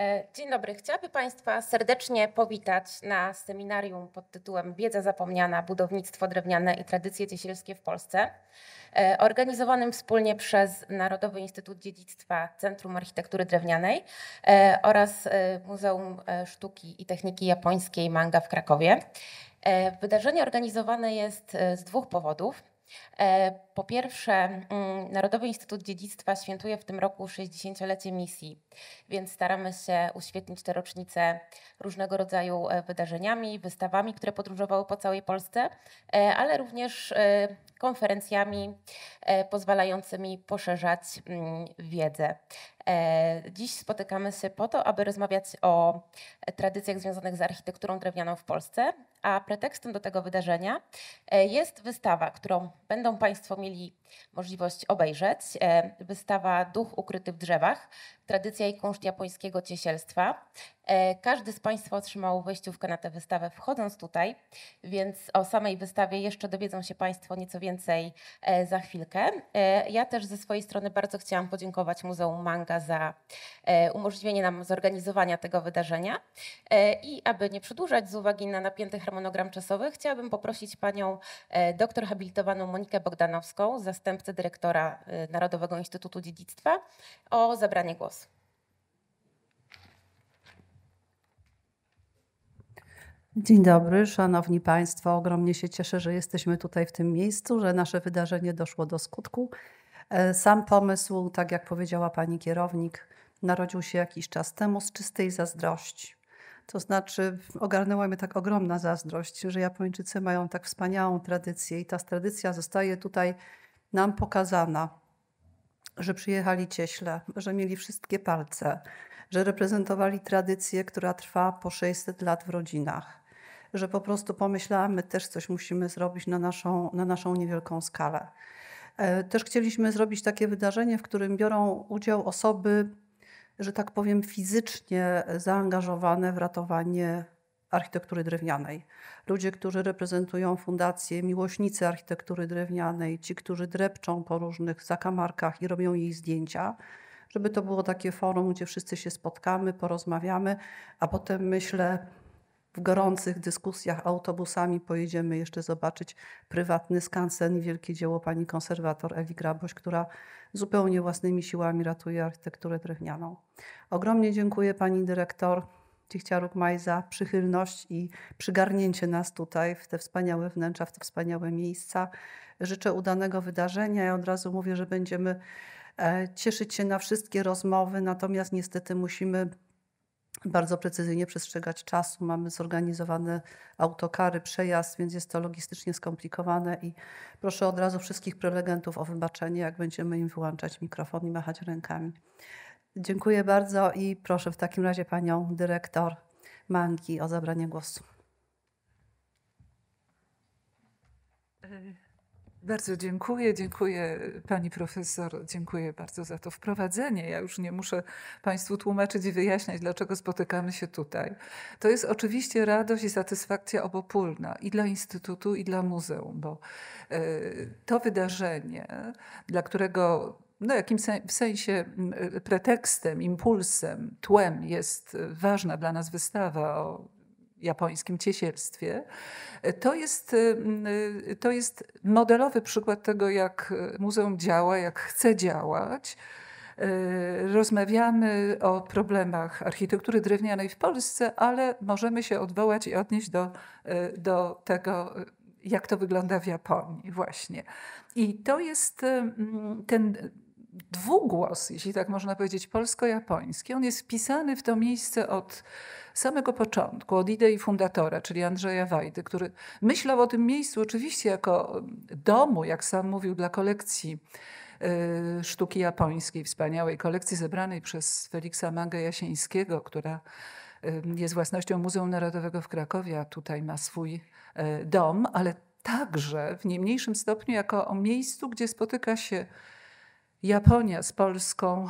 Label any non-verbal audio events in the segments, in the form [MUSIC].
E, dzień dobry. Chciałabym Państwa serdecznie powitać na seminarium pod tytułem Wiedza zapomniana, budownictwo drewniane i tradycje ciesielskie w Polsce, e, organizowanym wspólnie przez Narodowy Instytut Dziedzictwa Centrum Architektury Drewnianej e, oraz Muzeum Sztuki i Techniki Japońskiej Manga w Krakowie. Wydarzenie organizowane jest z dwóch powodów. E, po pierwsze, mm, Narodowy Instytut Dziedzictwa świętuje w tym roku 60-lecie misji, więc staramy się uświetnić te rocznice różnego rodzaju e, wydarzeniami, wystawami, które podróżowały po całej Polsce, e, ale również konferencjami pozwalającymi poszerzać mm, wiedzę. Dziś spotykamy się po to, aby rozmawiać o tradycjach związanych z architekturą drewnianą w Polsce, a pretekstem do tego wydarzenia e, jest wystawa, którą będą Państwo mieli możliwość obejrzeć. E, wystawa Duch ukryty w drzewach, tradycja i kunszt japońskiego ciesielstwa. E, każdy z Państwa otrzymał wejściówkę na tę wystawę wchodząc tutaj, więc o samej wystawie jeszcze dowiedzą się Państwo nieco więcej e, za chwilkę. E, ja też ze swojej strony bardzo chciałam podziękować Muzeum Manga za umożliwienie nam zorganizowania tego wydarzenia. I aby nie przedłużać z uwagi na napięty harmonogram czasowy, chciałabym poprosić Panią doktor habilitowaną Monikę Bogdanowską, zastępcę dyrektora Narodowego Instytutu Dziedzictwa, o zabranie głosu. Dzień dobry, Szanowni Państwo. Ogromnie się cieszę, że jesteśmy tutaj w tym miejscu, że nasze wydarzenie doszło do skutku. E, sam pomysł, tak jak powiedziała Pani kierownik, narodził się jakiś czas temu z czystej zazdrości. To znaczy, ogarnęła mnie tak ogromna zazdrość, że Japończycy mają tak wspaniałą tradycję i ta tradycja zostaje tutaj nam pokazana, że przyjechali cieśle, że mieli wszystkie palce, że reprezentowali tradycję, która trwa po 600 lat w rodzinach, że po prostu pomyślałam, my też coś musimy zrobić na naszą, na naszą niewielką skalę. E, też chcieliśmy zrobić takie wydarzenie, w którym biorą udział osoby, że tak powiem, fizycznie zaangażowane w ratowanie architektury drewnianej. Ludzie, którzy reprezentują fundację Miłośnicy Architektury Drewnianej, ci, którzy drepczą po różnych zakamarkach i robią jej zdjęcia, żeby to było takie forum, gdzie wszyscy się spotkamy, porozmawiamy, a potem myślę, w gorących dyskusjach autobusami pojedziemy jeszcze zobaczyć prywatny skansen i wielkie dzieło pani konserwator Eli Graboś, która zupełnie własnymi siłami ratuje architekturę drewnianą. Ogromnie dziękuję pani dyrektor Cichciaruk-Maj za przychylność i przygarnięcie nas tutaj w te wspaniałe wnętrza, w te wspaniałe miejsca. Życzę udanego wydarzenia ja od razu mówię, że będziemy e, cieszyć się na wszystkie rozmowy, natomiast niestety musimy bardzo precyzyjnie przestrzegać czasu. Mamy zorganizowane autokary, przejazd, więc jest to logistycznie skomplikowane i proszę od razu wszystkich prelegentów o wybaczenie, jak będziemy im wyłączać mikrofon i machać rękami. Dziękuję bardzo i proszę w takim razie panią dyrektor Manki o zabranie głosu. Y, bardzo dziękuję, dziękuję pani profesor, dziękuję bardzo za to wprowadzenie. Ja już nie muszę państwu tłumaczyć i wyjaśniać, dlaczego spotykamy się tutaj. To jest oczywiście radość i satysfakcja obopólna i dla Instytutu, i dla muzeum, bo e, to wydarzenie, dla którego no, jakim w sensie pretekstem, impulsem, tłem jest ważna dla nas wystawa o japońskim ciesielstwie. E, to jest, e, e, to jest modelowy przykład tego, jak muzeum działa, jak chce działać. Rozmawiamy o problemach architektury drewnianej w Polsce, ale możemy się odwołać i odnieść do, do tego, jak to wygląda w Japonii, właśnie. I to jest ten dwugłos, jeśli tak można powiedzieć, polsko-japoński. On jest wpisany w to miejsce od samego początku, od idei fundatora, czyli Andrzeja Wajdy, który myślał o tym miejscu oczywiście jako domu, jak sam mówił, dla kolekcji y, sztuki japońskiej, wspaniałej kolekcji zebranej przez Feliksa Mangę Jasińskiego, która y, jest własnością Muzeum Narodowego w Krakowie, a tutaj ma swój y, dom, ale także w nie mniejszym stopniu jako o miejscu, gdzie spotyka się Japonia z Polską,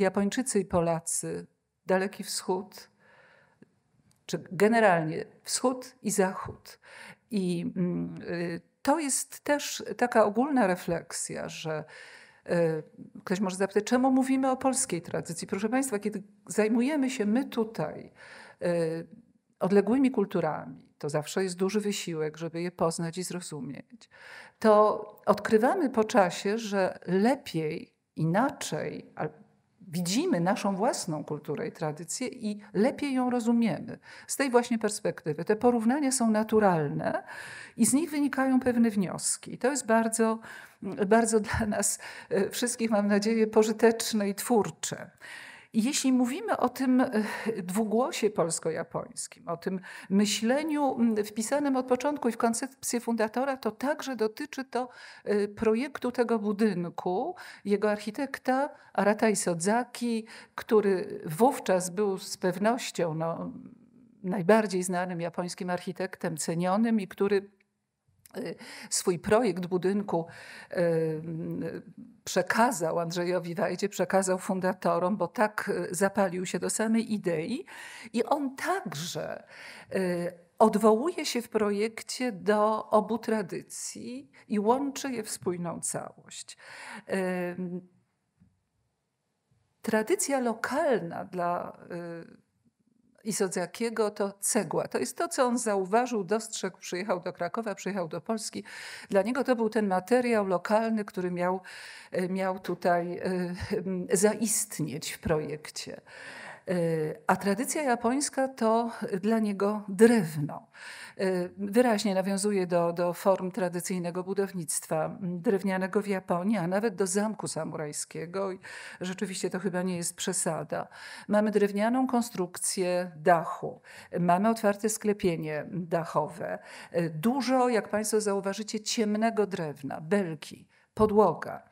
Japończycy i Polacy, Daleki Wschód, czy generalnie Wschód i Zachód. I mm, y, to jest też taka ogólna refleksja, że e, ktoś może zapytać, czemu mówimy o polskiej tradycji? Proszę Państwa, kiedy zajmujemy się my tutaj e, odległymi kulturami, to zawsze jest duży wysiłek, żeby je poznać i zrozumieć. To odkrywamy po czasie, że lepiej, inaczej, widzimy naszą własną kulturę i tradycję i lepiej ją rozumiemy. Z tej właśnie perspektywy te porównania są naturalne i z nich wynikają pewne wnioski. I to jest bardzo, bardzo dla nas e, wszystkich, mam nadzieję, pożyteczne i twórcze. Jeśli mówimy o tym e, dwugłosie polsko-japońskim, o tym myśleniu wpisanym od początku i w koncepcję fundatora, to także dotyczy to e, projektu tego budynku, jego architekta Arata Isodzaki, który wówczas był z pewnością no, najbardziej znanym japońskim architektem, cenionym i który Y, swój projekt budynku y, przekazał Andrzejowi Wajdzie, przekazał fundatorom, bo tak y, zapalił się do samej idei. I on także odwołuje się w projekcie do obu tradycji i łączy je w spójną całość. Tradycja lokalna dla Izozakiego to cegła. To jest to, co on zauważył, dostrzegł, przyjechał do Krakowa, przyjechał do Polski. Dla niego to był ten materiał lokalny, który miał, e, miał tutaj e, [LAUGHS] zaistnieć w projekcie. Y, a tradycja japońska to dla niego drewno. Y, wyraźnie nawiązuje do, do form tradycyjnego budownictwa drewnianego w Japonii, a nawet do zamku samurajskiego. I rzeczywiście to chyba nie jest przesada. Mamy drewnianą konstrukcję dachu, mamy otwarte sklepienie dachowe, y, dużo, jak Państwo zauważycie, ciemnego drewna, belki podłoga.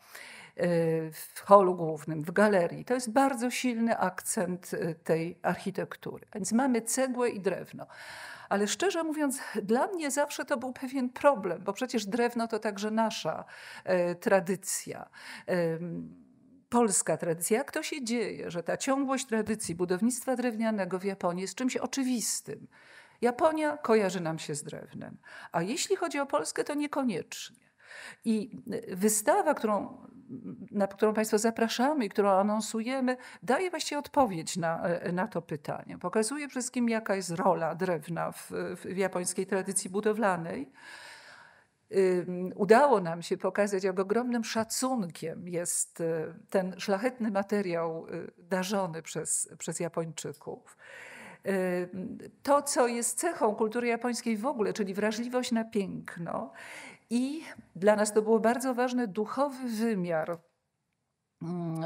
Y, w holu głównym, w galerii. To jest bardzo silny akcent y, tej architektury. Więc mamy cegłę i drewno. Ale szczerze mówiąc, dla mnie zawsze to był pewien problem, bo przecież drewno to także nasza e, tradycja. E, polska tradycja. Jak to się dzieje, że ta ciągłość tradycji budownictwa drewnianego w Japonii jest czymś oczywistym? Japonia kojarzy nam się z drewnem, a jeśli chodzi o Polskę, to niekoniecznie. I wystawa, którą na którą Państwa zapraszamy i którą anonsujemy, daje właściwie odpowiedź na, e, na to pytanie. Pokazuje wszystkim, jaka jest rola drewna w, w japońskiej tradycji budowlanej udało nam się pokazać, jak ogromnym szacunkiem jest e, ten szlachetny materiał e, darzony przez, przez Japończyków. To, co jest cechą kultury japońskiej w ogóle, czyli wrażliwość na piękno, i dla nas to był bardzo ważny duchowy wymiar mm,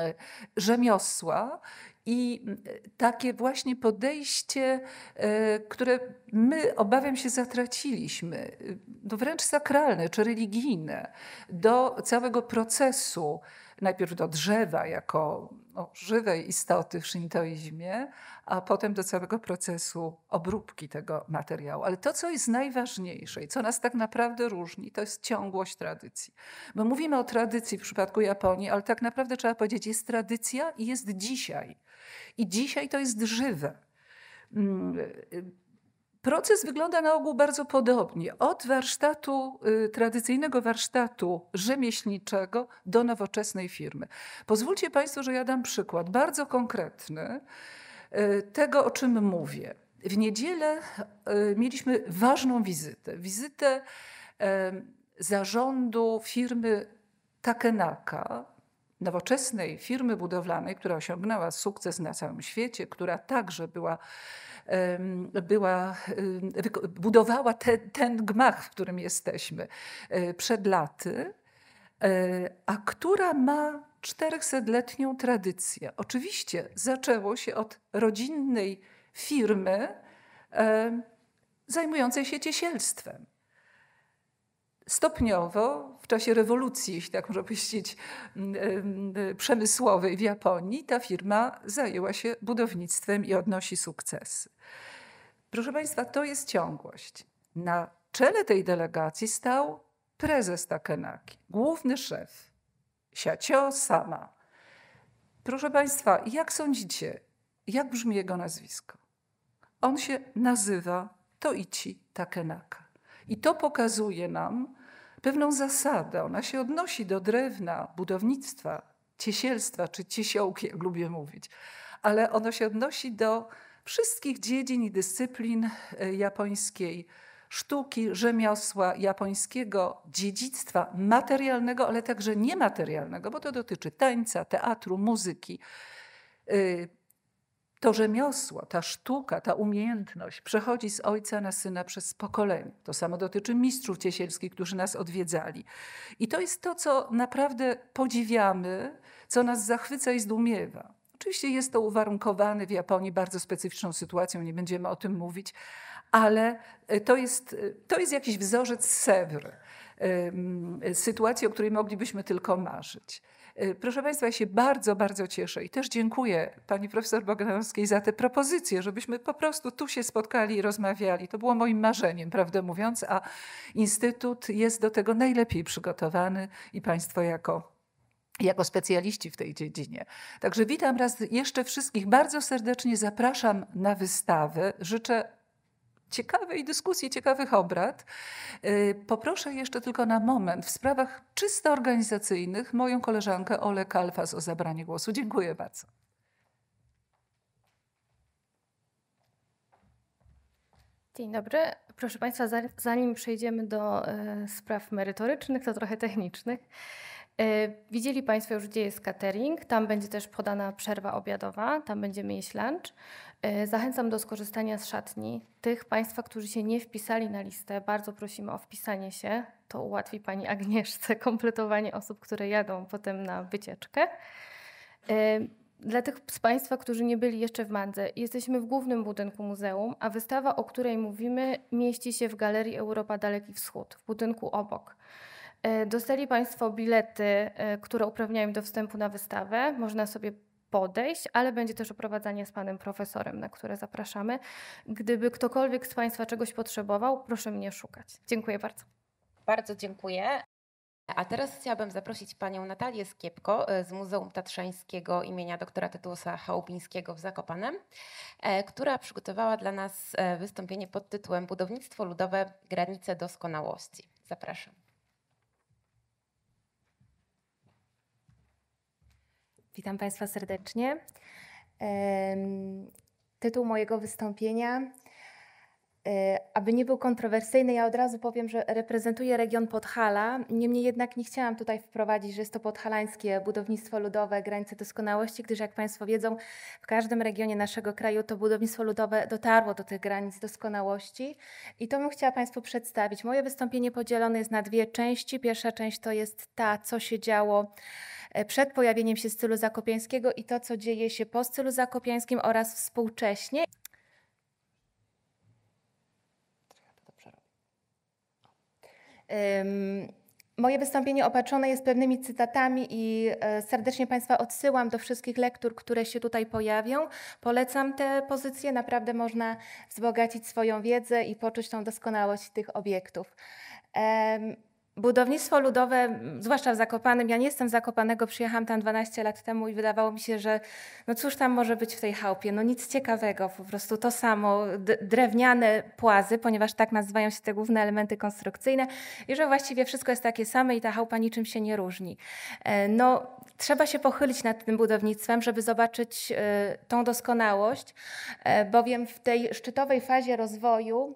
rzemiosła i mm, takie właśnie podejście, e, które my, obawiam się, zatraciliśmy, e, no wręcz sakralne czy religijne, do całego procesu najpierw do drzewa jako no, żywej istoty w shintoizmie, a potem do całego procesu obróbki tego materiału. Ale to, co jest najważniejsze i co nas tak naprawdę różni, to jest ciągłość tradycji. Bo mówimy o tradycji w przypadku Japonii, ale tak naprawdę trzeba powiedzieć, jest tradycja i jest dzisiaj. I dzisiaj to jest żywe mm, y, y, Proces wygląda na ogół bardzo podobnie. Od warsztatu, y, tradycyjnego warsztatu rzemieślniczego do nowoczesnej firmy. Pozwólcie Państwo, że ja dam przykład bardzo konkretny y, tego, o czym mówię. W niedzielę y, mieliśmy ważną wizytę. Wizytę zarządu firmy Takenaka, nowoczesnej firmy budowlanej, która osiągnęła sukces na całym świecie, która także była była, budowała te, ten gmach, w którym jesteśmy e, przed laty, e, a która ma 400-letnią tradycję. Oczywiście zaczęło się od rodzinnej firmy zajmującej się ciesielstwem stopniowo w czasie rewolucji, jeśli tak można powiedzieć, mm, mm, przemysłowej w Japonii, ta firma zajęła się budownictwem i odnosi sukcesy. Proszę Państwa, to jest ciągłość. Na czele tej delegacji stał prezes Takenaki, główny szef, Siacio Sama. Proszę Państwa, jak sądzicie, jak brzmi jego nazwisko? On się nazywa Toichi Takenaka. I to pokazuje nam pewną zasadę. Ona się odnosi do drewna, budownictwa, ciesielstwa czy ciesiołki, jak lubię mówić, ale ono się odnosi do wszystkich dziedzin i dyscyplin e, japońskiej sztuki, rzemiosła japońskiego, dziedzictwa materialnego, ale także niematerialnego, bo to dotyczy tańca, teatru, muzyki, y, to rzemiosło, ta sztuka, ta umiejętność przechodzi z ojca na syna przez pokolenie. To samo dotyczy mistrzów ciesielskich, którzy nas odwiedzali. I to jest to, co naprawdę podziwiamy, co nas zachwyca i zdumiewa. Oczywiście jest to uwarunkowane w Japonii bardzo specyficzną sytuacją, nie będziemy o tym mówić, ale e, to jest, e, to jest jakiś wzorzec Sewry, sytuacji, o której moglibyśmy tylko marzyć. Y, proszę Państwa, ja się bardzo, bardzo cieszę i też dziękuję Pani Profesor Bogdanowskiej za te propozycje, żebyśmy po prostu tu się spotkali i rozmawiali. To było moim marzeniem, prawdę mówiąc, a Instytut jest do tego najlepiej przygotowany i Państwo jako jako specjaliści w tej dziedzinie. Także witam raz jeszcze wszystkich bardzo serdecznie, zapraszam na wystawę. Życzę ciekawej dyskusji, ciekawych obrad. Y, poproszę jeszcze tylko na moment w sprawach czysto organizacyjnych moją koleżankę Ole Kalfas o zabranie głosu. Dziękuję bardzo. Dzień dobry. Proszę Państwa, zanim przejdziemy do y, spraw merytorycznych, to trochę technicznych. E, widzieli Państwo już, gdzie jest catering. Tam będzie też podana przerwa obiadowa, tam będziemy jeść lunch. E, zachęcam do skorzystania z szatni. Tych Państwa, którzy się nie wpisali na listę, bardzo prosimy o wpisanie się. To ułatwi Pani Agnieszce [LAUGHS] kompletowanie osób, które jadą potem na wycieczkę. E, dla tych z Państwa, którzy nie byli jeszcze w Mandze, jesteśmy w głównym budynku muzeum, a wystawa, o której mówimy, mieści się w Galerii Europa Daleki Wschód, w budynku obok. E, dostali Państwo bilety, e, które uprawniają do wstępu na wystawę. Można sobie podejść, ale będzie też oprowadzanie z panem profesorem, na które zapraszamy. Gdyby ktokolwiek z Państwa czegoś potrzebował, proszę mnie szukać. Dziękuję bardzo. Bardzo dziękuję. A teraz chciałabym zaprosić panią Natalię Skiepko e, z Muzeum Tatrzańskiego imienia doktora Tytusa Chałupińskiego w Zakopanem, która przygotowała dla nas wystąpienie pod tytułem Budownictwo ludowe granice doskonałości. Zapraszam. Witam Państwa serdecznie. Tytuł mojego wystąpienia, e, aby nie był kontrowersyjny, ja od razu powiem, że reprezentuję region Podhala. Niemniej jednak nie chciałam tutaj wprowadzić, że jest to podhalańskie budownictwo ludowe, granice doskonałości, gdyż jak Państwo wiedzą, w każdym regionie naszego kraju to budownictwo ludowe dotarło do tych granic doskonałości. I to bym chciała Państwu przedstawić. Moje wystąpienie podzielone jest na dwie części. Pierwsza część to jest ta, co się działo E, przed pojawieniem się stylu zakopiańskiego i to, co dzieje się po stylu zakopiańskim oraz współcześnie. Moje wystąpienie opatrzone jest pewnymi cytatami i e, serdecznie Państwa odsyłam do wszystkich lektur, które się tutaj pojawią. Polecam te pozycje, naprawdę można wzbogacić swoją wiedzę i poczuć tą doskonałość tych obiektów. Budownictwo ludowe, mm, zwłaszcza w Zakopanem, ja nie jestem z Zakopanego, przyjechałam tam 12 lat temu i wydawało mi się, że no cóż tam może być w tej chałupie, no nic ciekawego, po prostu to samo, drewniane płazy, ponieważ tak nazywają się te główne elementy konstrukcyjne i że właściwie wszystko jest takie same i ta chałupa niczym się nie różni. E, no trzeba się pochylić nad tym budownictwem, żeby zobaczyć e, tą doskonałość, e, bowiem w tej szczytowej fazie rozwoju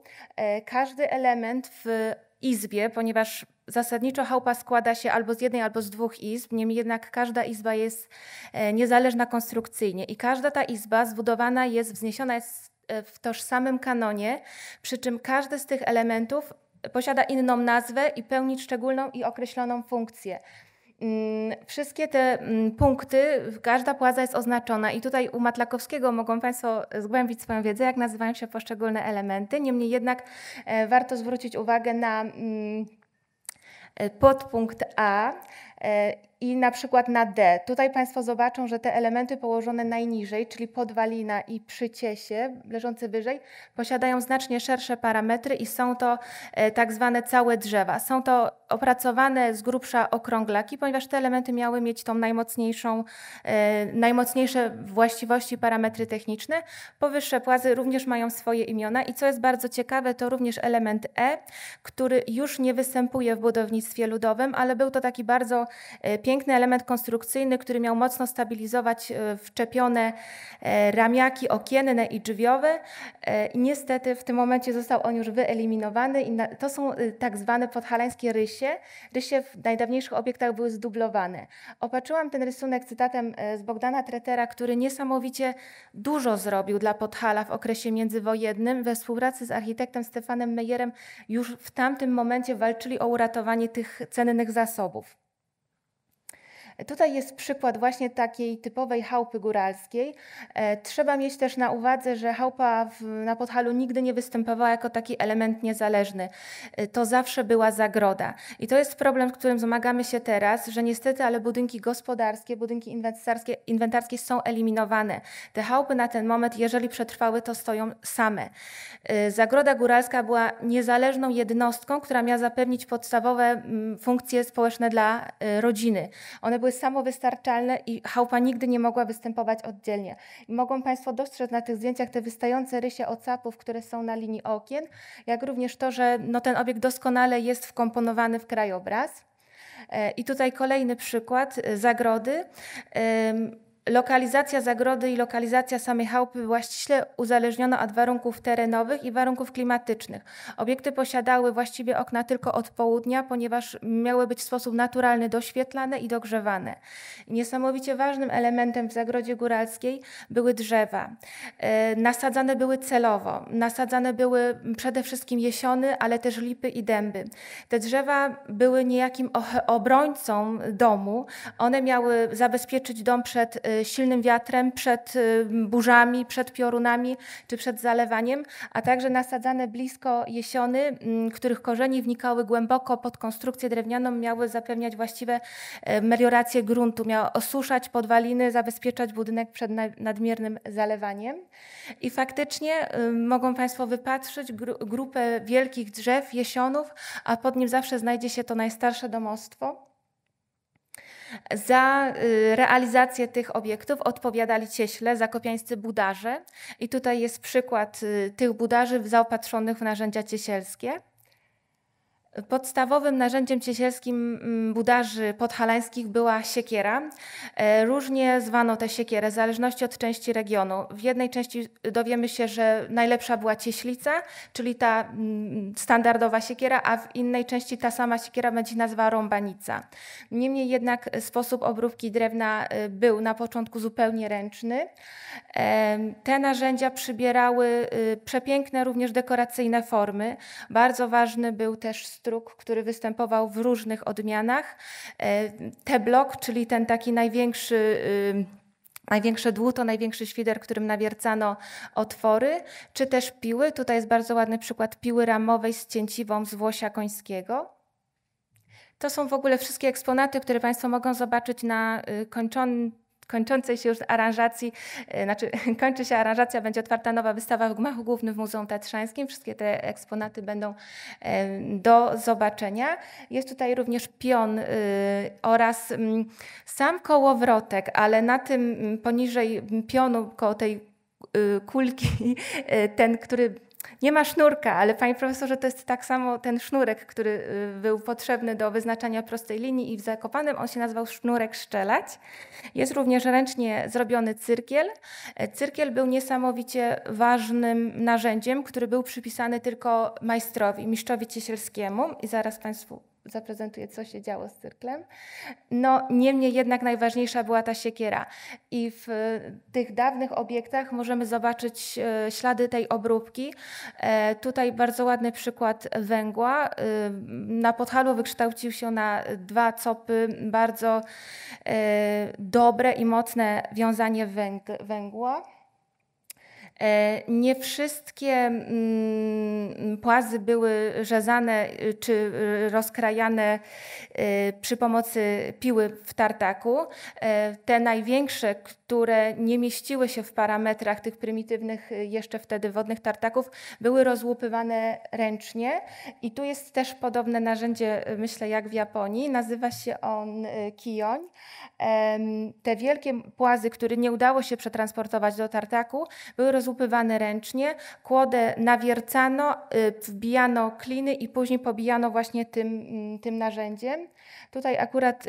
każdy element w izbie, ponieważ zasadniczo chałupa składa się albo z jednej, albo z dwóch izb, niemniej jednak każda izba jest e, niezależna konstrukcyjnie i każda ta izba zbudowana jest, wzniesiona jest e, w tożsamym kanonie, przy czym każdy z tych elementów posiada inną nazwę i pełni szczególną i określoną funkcję. Mm, wszystkie te mm, punkty, każda płaza jest oznaczona i tutaj u Matlakowskiego mogą Państwo zgłębić swoją wiedzę, jak nazywają się poszczególne elementy. Niemniej jednak e, warto zwrócić uwagę na mm, e, podpunkt A e, i na przykład na D. Tutaj Państwo zobaczą, że te elementy położone najniżej, czyli podwalina i przyciesie leżące wyżej, posiadają znacznie szersze parametry i są to e, tak zwane całe drzewa. Są to opracowane z grubsza okrąglaki, ponieważ te elementy miały mieć tą najmocniejszą, e, najmocniejsze właściwości parametry techniczne. Powyższe płazy również mają swoje imiona i co jest bardzo ciekawe, to również element E, który już nie występuje w budownictwie ludowym, ale był to taki bardzo e, piękny element konstrukcyjny, który miał mocno stabilizować e, wczepione e, ramiaki okienne i drzwiowe. niestety w tym momencie został on już wyeliminowany i to są e, tak zwane podhalańskie rysie. Rysie w najdawniejszych obiektach były zdublowane. Opatrzyłam ten rysunek cytatem z Bogdana Tretera, który niesamowicie dużo zrobił dla Podhala w okresie międzywojennym we współpracy z architektem Stefanem Mejerem już w tamtym momencie walczyli o uratowanie tych cennych zasobów. Tutaj jest przykład właśnie takiej typowej chałupy góralskiej. E, trzeba mieć też na uwadze, że chałupa na Podhalu nigdy nie występowała jako taki element niezależny. E, to zawsze była zagroda. I to jest problem, z którym zmagamy się teraz, że niestety, ale budynki gospodarskie, budynki inwentarskie, inwentarskie są eliminowane. Te chałupy na ten moment, jeżeli przetrwały, to stoją same. E, zagroda góralska była niezależną jednostką, która miała zapewnić podstawowe mm, funkcje społeczne dla rodziny. One były były samowystarczalne i chałupa nigdy nie mogła występować oddzielnie. I mogą Państwo dostrzec na tych zdjęciach te wystające rysie ocapów, które są na linii okien, jak również to, że no, ten obiekt doskonale jest wkomponowany w krajobraz. E, I tutaj kolejny przykład e, zagrody. Lokalizacja zagrody i lokalizacja samej chałupy była ściśle uzależniona od warunków terenowych i warunków klimatycznych. Obiekty posiadały właściwie okna tylko od południa, ponieważ miały być w sposób naturalny doświetlane i dogrzewane. Niesamowicie ważnym elementem w zagrodzie góralskiej były drzewa. E, nasadzane były celowo. Nasadzane były przede wszystkim jesiony, ale też lipy i dęby. Te drzewa były niejakim obrońcą domu. One miały zabezpieczyć dom przed y, silnym wiatrem, przed y, burzami, przed piorunami czy przed zalewaniem, a także nasadzane blisko jesiony, mm, których korzenie wnikały głęboko pod konstrukcję drewnianą, miały zapewniać właściwe e, meliorację gruntu, miały osuszać podwaliny, zabezpieczać budynek przed nadmiernym zalewaniem. I faktycznie y, mogą Państwo wypatrzyć grupę wielkich drzew, jesionów, a pod nim zawsze znajdzie się to najstarsze domostwo. Za y, realizację tych obiektów odpowiadali cieśle, zakopiańscy budarze. I tutaj jest przykład y, tych budarzy zaopatrzonych w narzędzia ciesielskie. Podstawowym narzędziem ciesielskim mm, budarzy podhalańskich była siekiera. E, różnie zwano tę siekierę, w zależności od części regionu. W jednej części dowiemy się, że najlepsza była cieślica, czyli ta mm, standardowa siekiera, a w innej części ta sama siekiera będzie nazwała rąbanica. Niemniej jednak sposób obróbki drewna e, był na początku zupełnie ręczny. E, te narzędzia przybierały przepiękne, również dekoracyjne formy. Bardzo ważny był też strój sztruk, który występował w różnych odmianach. E, t blok, czyli ten taki największy. Y, największe dłuto, największy świder, którym nawiercano otwory, czy też piły. Tutaj jest bardzo ładny przykład piły ramowej z cięciwą z włosia końskiego. To są w ogóle wszystkie eksponaty, które Państwo mogą zobaczyć na y, kończonym kończącej się już aranżacji, e, znaczy [LAUGHS] kończy się aranżacja, będzie otwarta nowa wystawa w Gmachu Głównym w Muzeum Tatrzańskim. Wszystkie te eksponaty będą e, do zobaczenia. Jest tutaj również pion y, oraz mm, sam kołowrotek, ale na tym mm, poniżej pionu, koło tej y, kulki, [LAUGHS] y, ten, który nie ma sznurka, ale panie profesorze, to jest tak samo ten sznurek, który y, był potrzebny do wyznaczania prostej linii i w Zakopanem on się nazywał sznurek szczelać. Jest również ręcznie zrobiony cyrkiel. E, cyrkiel był niesamowicie ważnym narzędziem, który był przypisany tylko majstrowi, mistrzowi Ciesielskiemu i zaraz państwu zaprezentuję, co się działo z cyrklem. No, niemniej jednak najważniejsza była ta siekiera. I w e, tych dawnych obiektach możemy zobaczyć e, ślady tej obróbki. E, tutaj bardzo ładny przykład węgła. Na Podhalu wykształcił się na dwa copy bardzo dobre i mocne wiązanie węgła E, nie wszystkie mm, płazy były rzezane y, czy y, rozkrajane y, przy pomocy piły w tartaku. E, te największe, które nie mieściły się w parametrach tych prymitywnych jeszcze wtedy wodnych tartaków, były rozłupywane ręcznie. I tu jest też podobne narzędzie, myślę, jak w Japonii. Nazywa się on kijoń. Te wielkie płazy, które nie udało się przetransportować do tartaku, były rozłupywane zupywane ręcznie, kłodę nawiercano, y, wbijano kliny i później pobijano właśnie tym, mm, tym narzędziem. Tutaj akurat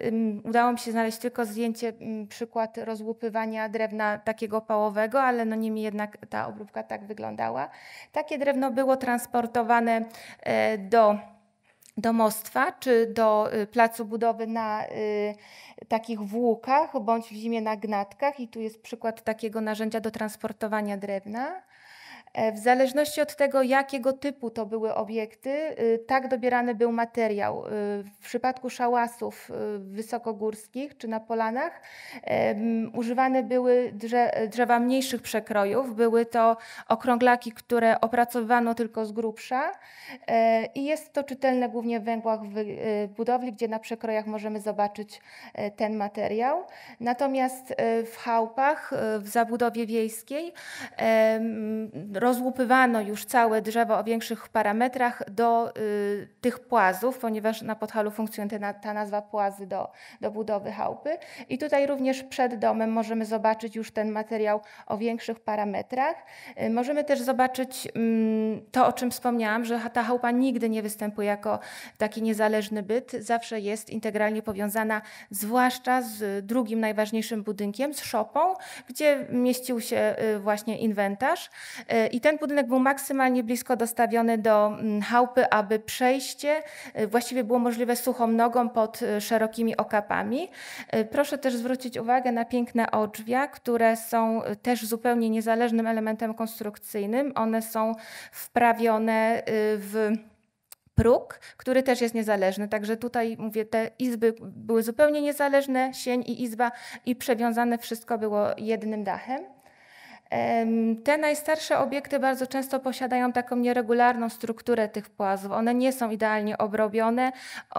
udało mi się znaleźć tylko zdjęcie, przykład rozłupywania drewna takiego pałowego, ale no niemniej jednak ta obróbka tak wyglądała. Takie drewno było transportowane e, do domostwa czy do y, placu budowy na y, takich włókach bądź w zimie na gnatkach i tu jest przykład takiego narzędzia do transportowania drewna. E, w zależności od tego, jakiego typu to były obiekty, y, tak dobierany był materiał. Y, w przypadku szałasów y, wysokogórskich czy na polanach używane były drzewa mniejszych przekrojów. Były to okrąglaki, które opracowywano tylko z grubsza e, i jest to czytelne głównie w węgłach budowli, gdzie na przekrojach możemy zobaczyć e, ten materiał. Natomiast w chałupach, w zabudowie wiejskiej rozłupywano już całe drzewo o większych parametrach do y, tych płazów, ponieważ na Podhalu funkcjonuje ta, ta nazwa płazy do, do budowy chałupy. I tutaj również przed domem możemy zobaczyć już ten materiał o większych parametrach. Y, możemy też zobaczyć y, to, o czym wspomniałam, że ta chałupa nigdy nie występuje jako taki niezależny byt, zawsze jest integralnie powiązana, zwłaszcza z drugim najważniejszym budynkiem, z szopą, gdzie mieścił się y, właśnie inwentarz y, i ten budynek był maksymalnie blisko dostawiony do mm, chałupy, aby przejście y, właściwie było możliwe suchą nogą pod y, szerokimi okapami. Y, proszę też zwrócić uwagę na piękne odrzwia, które są też zupełnie niezależnym elementem konstrukcyjnym. One są wprawione w próg, który też jest niezależny. Także tutaj mówię, te izby były zupełnie niezależne, sień i izba i przewiązane wszystko było jednym dachem. Te najstarsze obiekty bardzo często posiadają taką nieregularną strukturę tych płazów. One nie są idealnie obrobione.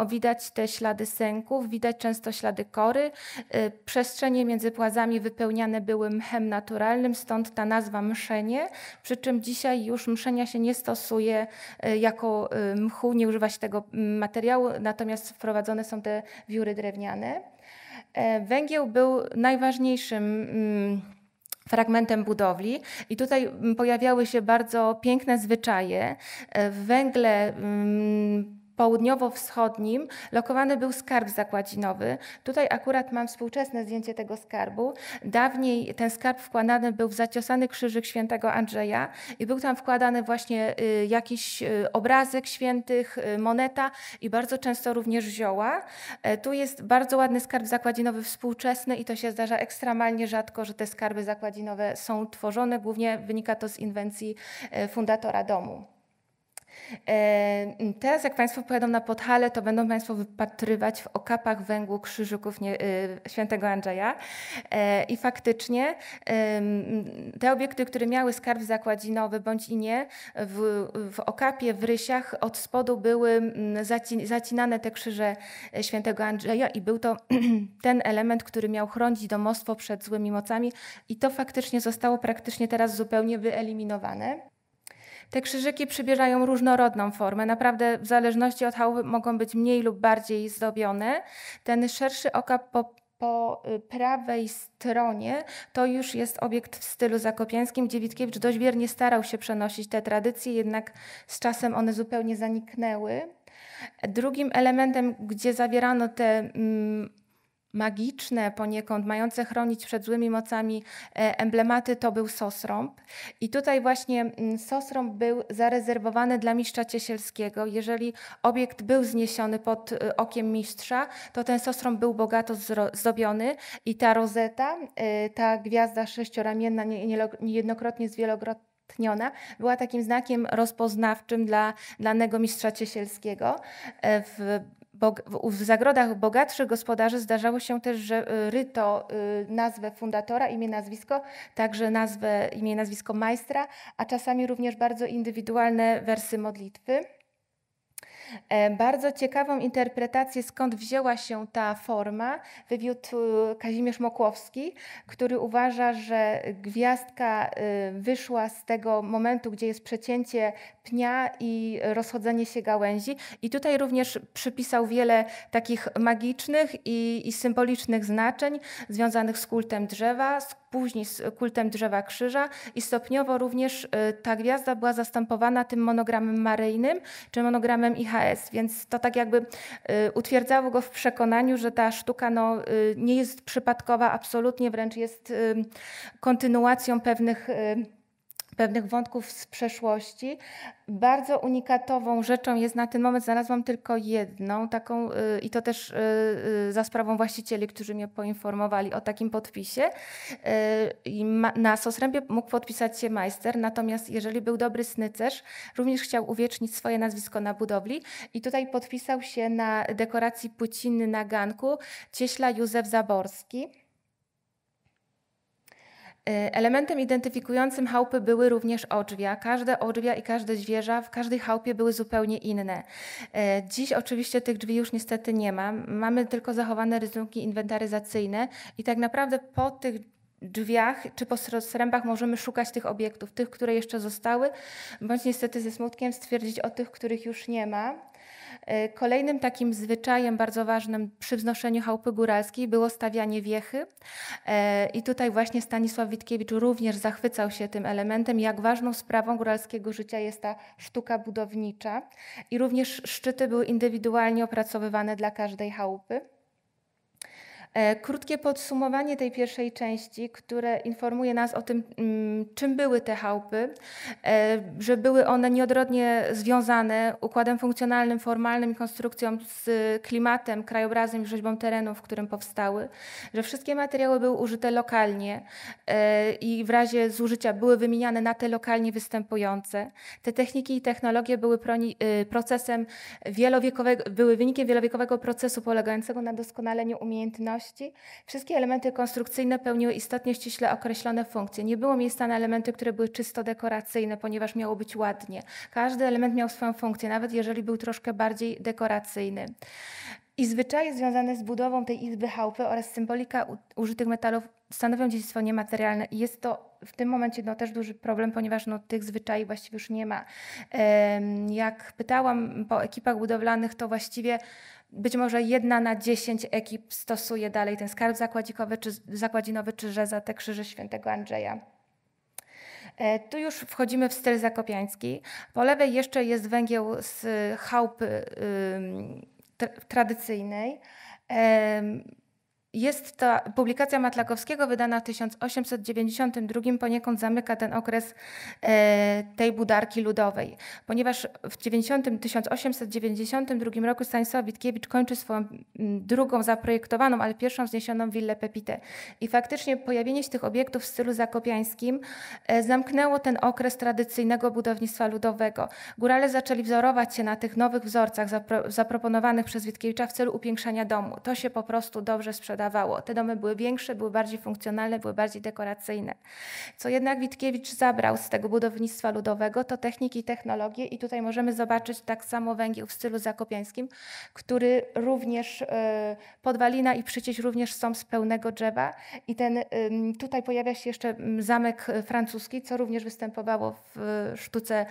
Widać te ślady sęków, widać często ślady kory. Y, przestrzenie między płazami wypełniane były mchem naturalnym, stąd ta nazwa mszenie. Przy czym dzisiaj już mszenia się nie stosuje y, jako y, mchu, nie używa się tego mm, materiału, natomiast wprowadzone są te wióry drewniane. E, Węgiel był najważniejszym mm, fragmentem budowli. I tutaj mm, pojawiały się bardzo piękne zwyczaje. E, w węgle. Mm, południowo-wschodnim lokowany był skarb zakładzinowy. Tutaj akurat mam współczesne zdjęcie tego skarbu. Dawniej ten skarb wkładany był w zaciosany krzyżyk świętego Andrzeja i był tam wkładany właśnie y, jakiś y, obrazek świętych, y, moneta i bardzo często również zioła. E, tu jest bardzo ładny skarb zakładzinowy współczesny i to się zdarza ekstremalnie rzadko, że te skarby zakładzinowe są tworzone. Głównie wynika to z inwencji e, fundatora domu. Teraz jak Państwo pojadą na Podhale, to będą Państwo wypatrywać w okapach węglu krzyżyków y, świętego Andrzeja e, i faktycznie te obiekty, które miały skarb zakładzinowy bądź i nie, w, w okapie, w rysiach od spodu były zacinane te krzyże e, świętego Andrzeja i był to [CLEARS THROAT] ten element, który miał chronić domostwo przed złymi mocami i to faktycznie zostało praktycznie teraz zupełnie wyeliminowane. Te krzyżyki przybierają różnorodną formę. Naprawdę w zależności od chałupy mogą być mniej lub bardziej zdobione. Ten szerszy okap po po y, prawej stronie to już jest obiekt w stylu zakopiańskim, gdzie dość wiernie starał się przenosić te tradycje, jednak z czasem one zupełnie zaniknęły. Drugim elementem, gdzie zawierano te mm, magiczne poniekąd, mające chronić przed złymi mocami e, emblematy, to był sosrąb. I tutaj właśnie mm, sosrąb był zarezerwowany dla mistrza ciesielskiego. Jeżeli obiekt był zniesiony pod e, okiem mistrza, to ten sosrąb był bogato zdobiony i ta rozeta, e, ta gwiazda sześcioramienna, niejednokrotnie zwielokrotna, była takim znakiem rozpoznawczym dla danego mistrza ciesielskiego w w zagrodach bogatszych gospodarzy zdarzało się też, że y, ryto y, nazwę fundatora, imię, nazwisko, także nazwę, imię, nazwisko majstra, a czasami również bardzo indywidualne wersy modlitwy. E, bardzo ciekawą interpretację, skąd wzięła się ta forma, wywiódł e, Kazimierz Mokłowski, który uważa, że gwiazdka e, wyszła z tego momentu, gdzie jest przecięcie pnia i rozchodzenie się gałęzi. I tutaj również przypisał wiele takich magicznych i, i symbolicznych znaczeń związanych z kultem drzewa, z później z kultem drzewa krzyża i stopniowo również y, ta gwiazda była zastępowana tym monogramem maryjnym czy monogramem IHS, więc to tak jakby y, utwierdzało go w przekonaniu, że ta sztuka no, y, nie jest przypadkowa absolutnie, wręcz jest kontynuacją pewnych pewnych wątków z przeszłości. Bardzo unikatową rzeczą jest na ten moment, znalazłam tylko jedną taką y, i to też y, y, za sprawą właścicieli, którzy mnie poinformowali o takim podpisie. Na Sosrębie mógł podpisać się majster, natomiast jeżeli był dobry snycerz, również chciał uwiecznić swoje nazwisko na budowli i tutaj podpisał się na dekoracji płyciny na ganku cieśla Józef Zaborski. Y, elementem identyfikującym chałupy były również odrzwia. Każde odrzwia i każde zwierza w każdej chałupie były zupełnie inne. Y, dziś oczywiście tych drzwi już niestety nie ma. Mamy tylko zachowane rysunki inwentaryzacyjne i tak naprawdę po tych drzwiach czy po srębach możemy szukać tych obiektów, tych, które jeszcze zostały, bądź niestety ze smutkiem stwierdzić o tych, których już nie ma. E, kolejnym takim zwyczajem bardzo ważnym przy wznoszeniu chałupy góralskiej było stawianie wiechy. E, I tutaj właśnie Stanisław Witkiewicz również zachwycał się tym elementem, jak ważną sprawą góralskiego życia jest ta sztuka budownicza. I również szczyty były indywidualnie opracowywane dla każdej chałupy. E, krótkie podsumowanie tej pierwszej części, które informuje nas o tym, mm, czym były te chałupy, e, że były one nieodrodnie związane układem funkcjonalnym, formalnym i konstrukcją z klimatem, krajobrazem i rzeźbą terenu, w którym powstały, że wszystkie materiały były użyte lokalnie e, i w razie zużycia były wymieniane na te lokalnie występujące. Te techniki i technologie były procesem wielowiekowego, były wynikiem wielowiekowego procesu polegającego na doskonaleniu umiejętności wszystkie elementy konstrukcyjne pełniły istotnie ściśle określone funkcje. Nie było miejsca na elementy, które były czysto dekoracyjne, ponieważ miało być ładnie. Każdy element miał swoją funkcję, nawet jeżeli był troszkę bardziej dekoracyjny. I zwyczaje związane z budową tej izby chałupy oraz symbolika użytych metalów stanowią dziedzictwo niematerialne. I jest to w tym momencie no, też duży problem, ponieważ no, tych zwyczajów właściwie już nie ma. Jak pytałam po ekipach budowlanych, to właściwie być może jedna na dziesięć ekip stosuje dalej ten skarb zakładzikowy czy, zakładzinowy, czy rzeza, te krzyże świętego Andrzeja. E, tu już wchodzimy w styl zakopiański. Po lewej jeszcze jest węgiel z chałupy tradycyjnej. Jest to publikacja Matlakowskiego wydana w 1892, poniekąd zamyka ten okres e, tej budarki ludowej, ponieważ w 90, 1892 roku Stanisław Witkiewicz kończy swoją mm, drugą zaprojektowaną, ale pierwszą wzniesioną willę Pepite. I faktycznie pojawienie się tych obiektów w stylu zakopiańskim e, zamknęło ten okres tradycyjnego budownictwa ludowego. Górale zaczęli wzorować się na tych nowych wzorcach zapro, zaproponowanych przez Witkiewicza w celu upiększania domu. To się po prostu dobrze sprzedało sprzedawało. Te domy były większe, były bardziej funkcjonalne, były bardziej dekoracyjne. Co jednak Witkiewicz zabrał z tego budownictwa ludowego, to techniki i technologie i tutaj możemy zobaczyć tak samo węgiel w stylu zakopiańskim, który również y, podwalina i przycieć również są z pełnego drzewa i ten, tutaj pojawia się jeszcze zamek y, francuski, co również występowało w y, sztuce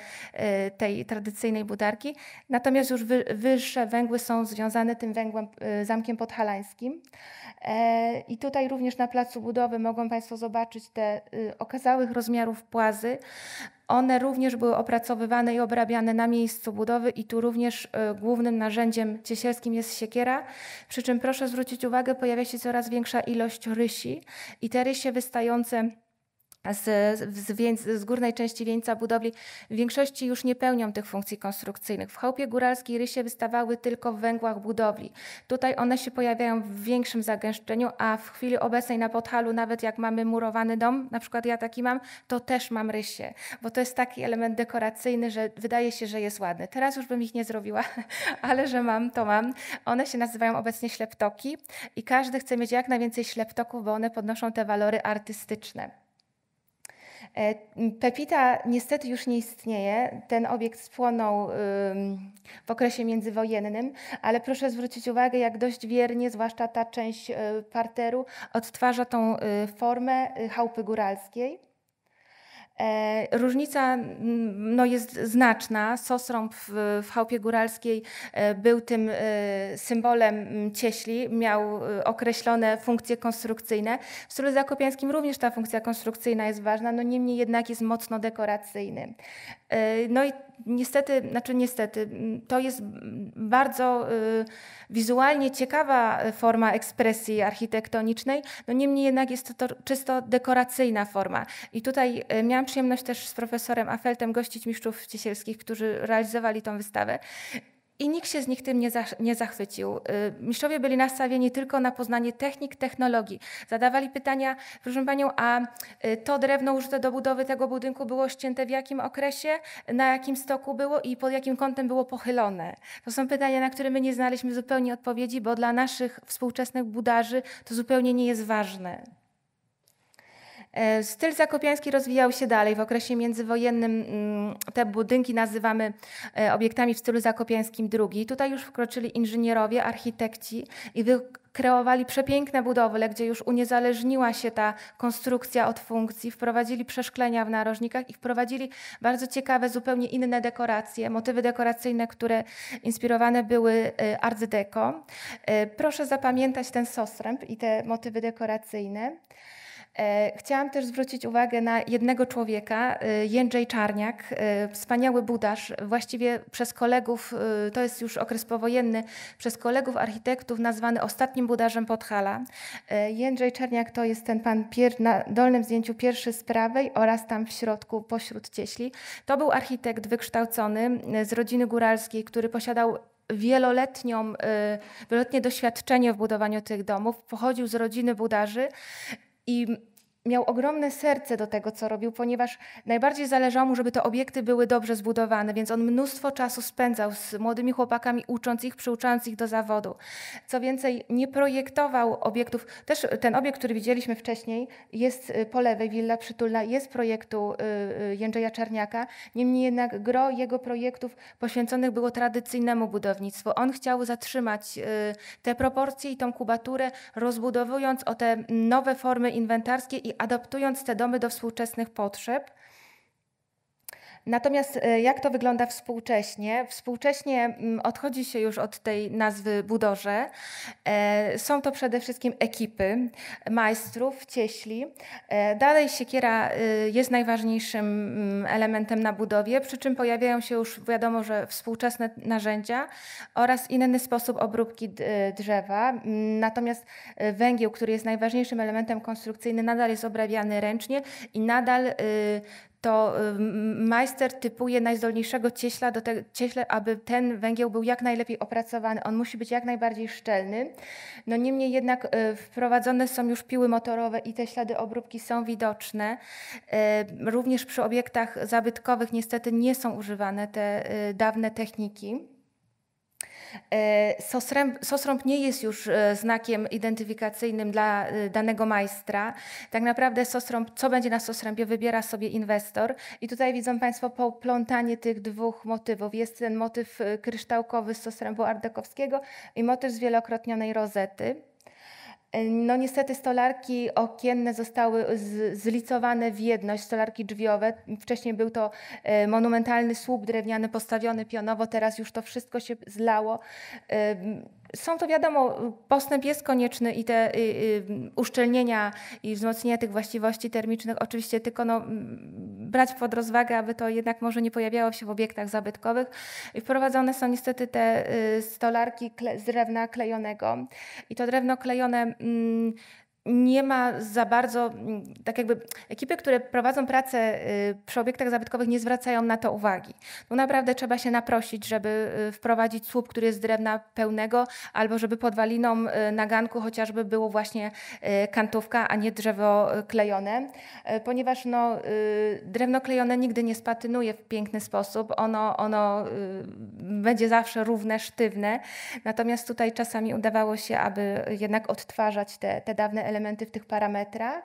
tej tradycyjnej budarki. Natomiast już wyższe węgły są związane tym węgłem, zamkiem podhalańskim. E, I tutaj również na placu budowy mogą Państwo zobaczyć te y, okazałych rozmiarów płazy. One również były opracowywane i obrabiane na miejscu budowy i tu również y, głównym narzędziem ciesielskim jest siekiera, przy czym proszę zwrócić uwagę, pojawia się coraz większa ilość rysi i te rysie wystające z, z, z, górnej części wieńca budowli w większości już nie pełnią tych funkcji konstrukcyjnych. W chałupie góralskiej rysie wystawały tylko w węgłach budowli. Tutaj one się pojawiają w większym zagęszczeniu, a w chwili obecnej na Podhalu, nawet jak mamy murowany dom, na przykład ja taki mam, to też mam rysie, bo to jest taki element dekoracyjny, że wydaje się, że jest ładny. Teraz już bym ich nie zrobiła, [LAUGHS] ale że mam, to mam. One się nazywają obecnie śleptoki i każdy chce mieć jak najwięcej śleptoków, bo one podnoszą te walory artystyczne. E, Pepita niestety już nie istnieje. Ten obiekt spłonął w okresie międzywojennym, ale proszę zwrócić uwagę, jak dość wiernie, zwłaszcza ta część y, parteru, odtwarza tą y, formę y, chałupy góralskiej. E, różnica no, jest znaczna. Sosrąb w, w Chałupie Góralskiej e, był tym e, symbolem cieśli, miał określone funkcje konstrukcyjne. W stylu zakopiańskim również ta funkcja konstrukcyjna jest ważna, no niemniej jednak jest mocno dekoracyjny. No i niestety, znaczy niestety, to jest bardzo y, wizualnie ciekawa forma ekspresji architektonicznej, no niemniej jednak jest to, to czysto dekoracyjna forma. I tutaj y, miałam przyjemność też z profesorem Afeltem gościć mistrzów ciesielskich, którzy realizowali tą wystawę i nikt się z nich tym nie, za, nie zachwycił. Y, mistrzowie byli nastawieni tylko na poznanie technik, technologii. Zadawali pytania, proszę panią, a y, to drewno użyte do budowy tego budynku było ścięte w jakim okresie, na jakim stoku było i pod jakim kątem było pochylone? To są pytania, na które my nie znaliśmy zupełnie odpowiedzi, bo dla naszych współczesnych budarzy to zupełnie nie jest ważne. E, styl zakopiański rozwijał się dalej. W okresie międzywojennym mm, te budynki nazywamy e, obiektami w stylu zakopiańskim II. Tutaj już wkroczyli inżynierowie, architekci i wykreowali przepiękne budowle, gdzie już uniezależniła się ta konstrukcja od funkcji, wprowadzili przeszklenia w narożnikach i wprowadzili bardzo ciekawe, zupełnie inne dekoracje, motywy dekoracyjne, które inspirowane były e, Art Deco. Proszę zapamiętać ten sosręb i te motywy dekoracyjne. E, chciałam też zwrócić uwagę na jednego człowieka, e, Jędrzej Czarniak, e, wspaniały budarz, właściwie przez kolegów, to jest już okres powojenny, przez kolegów architektów nazwany ostatnim budarzem Podhala. Jędrzej Czarniak to jest ten pan pier, na dolnym zdjęciu pierwszy z prawej oraz tam w środku pośród cieśli. To był architekt wykształcony z rodziny góralskiej, który posiadał wieloletnią, wieloletnie doświadczenie w budowaniu tych domów. Pochodził z rodziny budarzy i miał ogromne serce do tego, co robił, ponieważ najbardziej zależało mu, żeby te obiekty były dobrze zbudowane, więc on mnóstwo czasu spędzał z młodymi chłopakami, ucząc ich, przyuczając ich do zawodu. Co więcej, nie projektował obiektów. Też ten obiekt, który widzieliśmy wcześniej, jest y, po lewej, Willa Przytulna, jest projektu y, y, Jędrzeja Czerniaka. Niemniej jednak gro jego projektów poświęconych było tradycyjnemu budownictwu. On chciał zatrzymać te proporcje i tą kubaturę, rozbudowując o te nowe formy inwentarskie i adaptując te domy do współczesnych potrzeb, Natomiast e, jak to wygląda współcześnie? Współcześnie mm, odchodzi się już od tej nazwy budorze. E, są to przede wszystkim ekipy majstrów, cieśli. E, dalej siekiera y, jest najważniejszym mm, elementem na budowie, przy czym pojawiają się już wiadomo, że współczesne narzędzia oraz inny sposób obróbki y, drzewa. Mm, natomiast y, węgiel, który jest najważniejszym elementem konstrukcyjnym, nadal jest obrabiany ręcznie i nadal to y, majster typuje najzdolniejszego cieśla do te, cieśle, aby ten węgiel był jak najlepiej opracowany. On musi być jak najbardziej szczelny. No niemniej jednak y, wprowadzone są już piły motorowe i te ślady obróbki są widoczne. Y, również przy obiektach zabytkowych niestety nie są używane te dawne techniki. E, Sosręb, sosrąb nie jest już e, znakiem identyfikacyjnym dla e, danego majstra. Tak naprawdę sosrąb, co będzie na sosrębie, wybiera sobie inwestor. I tutaj widzą Państwo poplątanie tych dwóch motywów. Jest ten motyw kryształkowy z sosrębu ardekowskiego i motyw z wielokrotnionej rozety. No niestety stolarki okienne zostały zlicowane w jedność, stolarki drzwiowe. Wcześniej był to e, monumentalny słup drewniany postawiony pionowo, teraz już to wszystko się zlało. E, są to wiadomo, postęp jest konieczny i te y, y, uszczelnienia i wzmocnienia tych właściwości termicznych oczywiście tylko no, brać pod rozwagę, aby to jednak może nie pojawiało się w obiektach zabytkowych. Wprowadzone są niestety te y, stolarki z drewna klejonego i to drewno klejone mm, nie ma za bardzo, mm, tak jakby ekipy, które prowadzą pracę y, przy obiektach zabytkowych nie zwracają na to uwagi. No naprawdę trzeba się naprosić, żeby y, wprowadzić słup, który jest z drewna pełnego, albo żeby podwaliną y, naganku chociażby było właśnie kantówka, a nie drzewo klejone, ponieważ no, drewno klejone nigdy nie spatynuje w piękny sposób, ono, ono będzie zawsze równe, sztywne, natomiast tutaj czasami udawało się, aby jednak odtwarzać te, te dawne elementy, elementy w tych parametrach.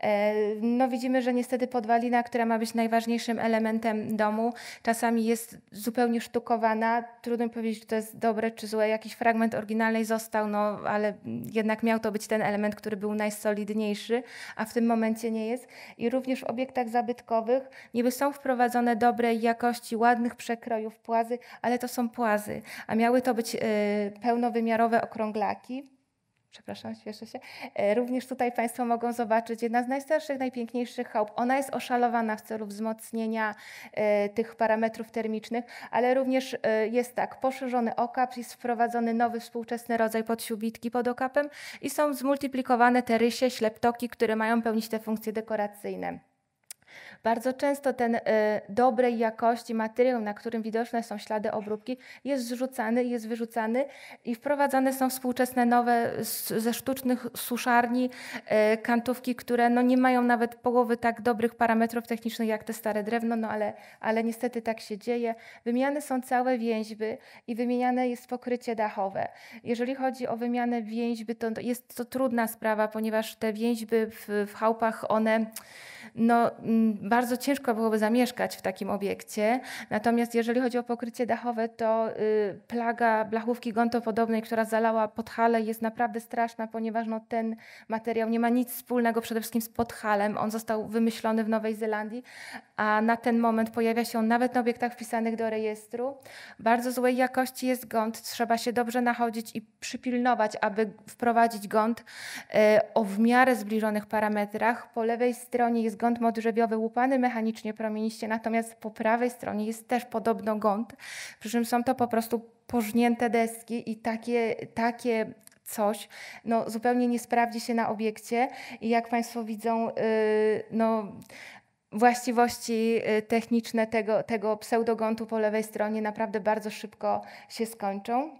E, no widzimy, że niestety podwalina, która ma być najważniejszym elementem domu, czasami jest zupełnie sztukowana. Trudno powiedzieć, czy to jest dobre czy złe. Jakiś fragment oryginalnej został, no ale jednak miał to być ten element, który był najsolidniejszy, a w tym momencie nie jest. I również w obiektach zabytkowych niby są wprowadzone dobrej jakości, ładnych przekrojów płazy, ale to są płazy, a miały to być e, pełnowymiarowe okrąglaki przepraszam, śpieszę się. E, również tutaj Państwo mogą zobaczyć jedna z najstarszych, najpiękniejszych chałup. Ona jest oszalowana w celu wzmocnienia e, tych parametrów termicznych, ale również e, jest tak, poszerzony okap, jest wprowadzony nowy współczesny rodzaj podsiubitki pod okapem i są zmultiplikowane te rysie, śleptoki, które mają pełnić te funkcje dekoracyjne. Bardzo często ten y, dobrej jakości materiał, na którym widoczne są ślady obróbki, jest zrzucany, jest wyrzucany i wprowadzane są współczesne nowe ze sztucznych suszarni y, kantówki, które no, nie mają nawet połowy tak dobrych parametrów technicznych jak te stare drewno, no ale, ale niestety tak się dzieje. wymiany są całe więźby i wymieniane jest pokrycie dachowe. Jeżeli chodzi o wymianę więźby, to jest to trudna sprawa, ponieważ te więźby w, w chałupach, one no, bardzo ciężko byłoby zamieszkać w takim obiekcie. Natomiast jeżeli chodzi o pokrycie dachowe, to y, plaga blachówki gątopodobnej, która zalała Podhale jest naprawdę straszna, ponieważ no, ten materiał nie ma nic wspólnego przede wszystkim z Podhalem. On został wymyślony w Nowej Zelandii, a na ten moment pojawia się nawet na obiektach wpisanych do rejestru. Bardzo złej jakości jest gąt, trzeba się dobrze nachodzić i przypilnować, aby wprowadzić gąt y, o w miarę zbliżonych parametrach. Po lewej stronie jest gąt modrzewiowy, wyłupany mechanicznie promieniście, natomiast po prawej stronie jest też podobno gąt, przy czym są to po prostu pożnięte deski i takie, takie coś, no zupełnie nie sprawdzi się na obiekcie i jak Państwo widzą, yy, no właściwości y, techniczne tego, tego pseudogontu po lewej stronie naprawdę bardzo szybko się skończą.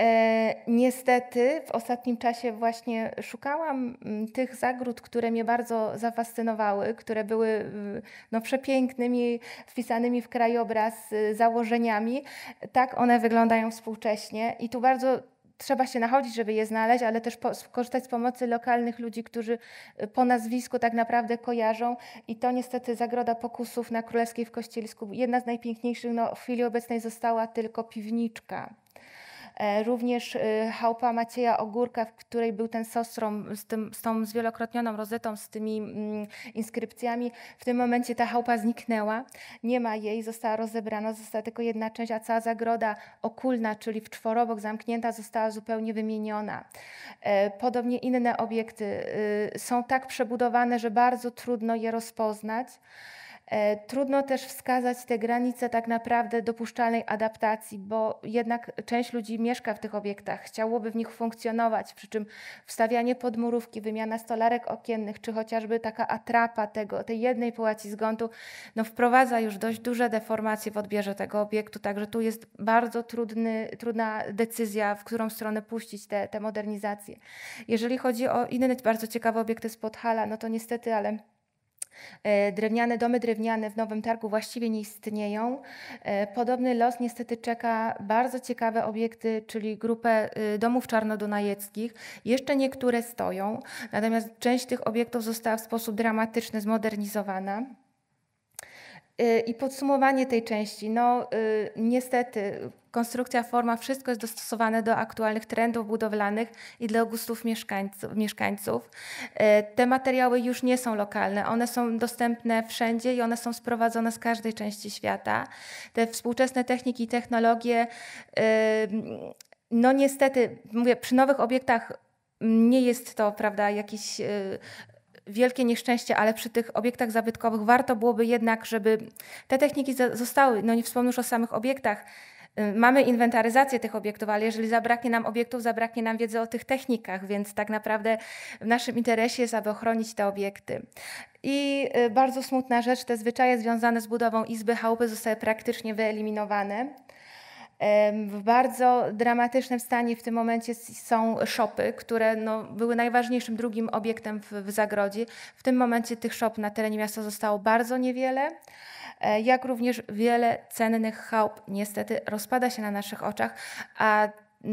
E, niestety w ostatnim czasie właśnie szukałam mm, tych zagród, które mnie bardzo zafascynowały, które były no, przepięknymi, wpisanymi w krajobraz y, założeniami. Tak one wyglądają współcześnie i tu bardzo trzeba się nachodzić, żeby je znaleźć, ale też po, skorzystać z pomocy lokalnych ludzi, którzy y, po nazwisku tak naprawdę kojarzą. I to niestety Zagroda Pokusów na Królewskiej w Kościelisku, jedna z najpiękniejszych, no, w chwili obecnej została tylko piwniczka. E, również y, chałupa Macieja Ogórka, w której był ten sostrom z, tym, z tą zwielokrotnioną rozetą, z tymi mm, inskrypcjami. W tym momencie ta chałupa zniknęła, nie ma jej, została rozebrana, została tylko jedna część, a cała zagroda okulna, czyli w czworobok zamknięta, została zupełnie wymieniona. E, podobnie inne obiekty y, są tak przebudowane, że bardzo trudno je rozpoznać. E, trudno też wskazać te granice tak naprawdę dopuszczalnej adaptacji, bo jednak część ludzi mieszka w tych obiektach, chciałoby w nich funkcjonować, przy czym wstawianie podmurówki, wymiana stolarek okiennych, czy chociażby taka atrapa tego, tej jednej połaci zgontu, no wprowadza już dość duże deformacje w odbierze tego obiektu, także tu jest bardzo trudny, trudna decyzja, w którą stronę puścić te, te modernizacje. Jeżeli chodzi o inne bardzo ciekawe obiekty z Podhala, no to niestety, ale E, drewniane domy drewniane w Nowym Targu właściwie nie istnieją. E, podobny los niestety czeka bardzo ciekawe obiekty, czyli grupę e, domów czarnodunajeckich. Jeszcze niektóre stoją, natomiast część tych obiektów została w sposób dramatyczny zmodernizowana. I podsumowanie tej części. No, niestety, konstrukcja, forma, wszystko jest dostosowane do aktualnych trendów budowlanych i dla gustów mieszkańców. mieszkańców. Te materiały już nie są lokalne, one są dostępne wszędzie i one są sprowadzone z każdej części świata. Te współczesne techniki i technologie, e, no niestety, mówię, przy nowych obiektach nie jest to, prawda, jakiś e, wielkie nieszczęście, ale przy tych obiektach zabytkowych warto byłoby jednak, żeby te techniki zostały, no nie wspomnę już o samych obiektach, Y, mamy inwentaryzację tych obiektów, ale jeżeli zabraknie nam obiektów, zabraknie nam wiedzy o tych technikach, więc tak naprawdę w naszym interesie jest, aby ochronić te obiekty. I y, bardzo smutna rzecz, te zwyczaje związane z budową izby chałupy zostały praktycznie wyeliminowane. W bardzo dramatycznym stanie w tym momencie są szopy, które no, były najważniejszym drugim obiektem w, w Zagrodzie. W tym momencie tych szop na terenie miasta zostało bardzo niewiele. E, jak również wiele cennych chałup niestety rozpada się na naszych oczach, a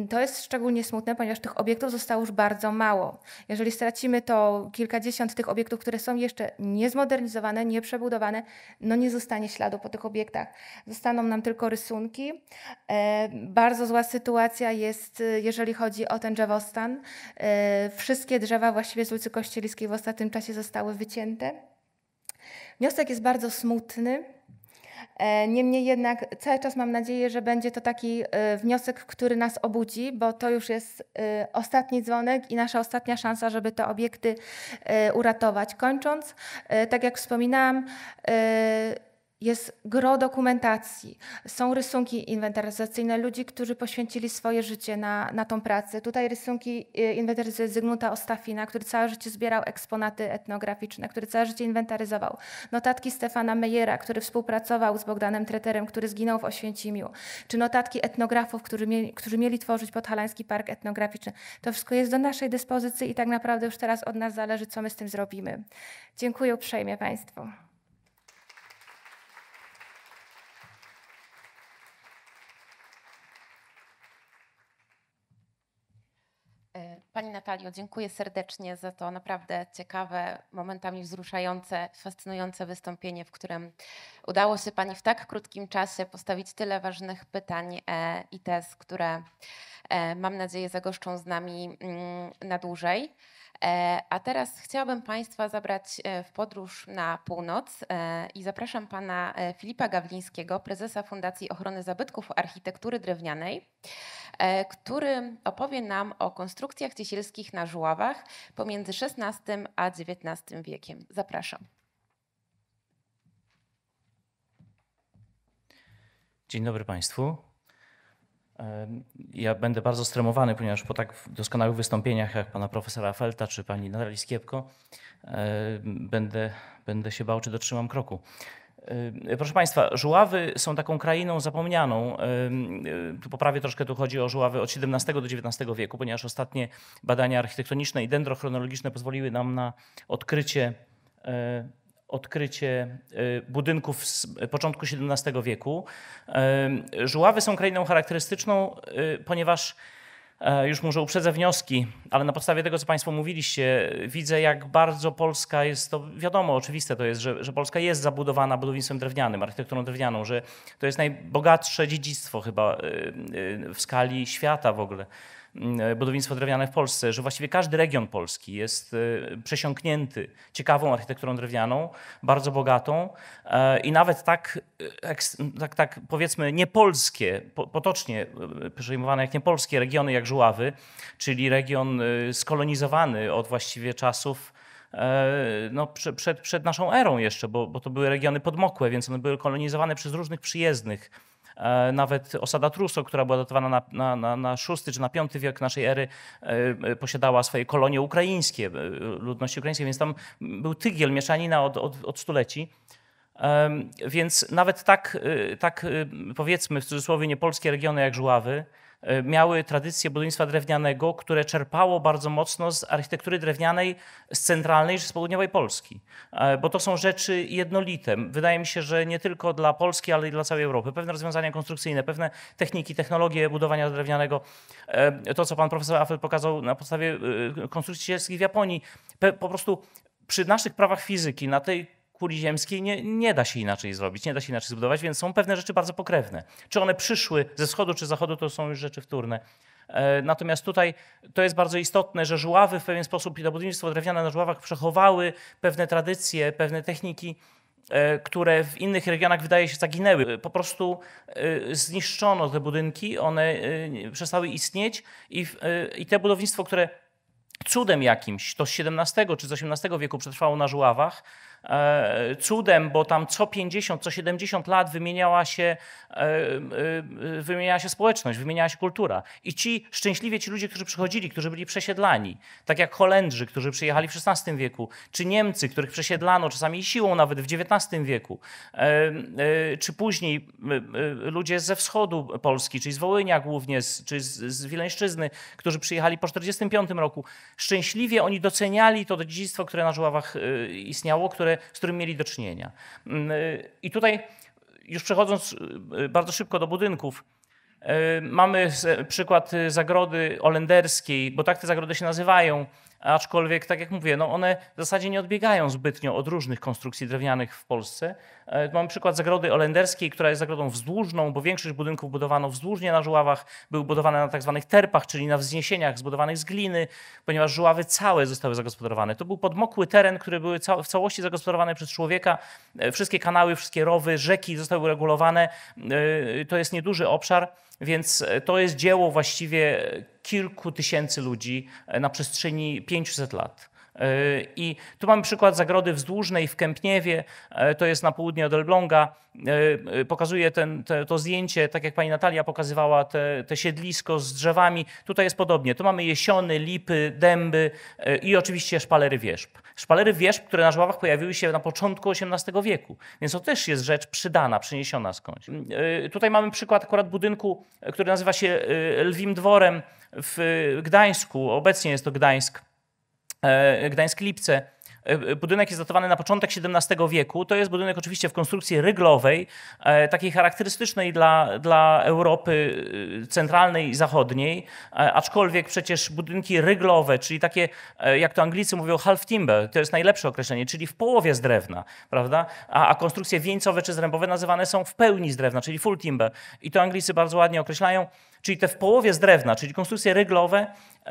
to jest szczególnie smutne, ponieważ tych obiektów zostało już bardzo mało. Jeżeli stracimy to kilkadziesiąt tych obiektów, które są jeszcze niezmodernizowane, nieprzebudowane, no nie zostanie śladu po tych obiektach. Zostaną nam tylko rysunki. E, bardzo zła sytuacja jest, e, jeżeli chodzi o ten drzewostan. wszystkie drzewa właściwie z ulicy Kościeliskiej w ostatnim czasie zostały wycięte. Wniosek jest bardzo smutny. E, niemniej jednak cały czas mam nadzieję, że będzie to taki e, wniosek, który nas obudzi, bo to już jest e, ostatni dzwonek i nasza ostatnia szansa, żeby te obiekty uratować. Kończąc, tak jak wspominałam, jest gro dokumentacji, są rysunki inwentaryzacyjne ludzi, którzy poświęcili swoje życie na, na tą pracę. Tutaj rysunki y, inwentaryzacyjne Zygmunta Ostafina, który całe życie zbierał eksponaty etnograficzne, który całe życie inwentaryzował. Notatki Stefana Mejera, który współpracował z Bogdanem Treterem, który zginął w Oświęcimiu. Czy notatki etnografów, którzy mieli, którzy mieli tworzyć podhalański park etnograficzny. To wszystko jest do naszej dyspozycji i tak naprawdę już teraz od nas zależy, co my z tym zrobimy. Dziękuję uprzejmie Państwu. Pani Natalio, dziękuję serdecznie za to naprawdę ciekawe, momentami wzruszające, fascynujące wystąpienie, w którym udało się Pani w tak krótkim czasie postawić tyle ważnych pytań e, i tez, które e, mam nadzieję zagoszczą z nami mm, na dłużej. E, a teraz chciałabym Państwa zabrać e, w podróż na północ e, i zapraszam Pana Filipa Gawlińskiego, prezesa Fundacji Ochrony Zabytków Architektury Drewnianej, który opowie nam o konstrukcjach ciesielskich na Żuławach pomiędzy XVI a XIX wiekiem. Zapraszam. Dzień dobry Państwu. Ja będę bardzo stremowany, ponieważ po tak doskonałych wystąpieniach jak pana profesora Felta czy pani Natalii Skiepko będę, będę się bał, czy dotrzymam kroku. Proszę Państwa, żuławy są taką krainą zapomnianą. Tu poprawię troszkę, tu chodzi o żuławy od XVII do XIX wieku, ponieważ ostatnie badania architektoniczne i dendrochronologiczne pozwoliły nam na odkrycie e, odkrycie y, budynków z początku XVII wieku. Y, żuławy są krainą charakterystyczną, y, ponieważ e, już może uprzedzę wnioski, ale na podstawie tego, co Państwo mówiliście, widzę, jak bardzo Polska jest, to wiadomo, oczywiste to jest, że, że Polska jest zabudowana budownictwem drewnianym, architekturą drewnianą, że to jest najbogatsze dziedzictwo chyba w skali świata w ogóle E, budownictwo drewniane w Polsce, że właściwie każdy region Polski jest e, przesiąknięty ciekawą architekturą drewnianą, bardzo bogatą e, i nawet tak, tak, tak powiedzmy niepolskie, potocznie przejmowane jak niepolskie regiony jak Żuławy, czyli region skolonizowany od właściwie czasów no, przed, przed naszą erą jeszcze, bo, bo to były regiony podmokłe, więc one były kolonizowane przez różnych przyjezdnych E, nawet osada Truso, która była datowana na, na, na, na VI czy na V wiek naszej ery, e, e, posiadała swoje kolonie ukraińskie, ludności ukraińskiej, więc tam był tygiel, mieszanina od, od, od stuleci. Więc nawet tak, tak powiedzmy w cudzysłowie niepolskie regiony jak Żuławy, E, miały tradycję budownictwa drewnianego, które czerpało bardzo mocno z architektury drewnianej z centralnej czy z południowej Polski, e, bo to są rzeczy jednolite. Wydaje mi się, że nie tylko dla Polski, ale i dla całej Europy. Pewne rozwiązania konstrukcyjne, pewne techniki, technologie budowania drewnianego, e, to co pan profesor Afel pokazał na podstawie konstrukcji w Japonii, po prostu przy naszych prawach fizyki, na tej kuli ziemskiej nie, nie da się inaczej zrobić, nie da się inaczej zbudować, więc są pewne rzeczy bardzo pokrewne. Czy one przyszły ze wschodu czy zachodu, to są już rzeczy wtórne. E, natomiast tutaj to jest bardzo istotne, że żuławy w pewien sposób i to budownictwo drewniane na żuławach przechowały pewne tradycje, pewne techniki, e, które w innych regionach wydaje się zaginęły. Po prostu e, zniszczono te budynki, one przestały istnieć i, i te budownictwo, które cudem jakimś, to z XVII czy z XVIII wieku przetrwało na żuławach, E, cudem, bo tam co 50, co 70 lat wymieniała się, e, e, wymieniała się społeczność, wymieniała się kultura. I ci szczęśliwie, ci ludzie, którzy przychodzili, którzy byli przesiedlani, tak jak Holendrzy, którzy przyjechali w XVI wieku, czy Niemcy, których przesiedlano czasami siłą nawet w XIX wieku, czy później ludzie ze wschodu Polski, czyli z Wołynia głównie, czy z Wileńszczyzny, którzy przyjechali po 45 roku, szczęśliwie oni doceniali to dziedzictwo, które na żuławach istniało, które z którym mieli do czynienia. Mm, y, I tutaj, już przechodząc y, y, bardzo szybko do budynków, mamy przykład zagrody olenderskiej, bo tak te zagrody się nazywają, aczkolwiek tak jak mówię, no one w zasadzie nie odbiegają zbytnio od różnych konstrukcji drewnianych w Polsce. E, mam przykład zagrody olenderskiej, która jest zagrodą wzdłużną, bo większość budynków budowano wzdłużnie na żuławach, były budowane na tak zwanych terpach, czyli na wzniesieniach zbudowanych z gliny, ponieważ żuławy całe zostały zagospodarowane. To był podmokły teren, który były w całości zagospodarowane przez człowieka. E, wszystkie kanały, wszystkie rowy, rzeki zostały regulowane. E, to jest nieduży obszar, więc to jest dzieło właściwie kilku tysięcy ludzi e, na przestrzeni 500 lat. E, I tu mamy przykład zagrody wzdłużnej w Kępniewie, e, to jest na południe od Elbląga. Pokazuje ten, te, to zdjęcie, tak jak pani Natalia pokazywała, te, te siedlisko z drzewami. Tutaj jest podobnie. Tu mamy jesiony, lipy, dęby i oczywiście szpalery wierzb. Szpalery wierzb, które na żławach pojawiły się na początku XVIII wieku, więc to też jest rzecz przydana, przyniesiona skądś. Tutaj mamy przykład akurat budynku, który nazywa się Lwim Dworem w Gdańsku, obecnie jest to Gdańsk, e, Gdańsk Lipce, e, Budynek jest datowany na początek XVII wieku. To jest budynek oczywiście w konstrukcji ryglowej, e, takiej charakterystycznej dla, dla Europy centralnej i zachodniej, aczkolwiek przecież budynki ryglowe, czyli takie, jak to Anglicy mówią, half timber, to jest najlepsze określenie, czyli w połowie z drewna, prawda? A, a konstrukcje wieńcowe czy zrębowe nazywane są w pełni z drewna, czyli full timber. I to Anglicy bardzo ładnie określają. Czyli te w połowie z drewna, czyli konstrukcje ryglowe, e,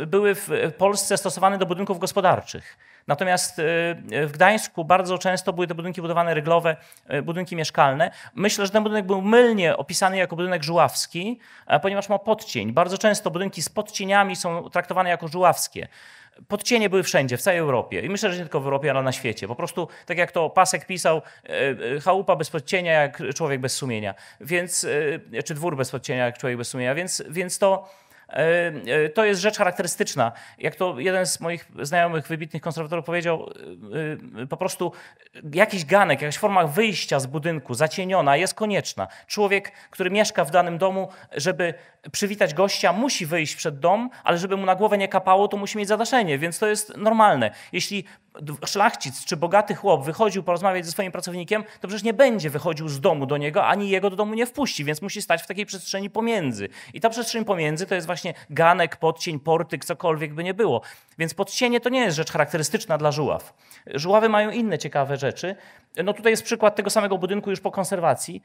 e, były w Polsce stosowane do budynków gospodarczych. Natomiast e, w Gdańsku bardzo często były te budynki budowane ryglowe, budynki mieszkalne. Myślę, że ten budynek był mylnie opisany jako budynek żuławski, ponieważ ma podcień. Bardzo często budynki z podcieniami są traktowane jako żuławskie podcienie były wszędzie, w całej Europie. I myślę, że nie tylko w Europie, ale na świecie. Po prostu, tak jak to Pasek pisał, e, e, chałupa bez podcienia jak człowiek bez sumienia. Więc, e, czy dwór bez podcienia jak człowiek bez sumienia. Więc, więc to E, e, to jest rzecz charakterystyczna. Jak to jeden z moich znajomych, wybitnych konserwatorów powiedział, e, po prostu jakiś ganek, jakaś forma wyjścia z budynku, zacieniona, jest konieczna. Człowiek, który mieszka w danym domu, żeby przywitać gościa, musi wyjść przed dom, ale żeby mu na głowę nie kapało, to musi mieć zadaszenie, więc to jest normalne. Jeśli szlachcic czy bogaty chłop wychodził porozmawiać ze swoim pracownikiem, to przecież nie będzie wychodził z domu do niego, ani jego do domu nie wpuści, więc musi stać w takiej przestrzeni pomiędzy. I ta przestrzeń pomiędzy to jest właśnie ganek, podcień, portyk, cokolwiek by nie było. Więc podcienie to nie jest rzecz charakterystyczna dla żuław. Żuławy mają inne ciekawe rzeczy. No tutaj jest przykład tego samego budynku już po konserwacji.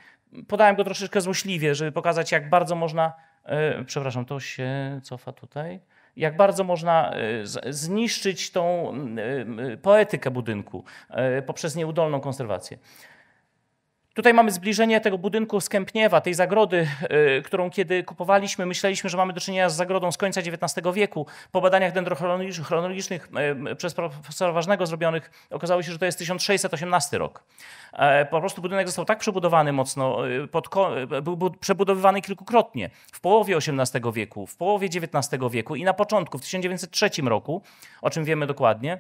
Podałem go troszeczkę złośliwie, żeby pokazać jak bardzo można... E, przepraszam, to się cofa tutaj jak bardzo można e, zniszczyć tą e, poetykę budynku e, poprzez nieudolną konserwację. Tutaj mamy zbliżenie tego budynku z Kępniewa, tej zagrody, y, którą kiedy kupowaliśmy, myśleliśmy, że mamy do czynienia z zagrodą z końca XIX wieku. Po badaniach dendrochronologicznych y, y, przez profesora Ważnego zrobionych okazało się, że to jest 1618 rok. E, po prostu budynek został tak przebudowany mocno, pod, był przebudowywany kilkukrotnie w połowie XVIII wieku, w połowie XIX wieku i na początku, w 1903 roku, o czym wiemy dokładnie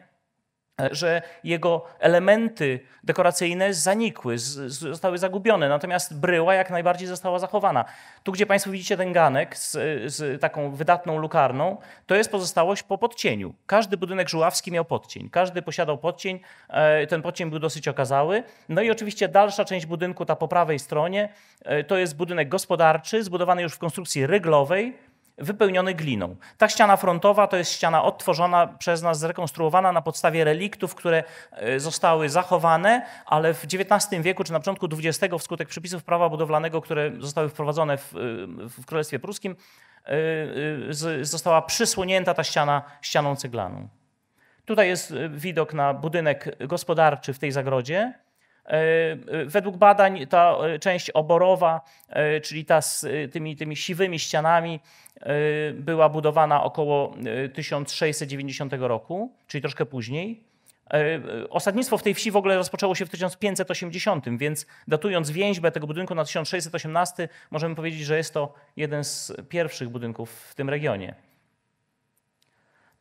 E, że jego elementy dekoracyjne zanikły, zostały zagubione, natomiast bryła jak najbardziej została zachowana. Tu, gdzie Państwo widzicie ten ganek z, z taką wydatną lukarną, to jest pozostałość po podcieniu. Każdy budynek żuławski miał podcień, każdy posiadał podcień, e, ten podcień był dosyć okazały. No i oczywiście dalsza część budynku, ta po prawej stronie, e, to jest budynek gospodarczy, zbudowany już w konstrukcji ryglowej, wypełniony gliną. Ta ściana frontowa to jest ściana odtworzona przez nas, zrekonstruowana na podstawie reliktów, które e, zostały zachowane, ale w XIX wieku czy na początku XX wskutek przepisów prawa budowlanego, które zostały wprowadzone w, e, w Królestwie Pruskim, e, została przysłonięta ta ściana ścianą ceglaną. Tutaj jest widok na budynek gospodarczy w tej zagrodzie. E, e, według badań ta e, część oborowa, czyli ta z tymi, tymi siwymi ścianami, była budowana około 1690 roku, czyli troszkę później. Osadnictwo w tej wsi w ogóle rozpoczęło się w 1580, więc datując więźbę tego budynku na 1618, możemy powiedzieć, że jest to jeden z pierwszych budynków w tym regionie.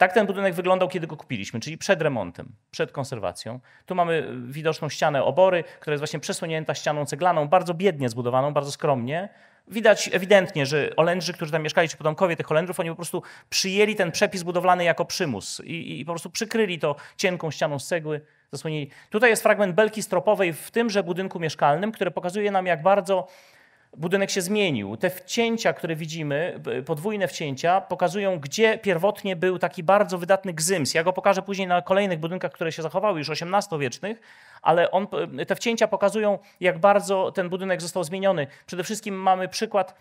Tak ten budynek wyglądał, kiedy go kupiliśmy, czyli przed remontem, przed konserwacją. Tu mamy y, widoczną ścianę obory, która jest właśnie przesłonięta ścianą ceglaną, bardzo biednie zbudowaną, bardzo skromnie. Widać ewidentnie, że Holendrzy, którzy tam mieszkali, czy potomkowie tych Holendrów, oni po prostu przyjęli ten przepis budowlany jako przymus i, i po prostu przykryli to cienką ścianą z cegły, zasłonili. Tutaj jest fragment belki stropowej w tymże budynku mieszkalnym, który pokazuje nam, jak bardzo budynek się zmienił. Te wcięcia, które widzimy, podwójne wcięcia, pokazują, gdzie pierwotnie był taki bardzo wydatny gzyms. Ja go pokażę później na kolejnych budynkach, które się zachowały, już XVIII-wiecznych, ale on, te wcięcia pokazują, jak bardzo ten budynek został zmieniony. Przede wszystkim mamy przykład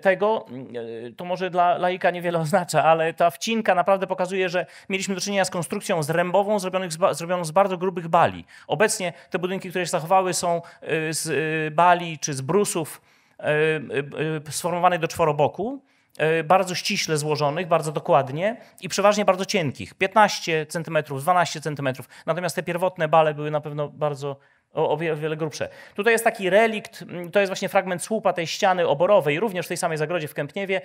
tego, mm, to może dla laika niewiele [LAUGHS] oznacza, ale ta wcinka naprawdę pokazuje, że mieliśmy do czynienia z konstrukcją zrębową zrobionych z, zrobioną z bardzo grubych bali. Obecnie te budynki, które się zachowały, są y, z y, bali czy z brusów E, e, sformowanej do czworoboku, e, bardzo ściśle złożonych, bardzo dokładnie i przeważnie bardzo cienkich, 15 cm, 12 cm. Natomiast te pierwotne bale były na pewno bardzo o, o, wiele, o, wiele grubsze. Tutaj jest taki relikt, mm, to jest właśnie fragment słupa tej ściany oborowej, również w tej samej zagrodzie w Kępniewie.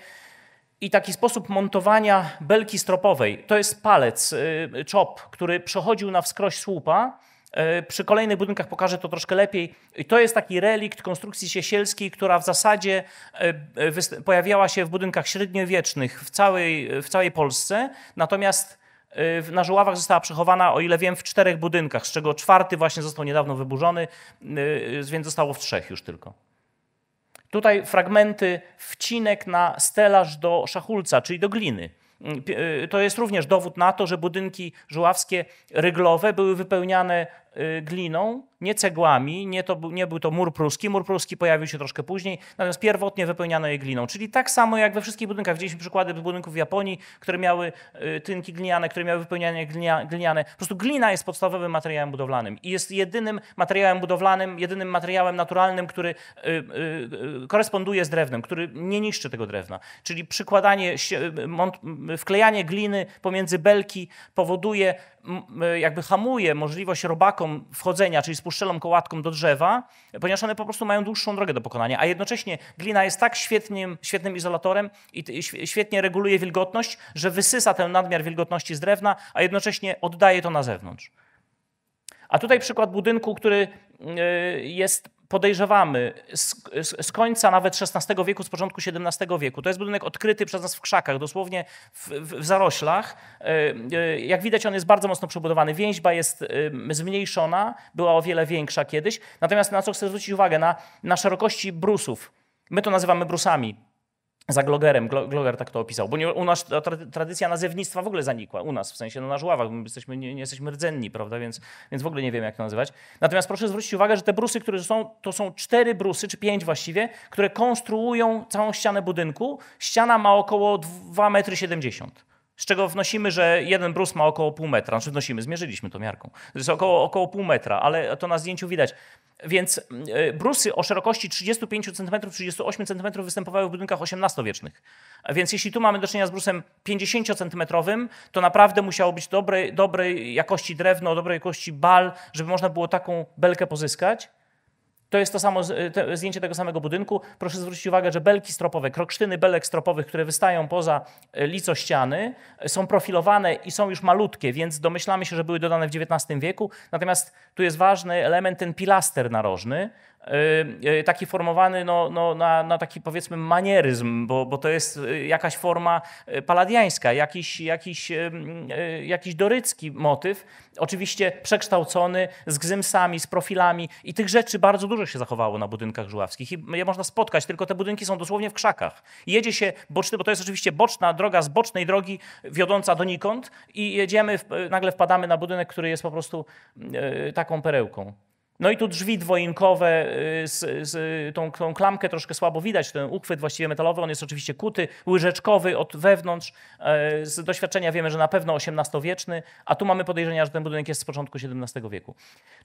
I taki sposób montowania belki stropowej. To jest palec, y, czop, który przechodził na wskroś słupa E, przy kolejnych budynkach pokażę to troszkę lepiej. to jest taki relikt konstrukcji siesielskiej, która w zasadzie e, e, pojawiała się w budynkach średniowiecznych w całej, w całej Polsce, natomiast na Żuławach została przechowana, o ile wiem, w czterech budynkach, z czego czwarty właśnie został niedawno wyburzony, więc zostało w trzech już tylko. Tutaj fragmenty wcinek na stelaż do szachulca, czyli do gliny. Mm, to jest również dowód na to, że budynki żuławskie ryglowe były wypełniane Y, gliną, nie cegłami, nie, to, nie był to mur pruski. Mur pruski pojawił się troszkę później, natomiast pierwotnie wypełniano je gliną. Czyli tak samo jak we wszystkich budynkach. Widzieliśmy przykłady budynków w Japonii, które miały y, tynki gliniane, które miały wypełnianie glinia, gliniane. Po prostu glina jest podstawowym materiałem budowlanym i jest jedynym materiałem budowlanym, jedynym materiałem naturalnym, który y, koresponduje z drewnem, który nie niszczy tego drewna. Czyli przykładanie, wklejanie gliny pomiędzy belki powoduje jakby hamuje możliwość robakom wchodzenia, czyli spuszczelą kołatką do drzewa, ponieważ one po prostu mają dłuższą drogę do pokonania, a jednocześnie glina jest tak świetnym, świetnym izolatorem i świetnie reguluje wilgotność, że wysysa ten nadmiar wilgotności z drewna, a jednocześnie oddaje to na zewnątrz. A tutaj przykład budynku, który y, jest podejrzewamy z, z, końca nawet XVI wieku, z początku XVII wieku. To jest budynek odkryty przez nas w krzakach, dosłownie w, w zaroślach. E, e, jak widać, on jest bardzo mocno przebudowany. Więźba jest zmniejszona, była o wiele większa kiedyś. Natomiast na co chcę zwrócić uwagę, na, na szerokości brusów. My to nazywamy brusami za Glogerem. Gloger tak to opisał, bo nie, u nas ta tradycja nazewnictwa w ogóle zanikła. U nas, w sensie no, na żławach, my jesteśmy, nie, nie, jesteśmy rdzenni, prawda, więc, więc w ogóle nie wiem, jak to nazywać. Natomiast proszę zwrócić uwagę, że te brusy, które są, to są cztery brusy, czy pięć właściwie, które konstruują całą ścianę budynku. Ściana ma około 2,70 metry. Z czego wnosimy, że jeden brus ma około pół metra. Znaczy wnosimy, zmierzyliśmy to miarką. To jest około, około pół metra, ale to na zdjęciu widać. Więc y, brusy o szerokości 35 cm, 38 cm występowały w budynkach osiemnastowiecznych. wiecznych Więc jeśli tu mamy do czynienia z brusem 50-centymetrowym, to naprawdę musiało być dobrej, dobrej jakości drewno, dobrej jakości bal, żeby można było taką belkę pozyskać. To jest to samo zdjęcie tego samego budynku. Proszę zwrócić uwagę, że belki stropowe, kroksztyny belek stropowych, które wystają poza e, lico ściany, e, są profilowane i są już malutkie, więc domyślamy się, że były dodane w XIX wieku. Natomiast tu jest ważny element ten pilaster narożny, Y, y, taki formowany no, no, na, na, taki powiedzmy manieryzm, bo, bo to jest y, jakaś forma paladiańska, jakiś, jakiś, jakiś dorycki motyw, oczywiście przekształcony z gzymsami, z profilami i tych rzeczy bardzo dużo się zachowało na budynkach żuławskich i je można spotkać, tylko te budynki są dosłownie w krzakach. Jedzie się boczny, bo to jest oczywiście boczna droga z bocznej drogi wiodąca donikąd i jedziemy, nagle wpadamy na budynek, który jest po prostu taką perełką. No i tu drzwi dwoinkowe y, z, z tą, tą, klamkę troszkę słabo widać, ten uchwyt właściwie metalowy, on jest oczywiście kuty, łyżeczkowy od wewnątrz. Y, z doświadczenia wiemy, że na pewno XVIII-wieczny, a tu mamy podejrzenia, że ten budynek jest z początku XVII wieku.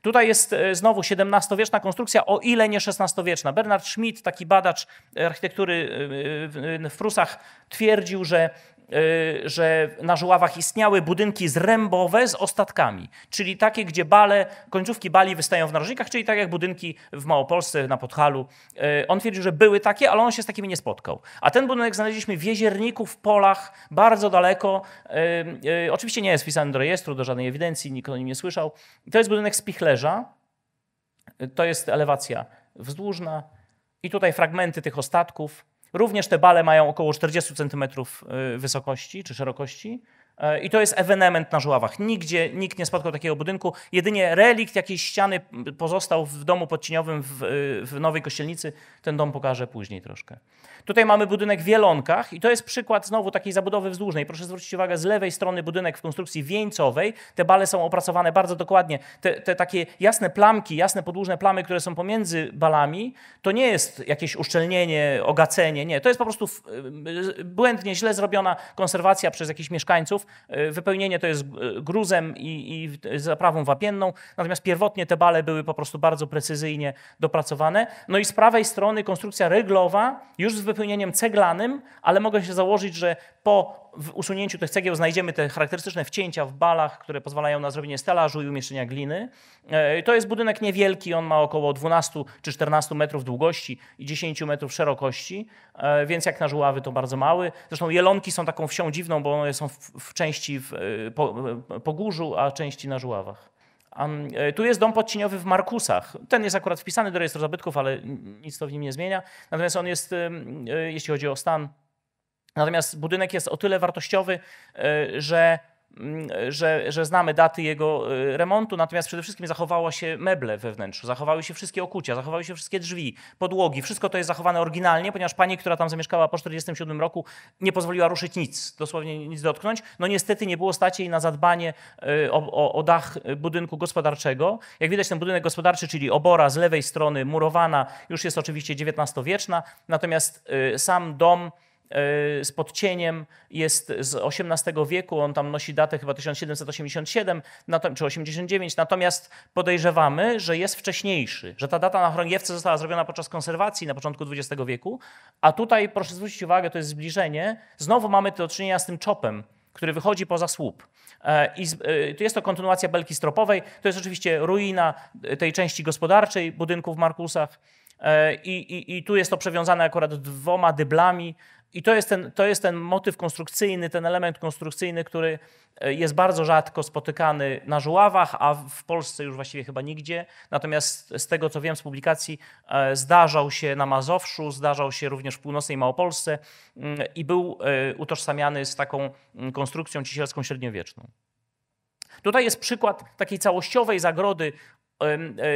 Tutaj jest y, znowu XVII-wieczna konstrukcja, o ile nie XVI-wieczna. Bernard Schmidt, taki badacz architektury w Prusach, twierdził, że Y, że na Żuławach istniały budynki zrębowe z ostatkami, czyli takie, gdzie bale, końcówki bali wystają w narożnikach, czyli tak jak budynki w Małopolsce, na Podhalu. Y, on twierdził, że były takie, ale on się z takimi nie spotkał. A ten budynek znaleźliśmy w Jezierniku, w Polach, bardzo daleko. Y, oczywiście nie jest wpisany do rejestru, do żadnej ewidencji, nikt o nim nie słyszał. To jest budynek Spichlerza. To jest elewacja wzdłużna. I tutaj fragmenty tych ostatków. Również te bale mają około 40 cm y, wysokości czy szerokości. E, I to jest ewenement na Żuławach. Nigdzie nikt nie spotkał takiego budynku. Jedynie relikt jakiejś ściany pozostał w domu podcieniowym w, e, w Nowej Kościelnicy. Ten dom pokażę później troszkę. Tutaj mamy budynek w Wielonkach i to jest przykład znowu takiej zabudowy wzdłużnej. Proszę zwrócić uwagę, z lewej strony budynek w konstrukcji wieńcowej. Te bale są opracowane bardzo dokładnie. Te, te takie jasne plamki, jasne podłużne plamy, które są pomiędzy balami, to nie jest jakieś uszczelnienie, ogacenie. Nie, to jest po prostu e, błędnie, źle zrobiona konserwacja przez jakichś mieszkańców E, wypełnienie to jest e, gruzem i, i zaprawą wapienną, natomiast pierwotnie te bale były po prostu bardzo precyzyjnie dopracowane. No i z prawej strony konstrukcja reglowa, już z wypełnieniem ceglanym, ale mogę się założyć, że po usunięciu tych cegieł znajdziemy te charakterystyczne wcięcia w balach, które pozwalają na zrobienie stelażu i umieszczenia gliny. E, to jest budynek niewielki, on ma około 12 czy 14 metrów długości i 10 metrów szerokości, więc jak na żuławy to bardzo mały. Zresztą jelonki są taką wsią dziwną, bo one są w, w części w Pogórzu, y, po y, a części na Żuławach. Um, tu jest dom podciniowy w Markusach. Ten jest akurat wpisany do rejestru zabytków, ale nic to w nim nie zmienia. Natomiast on jest, jeśli chodzi o stan, natomiast budynek jest o tyle wartościowy, że Mm, że, że znamy daty jego e, remontu, natomiast przede wszystkim zachowało się meble we wnętrzu, zachowały się wszystkie okucia, zachowały się wszystkie drzwi, podłogi, wszystko to jest zachowane oryginalnie, ponieważ pani, która tam zamieszkała po 1947 roku, nie pozwoliła ruszyć nic, dosłownie nic dotknąć. No niestety nie było stać jej na zadbanie e, o, o, o dach budynku gospodarczego. Jak widać ten budynek gospodarczy, czyli obora z lewej strony murowana, już jest oczywiście XIX-wieczna, natomiast e, sam dom Y, z podcieniem jest z XVIII wieku, on tam nosi datę chyba 1787 czy 89, natomiast podejrzewamy, że jest wcześniejszy, że ta data na chorągiewce została zrobiona podczas konserwacji na początku XX wieku, a tutaj proszę zwrócić uwagę, to jest zbliżenie, znowu mamy do czynienia z tym czopem, który wychodzi poza słup. E, I e, jest to kontynuacja belki stropowej. To jest oczywiście ruina e, tej części gospodarczej budynku w Markusach. I, i, I, tu jest to przewiązane akurat dwoma dyblami, i to jest, ten, to jest ten motyw konstrukcyjny, ten element konstrukcyjny, który e, jest bardzo rzadko spotykany na żuławach, a w Polsce już właściwie chyba nigdzie. Natomiast z tego, co wiem z publikacji, e, zdarzał się na Mazowszu, zdarzał się również w północnej Małopolsce mm, i był e, utożsamiany z taką mm, konstrukcją cisielską średniowieczną. Tutaj jest przykład takiej całościowej zagrody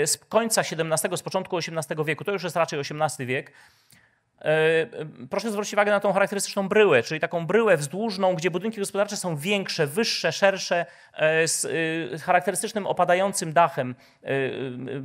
z końca XVII, z początku XVIII wieku. To już jest raczej XVIII wiek E, proszę zwrócić uwagę na tą charakterystyczną bryłę, czyli taką bryłę wzdłużną, gdzie budynki gospodarcze są większe, wyższe, szersze, e, z e, charakterystycznym opadającym dachem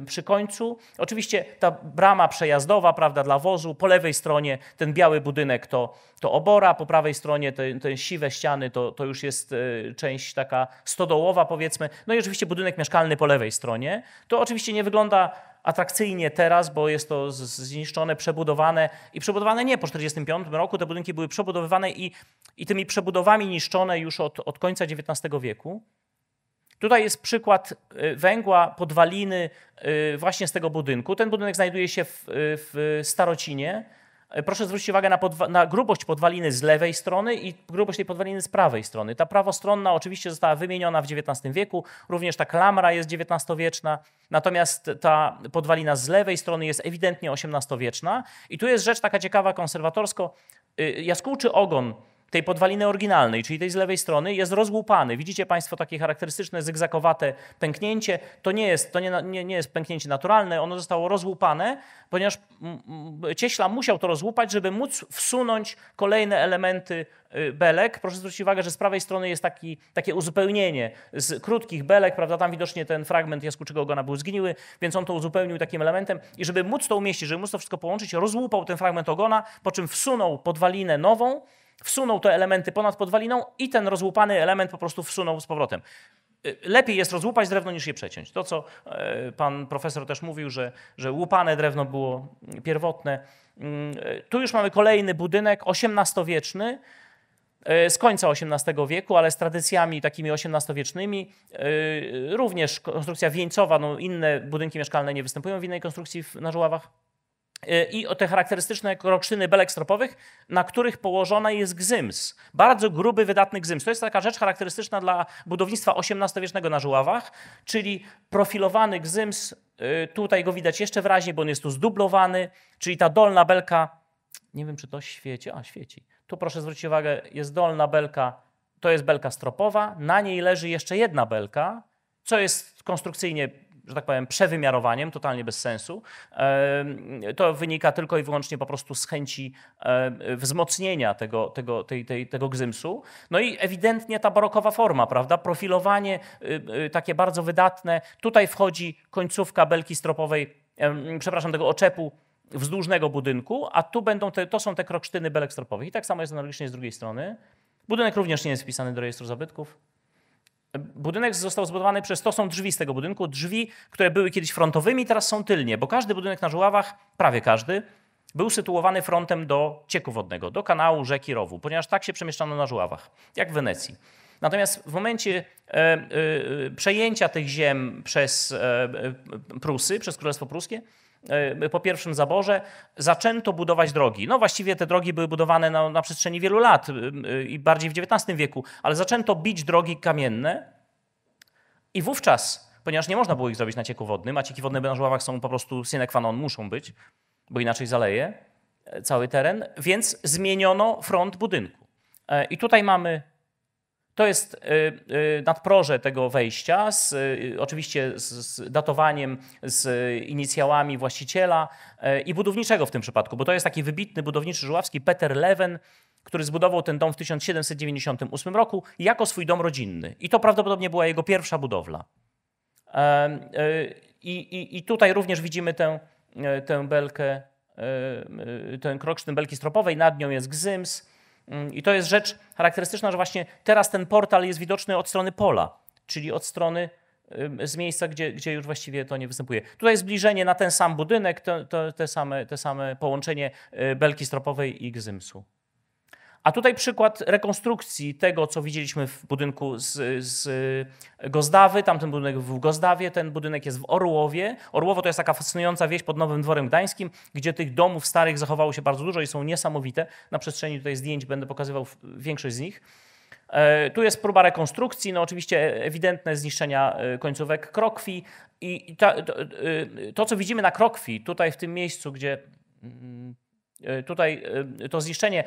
przy końcu. Oczywiście ta brama przejazdowa prawda, dla wozu, po lewej stronie ten biały budynek to, to obora, po prawej stronie te, te siwe ściany to, to już jest część taka stodołowa powiedzmy, no i oczywiście budynek mieszkalny po lewej stronie. To oczywiście nie wygląda atrakcyjnie teraz, bo jest to zniszczone, przebudowane i przebudowane nie po 1945 roku. Te budynki były przebudowywane i, i tymi przebudowami niszczone już od, od końca XIX wieku. Tutaj jest przykład y, węgła, podwaliny y, właśnie z tego budynku. Ten budynek znajduje się w, y, w Starocinie. E, proszę zwrócić uwagę na, na, grubość podwaliny z lewej strony i grubość tej podwaliny z prawej strony. Ta prawostronna oczywiście została wymieniona w XIX wieku, również ta klamra jest XIX-wieczna, natomiast ta podwalina z lewej strony jest ewidentnie XVIII-wieczna. I tu jest rzecz taka ciekawa konserwatorsko. Y, Jaskółczy ogon tej podwaliny oryginalnej, czyli tej z lewej strony, jest rozłupany. Widzicie Państwo takie charakterystyczne zygzakowate pęknięcie. To nie jest, to nie, nie, nie jest pęknięcie naturalne, ono zostało rozłupane, ponieważ cieśla musiał to rozłupać, żeby móc wsunąć kolejne elementy y, belek. Proszę zwrócić uwagę, że z prawej strony jest taki, takie uzupełnienie z krótkich belek, prawda? Tam widocznie ten fragment jaskółczego ogona był zgniły, więc on to uzupełnił takim elementem. I żeby móc to umieścić, żeby móc to wszystko połączyć, rozłupał ten fragment ogona, po czym wsunął podwalinę nową, wsunął te elementy ponad podwaliną i ten rozłupany element po prostu wsunął z powrotem. Y, lepiej jest rozłupać drewno niż je przeciąć. To, co e, pan profesor też mówił, że, że łupane drewno było pierwotne. Mm, e, tu już mamy kolejny budynek, XVIII-wieczny, e, z końca XVIII wieku, ale z tradycjami takimi XVIII-wiecznymi. Również konstrukcja wieńcowa, no inne budynki mieszkalne nie występują w innej konstrukcji na Żuławach. E, i o te charakterystyczne krokszyny belek stropowych, na których położona jest gzyms. Bardzo gruby, wydatny gzyms. To jest taka rzecz charakterystyczna dla budownictwa XVIII-wiecznego na Żuławach, czyli profilowany gzyms, e, tutaj go widać jeszcze wyraźniej, bo on jest tu zdublowany, czyli ta dolna belka, nie wiem czy to świeci, a świeci. Tu proszę zwrócić uwagę, jest dolna belka, to jest belka stropowa, na niej leży jeszcze jedna belka, co jest konstrukcyjnie że tak powiem, przewymiarowaniem, totalnie bez sensu. To wynika tylko i wyłącznie po prostu z chęci wzmocnienia tego, tego, tej, tej, tego gzymsu. No i ewidentnie ta barokowa forma, prawda? Profilowanie y, y, takie bardzo wydatne. Tutaj wchodzi końcówka belki stropowej, przepraszam, tego oczepu wzdłużnego budynku, a tu będą te, to są te kroksztyny belek stropowych. I tak samo jest analogicznie z drugiej strony. Budynek również nie jest wpisany do rejestru zabytków. Budynek został zbudowany przez, to są drzwi z tego budynku, drzwi, które były kiedyś frontowymi, teraz są tylnie, bo każdy budynek na Żuławach, prawie każdy, był sytuowany frontem do cieku wodnego, do kanału rzeki Rowu, ponieważ tak się przemieszczano na Żuławach, jak w Wenecji. Natomiast w momencie e, e, e przejęcia tych ziem przez e, e Prusy, przez Królestwo Pruskie, E, po pierwszym zaborze zaczęto budować drogi. No właściwie te drogi były budowane na, na przestrzeni wielu lat y, y, i bardziej w XIX wieku, ale zaczęto bić drogi kamienne i wówczas, ponieważ nie można było ich zrobić na cieku wodnym, a cieki wodne na żławach są po prostu sine qua non, muszą być, bo inaczej zaleje e, cały teren, więc zmieniono front budynku. E, I tutaj mamy to jest y, y, nadproże tego wejścia, z, y, oczywiście z datowaniem, z inicjałami właściciela i budowniczego w tym przypadku, bo to jest taki wybitny budowniczy żuławski Peter Leven, który zbudował ten dom w 1798 roku jako swój dom rodzinny. I to prawdopodobnie była jego pierwsza budowla. I, i, i tutaj również widzimy tę, tę belkę, ten kroksztyn belki stropowej, nad nią jest gzyms, Mm, I to jest rzecz charakterystyczna, że właśnie teraz ten portal jest widoczny od strony pola, czyli od strony z miejsca, gdzie, gdzie już właściwie to nie występuje. Tutaj zbliżenie na ten sam budynek, to, to, te, same, te same połączenie y, belki stropowej i gzymsu. A tutaj przykład rekonstrukcji tego, co widzieliśmy w budynku z, z Gozdawy. Tamten budynek był w Gozdawie, ten budynek jest w Orłowie. Orłowo to jest taka fascynująca wieś pod Nowym Dworem Gdańskim, gdzie tych domów starych zachowało się bardzo dużo i są niesamowite. Na przestrzeni tutaj zdjęć będę pokazywał większość z nich. E, tu jest próba rekonstrukcji, no oczywiście ewidentne zniszczenia e, końcówek krokwi i to, to, e, to, co widzimy na krokwi, tutaj w tym miejscu, gdzie mm, tutaj to zniszczenie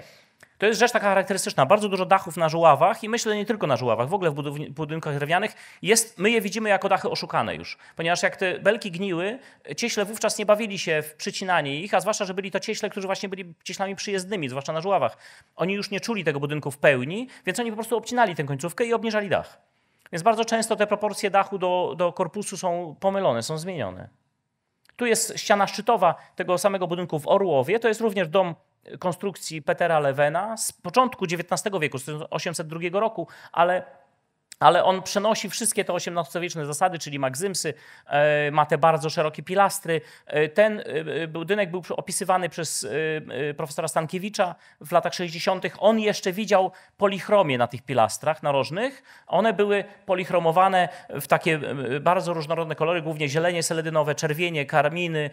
to jest rzecz taka charakterystyczna. Bardzo dużo dachów na żuławach i myślę nie tylko na żuławach, w ogóle w budynkach drewnianych. Jest, my je widzimy jako dachy oszukane już, ponieważ jak te belki gniły, cieśle wówczas nie bawili się w przycinanie ich, a zwłaszcza, że byli to cieśle, którzy właśnie byli cieślami przyjezdnymi, zwłaszcza na żuławach. Oni już nie czuli tego budynku w pełni, więc oni po prostu obcinali tę końcówkę i obniżali dach. Więc bardzo często te proporcje dachu do, do korpusu są pomylone, są zmienione. Tu jest ściana szczytowa tego samego budynku w Orłowie. To jest również dom konstrukcji Petera Lewena z początku XIX wieku, z 1802 roku, ale ale on przenosi wszystkie te XVIII-wieczne zasady, czyli magzymsy, e, ma te bardzo szerokie pilastry. E, ten e, budynek był opisywany przez profesora Stankiewicza w latach 60. On jeszcze widział polichromię na tych pilastrach narożnych. One były polichromowane w takie bardzo różnorodne kolory, głównie zielenie seledynowe, czerwienie, karminy,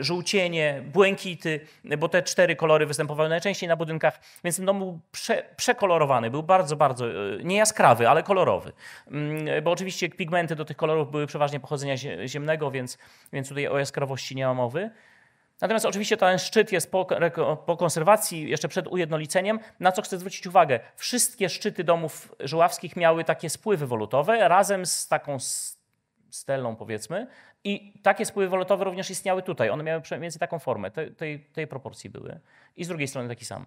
żółcienie, błękity, bo te cztery kolory występowały najczęściej na budynkach, więc ten no, dom był prze przekolorowany, był bardzo, bardzo niejaskrawy, ale kolorowy kolorowy. Mm, bo oczywiście pigmenty do tych kolorów były przeważnie pochodzenia ziemnego, więc, więc tutaj o jaskrawości nie ma mowy. Natomiast oczywiście ten szczyt jest po, po, konserwacji, jeszcze przed ujednoliceniem, na co chcę zwrócić uwagę. Wszystkie szczyty domów żuławskich miały takie spływy wolutowe razem z taką stelą powiedzmy i takie spływy wolutowe również istniały tutaj. One miały mniej więcej taką formę, tej, tej proporcji były i z drugiej strony taki sam.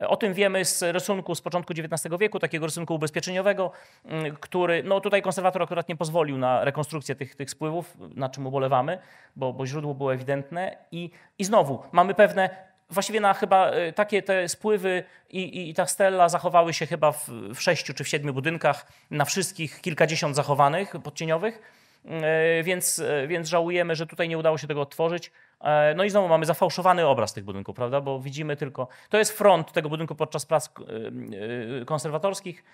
O tym wiemy z rysunku z początku XIX wieku, takiego rysunku ubezpieczeniowego, mm, który, no tutaj konserwator akurat nie pozwolił na rekonstrukcję tych, tych spływów, na czym ubolewamy, bo, bo źródło było ewidentne. I, I znowu mamy pewne, właściwie na chyba e, takie te spływy i, i ta stella zachowały się chyba w, w sześciu czy w siedmiu budynkach, na wszystkich kilkadziesiąt zachowanych podcieniowych E, więc, e, więc żałujemy, że tutaj nie udało się tego odtworzyć. E, no i znowu mamy zafałszowany obraz tych budynków, prawda? Bo widzimy tylko. To jest front tego budynku podczas prac konserwatorskich.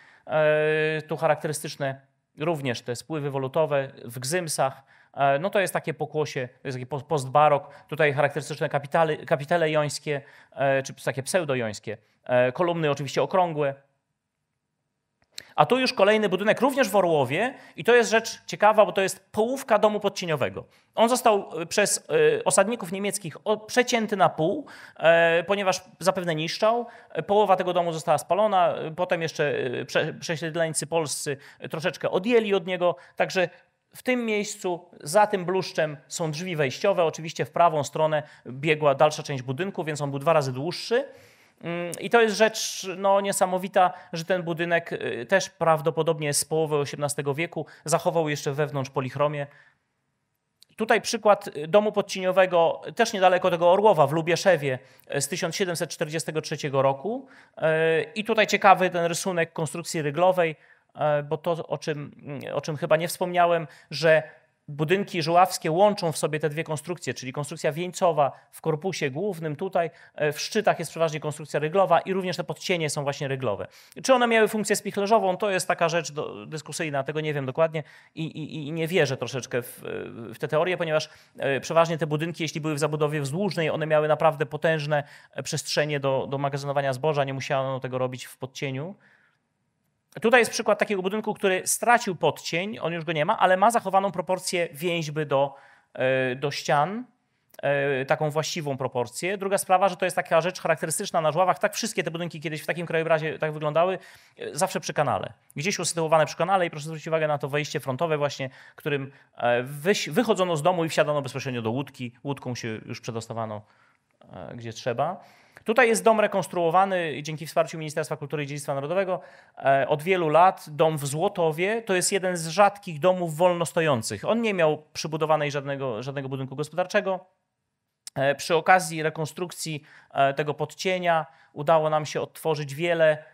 Tu charakterystyczne również te spływy wolutowe w gzymsach. No to jest takie pokłosie, to jest taki postbarok. Tutaj charakterystyczne kapitale, kapitele jońskie, czy takie pseudojońskie. Kolumny oczywiście okrągłe, a tu już kolejny budynek, również w Orłowie, i to jest rzecz ciekawa, bo to jest połówka domu podcieniowego. On został y, przez y, osadników niemieckich przecięty na pół, e, ponieważ zapewne niszczał. E, połowa tego domu została spalona, e, potem jeszcze prześledleńcy polscy troszeczkę odjęli od niego, także w tym miejscu, za tym bluszczem, są drzwi wejściowe. Oczywiście w prawą stronę biegła dalsza część budynku, więc on był dwa razy dłuższy. Mm, I to jest rzecz no, niesamowita, że ten budynek y, też prawdopodobnie z połowy XVIII wieku zachował jeszcze wewnątrz polichromię. Tutaj przykład y, domu podciniowego też niedaleko tego Orłowa w Lubieszewie y, z 1743 roku. I tutaj ciekawy ten rysunek konstrukcji ryglowej, bo to, o czym, o czym chyba nie wspomniałem, że budynki żuławskie łączą w sobie te dwie konstrukcje, czyli konstrukcja wieńcowa w korpusie głównym tutaj, e, w szczytach jest przeważnie konstrukcja ryglowa i również te podcienie są właśnie ryglowe. Czy one miały funkcję spichlerzową, to jest taka rzecz do, dyskusyjna, tego nie wiem dokładnie i, i, i nie wierzę troszeczkę w, w te teorie, ponieważ e, przeważnie te budynki, jeśli były w zabudowie wzdłużnej, one miały naprawdę potężne e, przestrzenie do, do magazynowania zboża, nie musiano tego robić w podcieniu. Tutaj jest przykład takiego budynku, który stracił podcień, on już go nie ma, ale ma zachowaną proporcję więźby do, e, do ścian, e, taką właściwą proporcję. Druga sprawa, że to jest taka rzecz charakterystyczna na żławach. Tak wszystkie te budynki kiedyś w takim krajobrazie tak wyglądały, e, zawsze przy kanale. Gdzieś usytuowane przy kanale i proszę zwrócić uwagę na to wejście frontowe właśnie, którym wychodzono z domu i wsiadano bezpośrednio do łódki. Łódką się już przedostawano gdzie trzeba. Tutaj jest dom rekonstruowany dzięki wsparciu Ministerstwa Kultury i Dziedzictwa Narodowego e, od wielu lat. Dom w Złotowie to jest jeden z rzadkich domów wolnostojących. On nie miał przybudowanej żadnego, żadnego budynku gospodarczego. E, przy okazji rekonstrukcji e, tego podcienia udało nam się odtworzyć wiele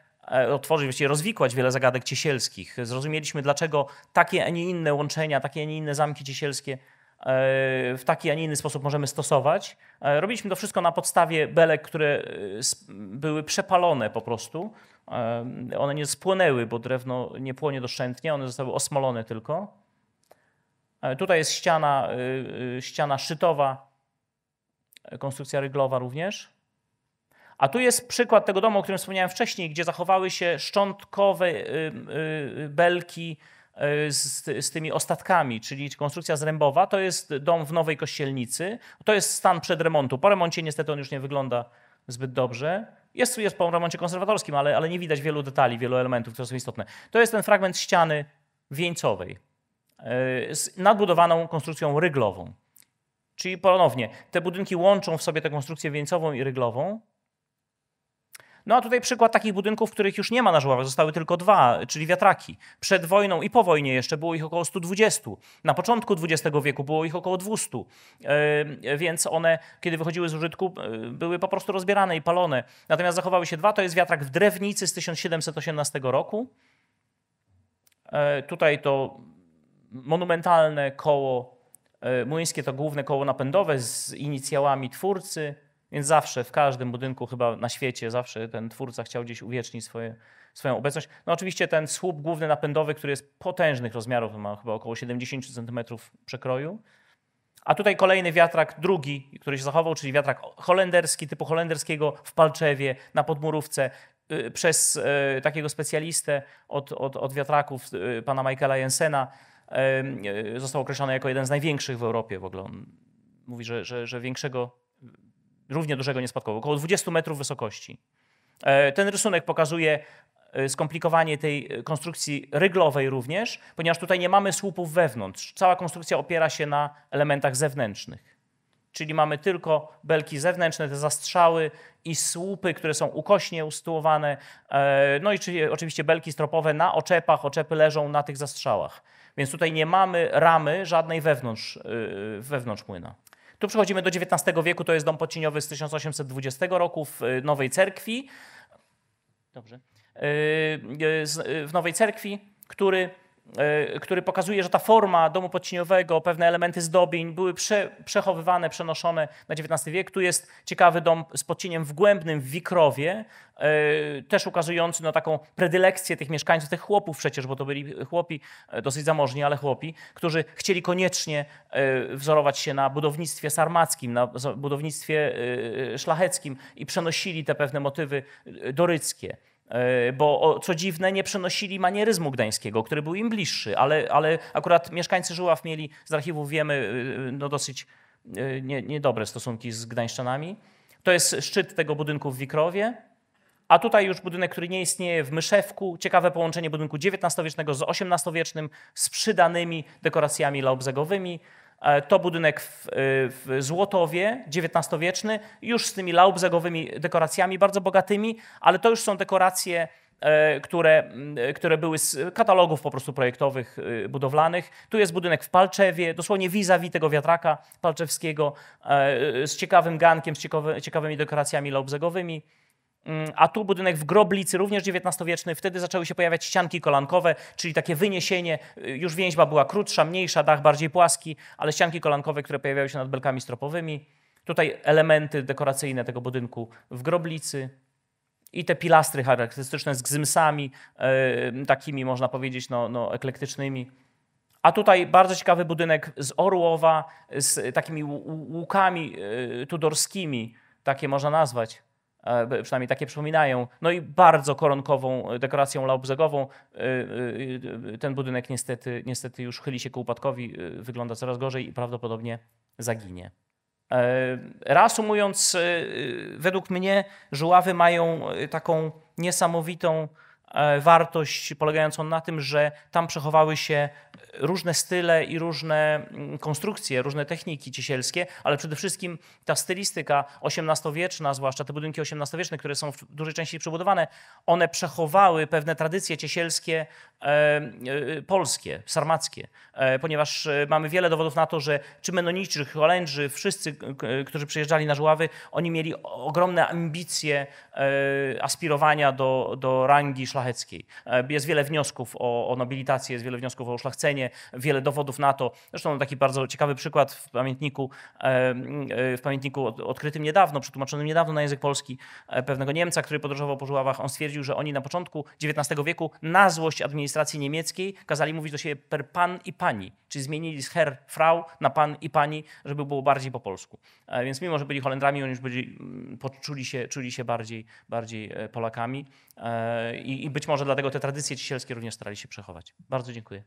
otworzyć, właściwie rozwikłać wiele zagadek ciesielskich. Zrozumieliśmy, dlaczego takie, a nie inne łączenia, takie, a nie inne zamki ciesielskie w taki, a nie inny sposób możemy stosować. E, robiliśmy to wszystko na podstawie belek, które e, były przepalone po prostu. E, one nie spłonęły, bo drewno nie płonie doszczętnie, one zostały osmolone tylko. Tutaj jest ściana, ściana szytowa, konstrukcja ryglowa również. A tu jest przykład tego domu, o którym wspomniałem wcześniej, gdzie zachowały się szczątkowe belki E, z, z tymi ostatkami, czyli konstrukcja zrębowa, to jest dom w Nowej Kościelnicy, to jest stan przed remontu. Po remoncie niestety on już nie wygląda zbyt dobrze. Jest, jest po remoncie konserwatorskim, ale, ale nie widać wielu detali, wielu elementów, które są istotne. To jest ten fragment ściany wieńcowej e, z nadbudowaną konstrukcją ryglową. Czyli ponownie, te budynki łączą w sobie tę konstrukcję wieńcową i ryglową, no a tutaj przykład takich budynków, których już nie ma na Żuławach, zostały tylko dwa, czyli wiatraki. Przed wojną i po wojnie jeszcze było ich około 120. Na początku XX wieku było ich około 200. E, e, więc one, kiedy wychodziły z użytku, e, były po prostu rozbierane i palone. Natomiast zachowały się dwa, to jest wiatrak w Drewnicy z 1718 roku. Tutaj to monumentalne koło młyńskie, to główne koło napędowe z inicjałami twórcy więc zawsze w każdym budynku chyba na świecie zawsze ten twórca chciał gdzieś uwiecznić swoje, swoją obecność. No oczywiście ten słup główny napędowy, który jest potężnych rozmiarów, ma chyba około 70 cm przekroju. A tutaj kolejny wiatrak, drugi, który się zachował, czyli wiatrak holenderski, typu holenderskiego w Palczewie, na podmurówce, y, przez y, takiego specjalistę od, od, od wiatraków, y, pana Michaela Jensena, został określony jako jeden z największych w Europie w ogóle. On mówi, że, że, że większego równie dużego niespadkowego, około 20 metrów wysokości. E, ten rysunek pokazuje e, skomplikowanie tej e, konstrukcji ryglowej również, ponieważ tutaj nie mamy słupów wewnątrz. Cała konstrukcja opiera się na elementach zewnętrznych. Czyli mamy tylko belki zewnętrzne, te zastrzały i słupy, które są ukośnie usytuowane. No i oczywiście belki stropowe na oczepach, oczepy leżą na tych zastrzałach. Więc tutaj nie mamy ramy żadnej wewnątrz, wewnątrz młyna. Tu przechodzimy do XIX wieku, to jest dom pociniowy z 1820 roku w y, Nowej Cerkwi. Dobrze. Y, y, w Nowej Cerkwi, który Y, który pokazuje, że ta forma domu podcieniowego, pewne elementy zdobień były prze, przechowywane, przenoszone na XIX wiek. Tu jest ciekawy dom z podcieniem w Głębnym, w Wikrowie, y, też ukazujący na no, taką predylekcję tych mieszkańców, tych chłopów przecież, bo to byli chłopi, y, dosyć zamożni, ale chłopi, którzy chcieli koniecznie wzorować się na budownictwie sarmackim, na budownictwie szlacheckim i przenosili te pewne motywy doryckie. E, bo co dziwne nie przenosili manieryzmu gdańskiego, który był im bliższy, ale, ale akurat mieszkańcy Żuław mieli, z archiwów wiemy, y, y, no dosyć y, nie, niedobre stosunki z gdańszczanami. To jest szczyt tego budynku w Wikrowie, a tutaj już budynek, który nie istnieje w Myszewku. Ciekawe połączenie budynku XIX-wiecznego z XVIII-wiecznym z przydanymi dekoracjami laubzegowymi. E, to budynek w, e, w Złotowie, XIX-wieczny, już z tymi laubzegowymi dekoracjami bardzo bogatymi, ale to już są dekoracje e, które, które były z katalogów po prostu projektowych, budowlanych. Tu jest budynek w Palczewie, dosłownie vis-a-vis tego wiatraka palczewskiego, z ciekawym gankiem, z ciekawymi dekoracjami laubzegowymi. Mm, a tu budynek w Groblicy, również XIX-wieczny. Wtedy zaczęły się pojawiać ścianki kolankowe, czyli takie wyniesienie. Y, już więźba była krótsza, mniejsza, dach bardziej płaski, ale ścianki kolankowe, które pojawiały się nad belkami stropowymi. Tutaj elementy dekoracyjne tego budynku w Groblicy. I te pilastry charakterystyczne z gzymsami, y, takimi można powiedzieć no, no, eklektycznymi. A tutaj bardzo ciekawy budynek z Orłowa, z takimi łukami y, tudorskimi, takie można nazwać przynajmniej takie przypominają. No i bardzo koronkową e, dekoracją laubzegową e, e, ten budynek niestety, niestety już chyli się ku upadkowi, wygląda coraz gorzej i prawdopodobnie zaginie. Reasumując, według mnie żuławy mają taką niesamowitą wartość polegającą na tym, że tam przechowały się różne style i różne mm, konstrukcje, różne techniki ciesielskie, ale przede wszystkim ta stylistyka XVIII-wieczna, zwłaszcza te budynki XVIII-wieczne, które są w dużej części przebudowane, one przechowały pewne tradycje ciesielskie e, e, polskie, sarmackie, e, ponieważ mamy wiele dowodów na to, że czy Menoniczy, Holendrzy, wszyscy, którzy przyjeżdżali na Żuławy, oni mieli ogromne ambicje aspirowania do, do rangi szlacheckiej. Jest wiele wniosków o, o nobilitację, jest wiele wniosków o uszlachcenie, wiele dowodów na to. Zresztą taki bardzo ciekawy przykład w pamiętniku, e, e, w pamiętniku odkrytym niedawno, przetłumaczonym niedawno na język polski e, pewnego Niemca, który podróżował po Żuławach. On stwierdził, że oni na początku XIX wieku na złość administracji niemieckiej kazali mówić do siebie per pan i pani, czyli zmienili z her, frau na pan i pani, żeby było bardziej po polsku. Więc mimo, że byli Holendrami, oni już byli, mm, poczuli się, czuli się bardziej, bardziej Polakami i, być może dlatego te tradycje cisielskie również starali się przechować. Bardzo dziękuję.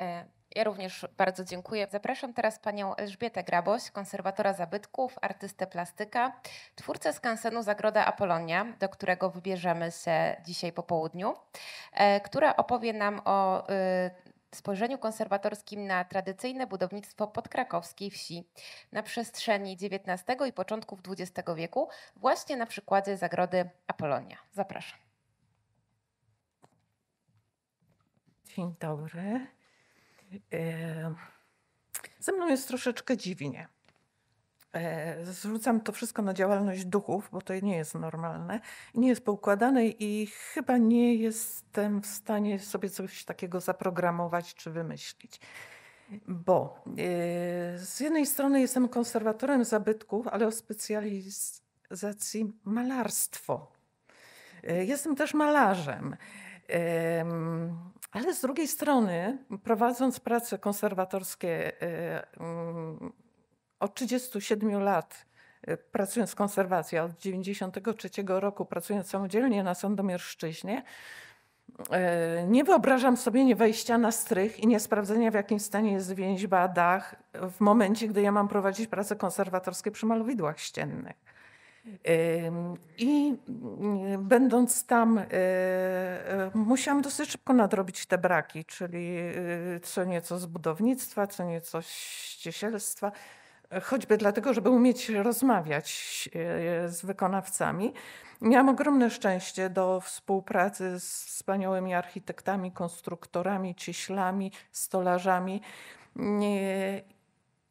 E, ja również bardzo dziękuję. Zapraszam teraz panią Elżbietę Graboś, konserwatora zabytków, artystę plastyka, twórcę skansenu Zagroda Apolonia, do którego wybierzemy się dzisiaj po południu, e, która opowie nam o e, spojrzeniu konserwatorskim na tradycyjne budownictwo podkrakowskiej wsi na przestrzeni XIX i początków XX wieku, właśnie na przykładzie Zagrody Apolonia. Zapraszam. Dzień dobry. Ze mną jest troszeczkę dziwnie. E, Zwrócam to wszystko na działalność duchów, bo to nie jest normalne, nie jest poukładane i chyba nie jestem w stanie sobie coś takiego zaprogramować czy wymyślić. Bo e, z jednej strony jestem konserwatorem zabytków, ale o specjalizacji malarstwo. E, jestem też malarzem. Ale z drugiej strony, prowadząc prace konserwatorskie y, mm, od 37 lat, y, pracując konserwacja od 93 roku, pracując samodzielnie na Sandomierszczyźnie, y, nie wyobrażam sobie nie wejścia na strych i nie sprawdzenia, w jakim stanie jest więźba, dach w momencie, gdy ja mam prowadzić prace konserwatorskie przy malowidłach ściennych. I mm, będąc tam, y, y, musiałam dosyć szybko nadrobić te braki, czyli y, co nieco z budownictwa, co nieco z ciesielstwa, choćby dlatego, żeby umieć rozmawiać z wykonawcami. Miałam ogromne szczęście do współpracy z wspaniałymi architektami, konstruktorami, cieślami, stolarzami.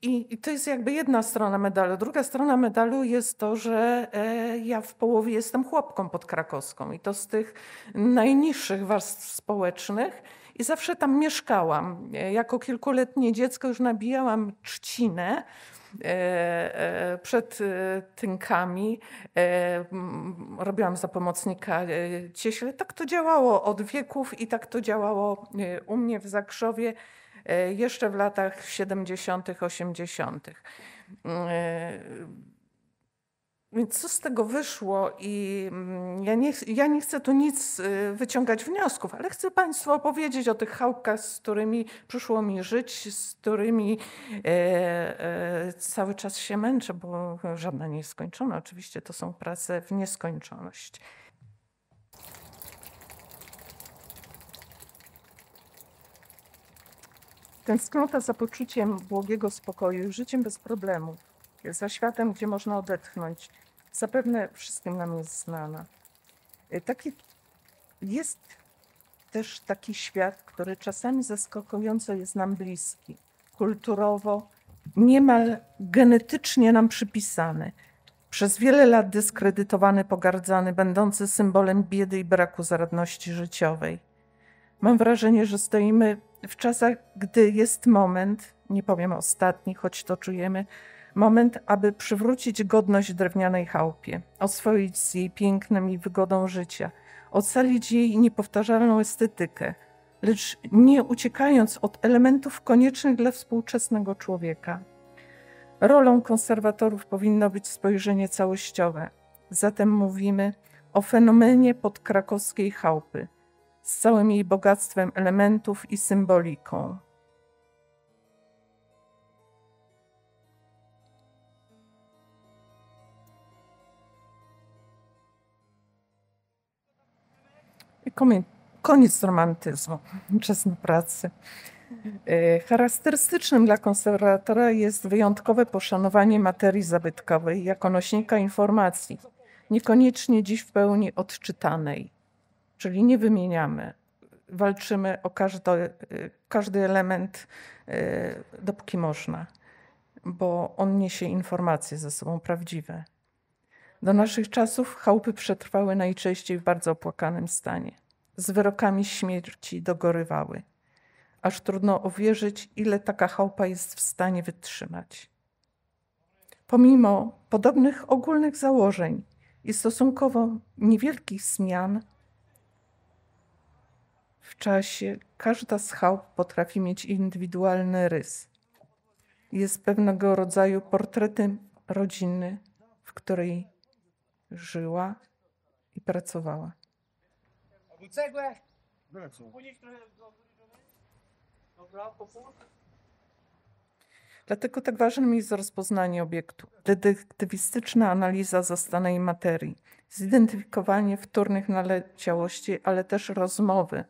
I, I, to jest jakby jedna strona medalu. Druga strona medalu jest to, że e, ja w połowie jestem chłopką pod krakowską i to z tych najniższych warstw społecznych. I zawsze tam mieszkałam. E, jako kilkuletnie dziecko już nabijałam trzcinę e, przed tynkami. Robiłam za pomocnika cieśle. Tak to działało od wieków i tak to działało u mnie w Zakrzowie. E, jeszcze w latach 70., 80. E, więc co z tego wyszło i mm, ja nie, ja nie chcę tu nic e, wyciągać wniosków, ale chcę Państwu opowiedzieć o tych chałupkach, z którymi przyszło mi żyć, z którymi e, e, cały czas się męczę, bo żadna nie jest skończona. Oczywiście to są prace w nieskończoność. Tęsknota za poczuciem błogiego spokoju i życiem bez problemów, za światem, gdzie można odetchnąć, zapewne wszystkim nam jest znana. Y, taki, jest też taki świat, który czasami zaskakująco jest nam bliski, kulturowo, niemal genetycznie nam przypisany. Przez wiele lat dyskredytowany, pogardzany, będący symbolem biedy i braku zaradności życiowej. Mam wrażenie, że stoimy w czasach, gdy jest moment, nie powiem ostatni, choć to czujemy, moment, aby przywrócić godność drewnianej chałupie, oswoić z jej pięknem i wygodą życia, ocalić jej niepowtarzalną estetykę, lecz nie uciekając od elementów koniecznych dla współczesnego człowieka. Rolą konserwatorów powinno być spojrzenie całościowe. Zatem mówimy o fenomenie podkrakowskiej chałupy, z całym jej bogactwem elementów i symboliką. I koniec romantyzmu, czas [LAUGHS] na y, Charakterystycznym dla konserwatora jest wyjątkowe poszanowanie materii zabytkowej jako nośnika informacji, niekoniecznie dziś w pełni odczytanej. Czyli nie wymieniamy. Walczymy o każdy, każdy element, y, dopóki można, bo on niesie informacje ze sobą prawdziwe. Do naszych czasów chałupy przetrwały najczęściej w bardzo opłakanym stanie. Z wyrokami śmierci dogorywały. Aż trudno uwierzyć, ile taka chałupa jest w stanie wytrzymać. Pomimo podobnych ogólnych założeń i stosunkowo niewielkich zmian, w czasie każda z chałup potrafi mieć indywidualny rys. Jest pewnego rodzaju portretem rodziny, w której żyła i pracowała. Dlatego tak ważnym jest rozpoznanie obiektu, detektywistyczna analiza zastanej materii, zidentyfikowanie wtórnych naleciałości, ale też rozmowy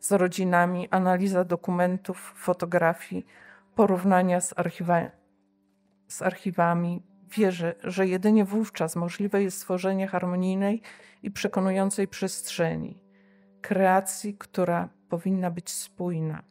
z rodzinami, analiza dokumentów, fotografii, porównania z, archiwa z archiwami. Wierzę, że jedynie wówczas możliwe jest stworzenie harmonijnej i przekonującej przestrzeni, kreacji, która powinna być spójna.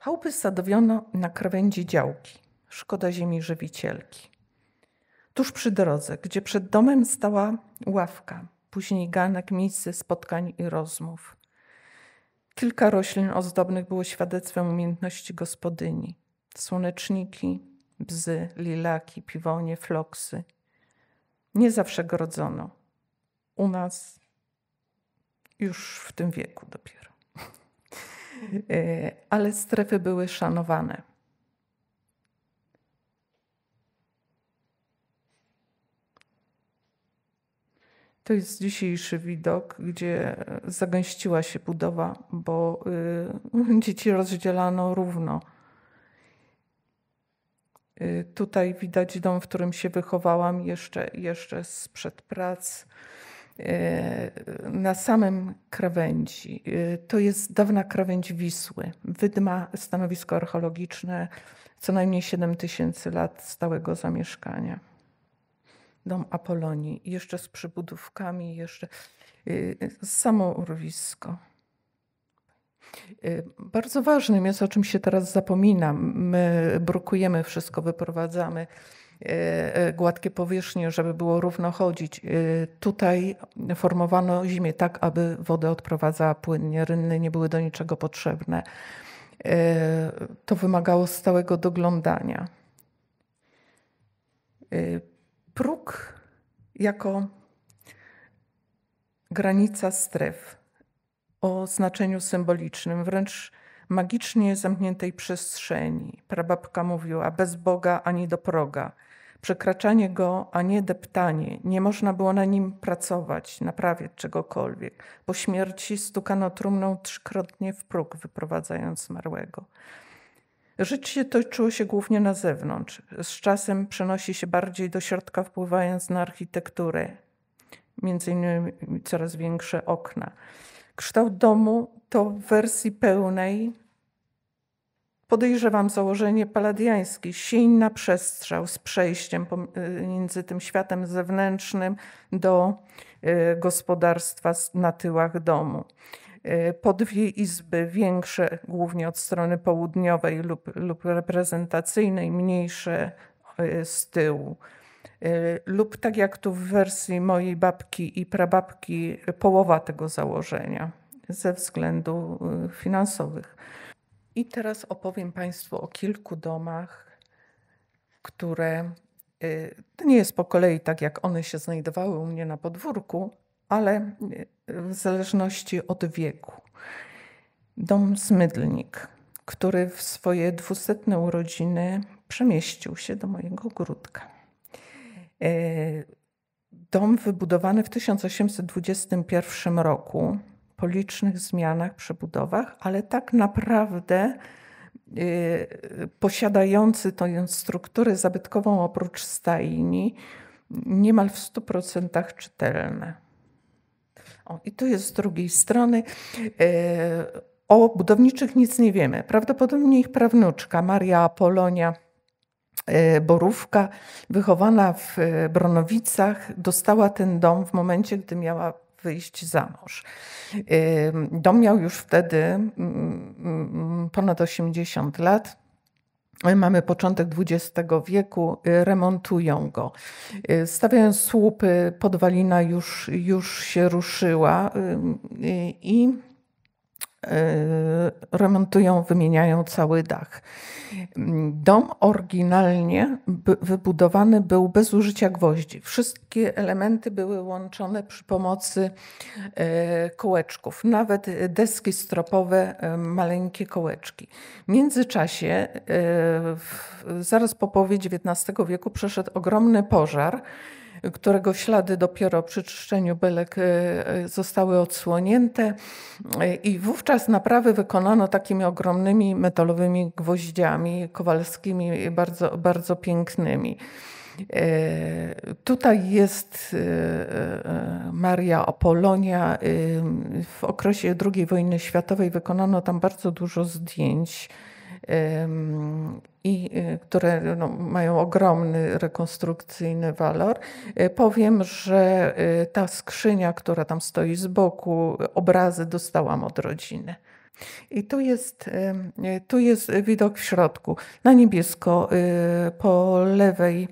Chałupy sadowiono na krawędzi działki. Szkoda ziemi żywicielki. Tuż przy drodze, gdzie przed domem stała ławka, później ganek, miejsce spotkań i rozmów. Kilka roślin ozdobnych było świadectwem umiejętności gospodyni. Słoneczniki, bzy, lilaki, piwonie, floksy. Nie zawsze grodzono. U nas już w tym wieku dopiero. E, ale strefy były szanowane. To jest dzisiejszy widok, gdzie zagęściła się budowa, bo y, [LAUGHS] dzieci rozdzielano równo. Y, tutaj widać dom, w którym się wychowałam jeszcze, jeszcze sprzed prac. E, na samym krawędzi. E, to jest dawna krawędź Wisły. Wydma stanowisko archeologiczne co najmniej 7 tysięcy lat stałego zamieszkania. Dom Apolonii, jeszcze z przybudówkami, jeszcze e, samo urwisko. Bardzo ważnym jest, o czym się teraz zapominam. My brukujemy wszystko, wyprowadzamy E, e, gładkie powierzchnie, żeby było równo chodzić. E, tutaj formowano zimie tak, aby wodę odprowadzała płynnie, rynny nie były do niczego potrzebne. To wymagało stałego doglądania. Próg jako granica stref o znaczeniu symbolicznym, wręcz magicznie zamkniętej przestrzeni. Prababka mówiła: bez Boga ani do proga przekraczanie go, a nie deptanie. Nie można było na nim pracować, naprawiać czegokolwiek. Po śmierci stukano trumną trzykrotnie w próg, wyprowadzając zmarłego. Życie to czuło się głównie na zewnątrz. Z czasem przenosi się bardziej do środka, wpływając na architekturę, między innymi coraz większe okna. Kształt domu to w wersji pełnej Podejrzewam założenie paladiańskie, sień na przestrzał z przejściem między tym światem zewnętrznym do e, gospodarstwa na tyłach domu. E, po dwie izby, większe głównie od strony południowej lub, lub reprezentacyjnej, mniejsze e, z tyłu. Lub tak jak tu w wersji mojej babki i prababki, połowa tego założenia ze względów finansowych. I teraz opowiem Państwu o kilku domach, które to y, nie jest po kolei tak, jak one się znajdowały u mnie na podwórku, ale y, w zależności od wieku. Dom Smydlnik, który w swoje dwusetne urodziny przemieścił się do mojego ogródka. Y, dom wybudowany w 1821 roku po licznych zmianach, przebudowach, ale tak naprawdę y, posiadający tą strukturę zabytkową oprócz stajni niemal w 100% czytelne. O, I tu jest z drugiej strony. Y, o budowniczych nic nie wiemy. Prawdopodobnie ich prawnuczka Maria Apolonia y, Borówka, wychowana w Bronowicach, dostała ten dom w momencie, gdy miała wyjść za mąż. Dom miał już wtedy mm, mm, mm, ponad 80 lat. Mamy początek XX wieku, y, remontują go. Y, stawiają słupy, podwalina już, już się ruszyła i Y, remontują, wymieniają cały dach. Dom oryginalnie wybudowany był bez użycia gwoździ. Wszystkie elementy były łączone przy pomocy y, kołeczków, nawet deski stropowe, y, maleńkie kołeczki. W międzyczasie, zaraz po połowie XIX wieku, przeszedł ogromny pożar którego ślady dopiero przy czyszczeniu belek e, e, zostały odsłonięte e, i wówczas naprawy wykonano takimi ogromnymi metalowymi gwoździami kowalskimi, bardzo, bardzo pięknymi. Tutaj jest Maria Apolonia. W okresie II wojny światowej wykonano tam bardzo dużo zdjęć i y, które no, mają ogromny rekonstrukcyjny walor. Y, powiem, że y, ta skrzynia, która tam stoi z boku, obrazy dostałam od rodziny. I tu jest, tu jest widok w środku. Na niebiesko po lewej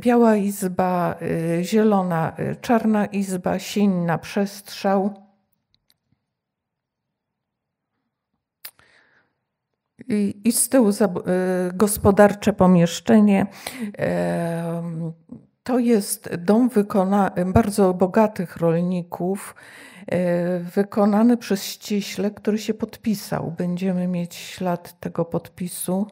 biała izba, zielona czarna izba, sinna przestrzał i, z tyłu za, e, gospodarcze pomieszczenie. E, to jest dom wykona, bardzo bogatych rolników, e, wykonany przez ściśle, który się podpisał. Będziemy mieć ślad tego podpisu.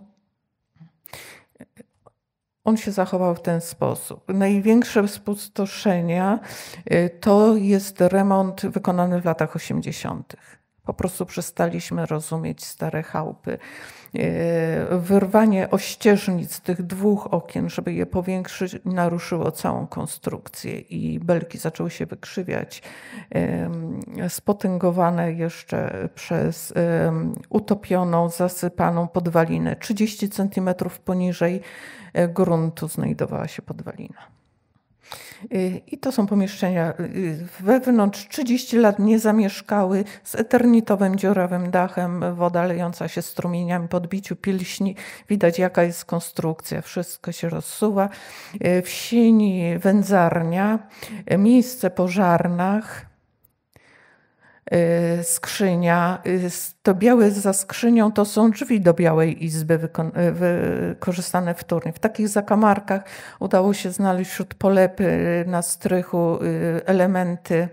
On się zachował w ten sposób. Największe spustoszenia to jest remont wykonany w latach 80. Po prostu przestaliśmy rozumieć stare chałupy. E, wyrwanie ościeżnic tych dwóch okien, żeby je powiększyć, naruszyło całą konstrukcję i belki zaczęły się wykrzywiać. E, spotęgowane jeszcze przez e, utopioną, zasypaną podwalinę. 30 centymetrów poniżej gruntu znajdowała się podwalina. Y, I to są pomieszczenia y, wewnątrz 30 lat nie zamieszkały z eternitowym dziurawym dachem, woda lejąca się strumieniami po biciu pilśni. Widać jaka jest konstrukcja, wszystko się rozsuwa. Y, w sieni wędzarnia, miejsce po żarnach Y, skrzynia. Y, to białe za skrzynią to są drzwi do Białej Izby wykorzystane y, wtórnie. W takich zakamarkach udało się znaleźć wśród polepy na strychu elementy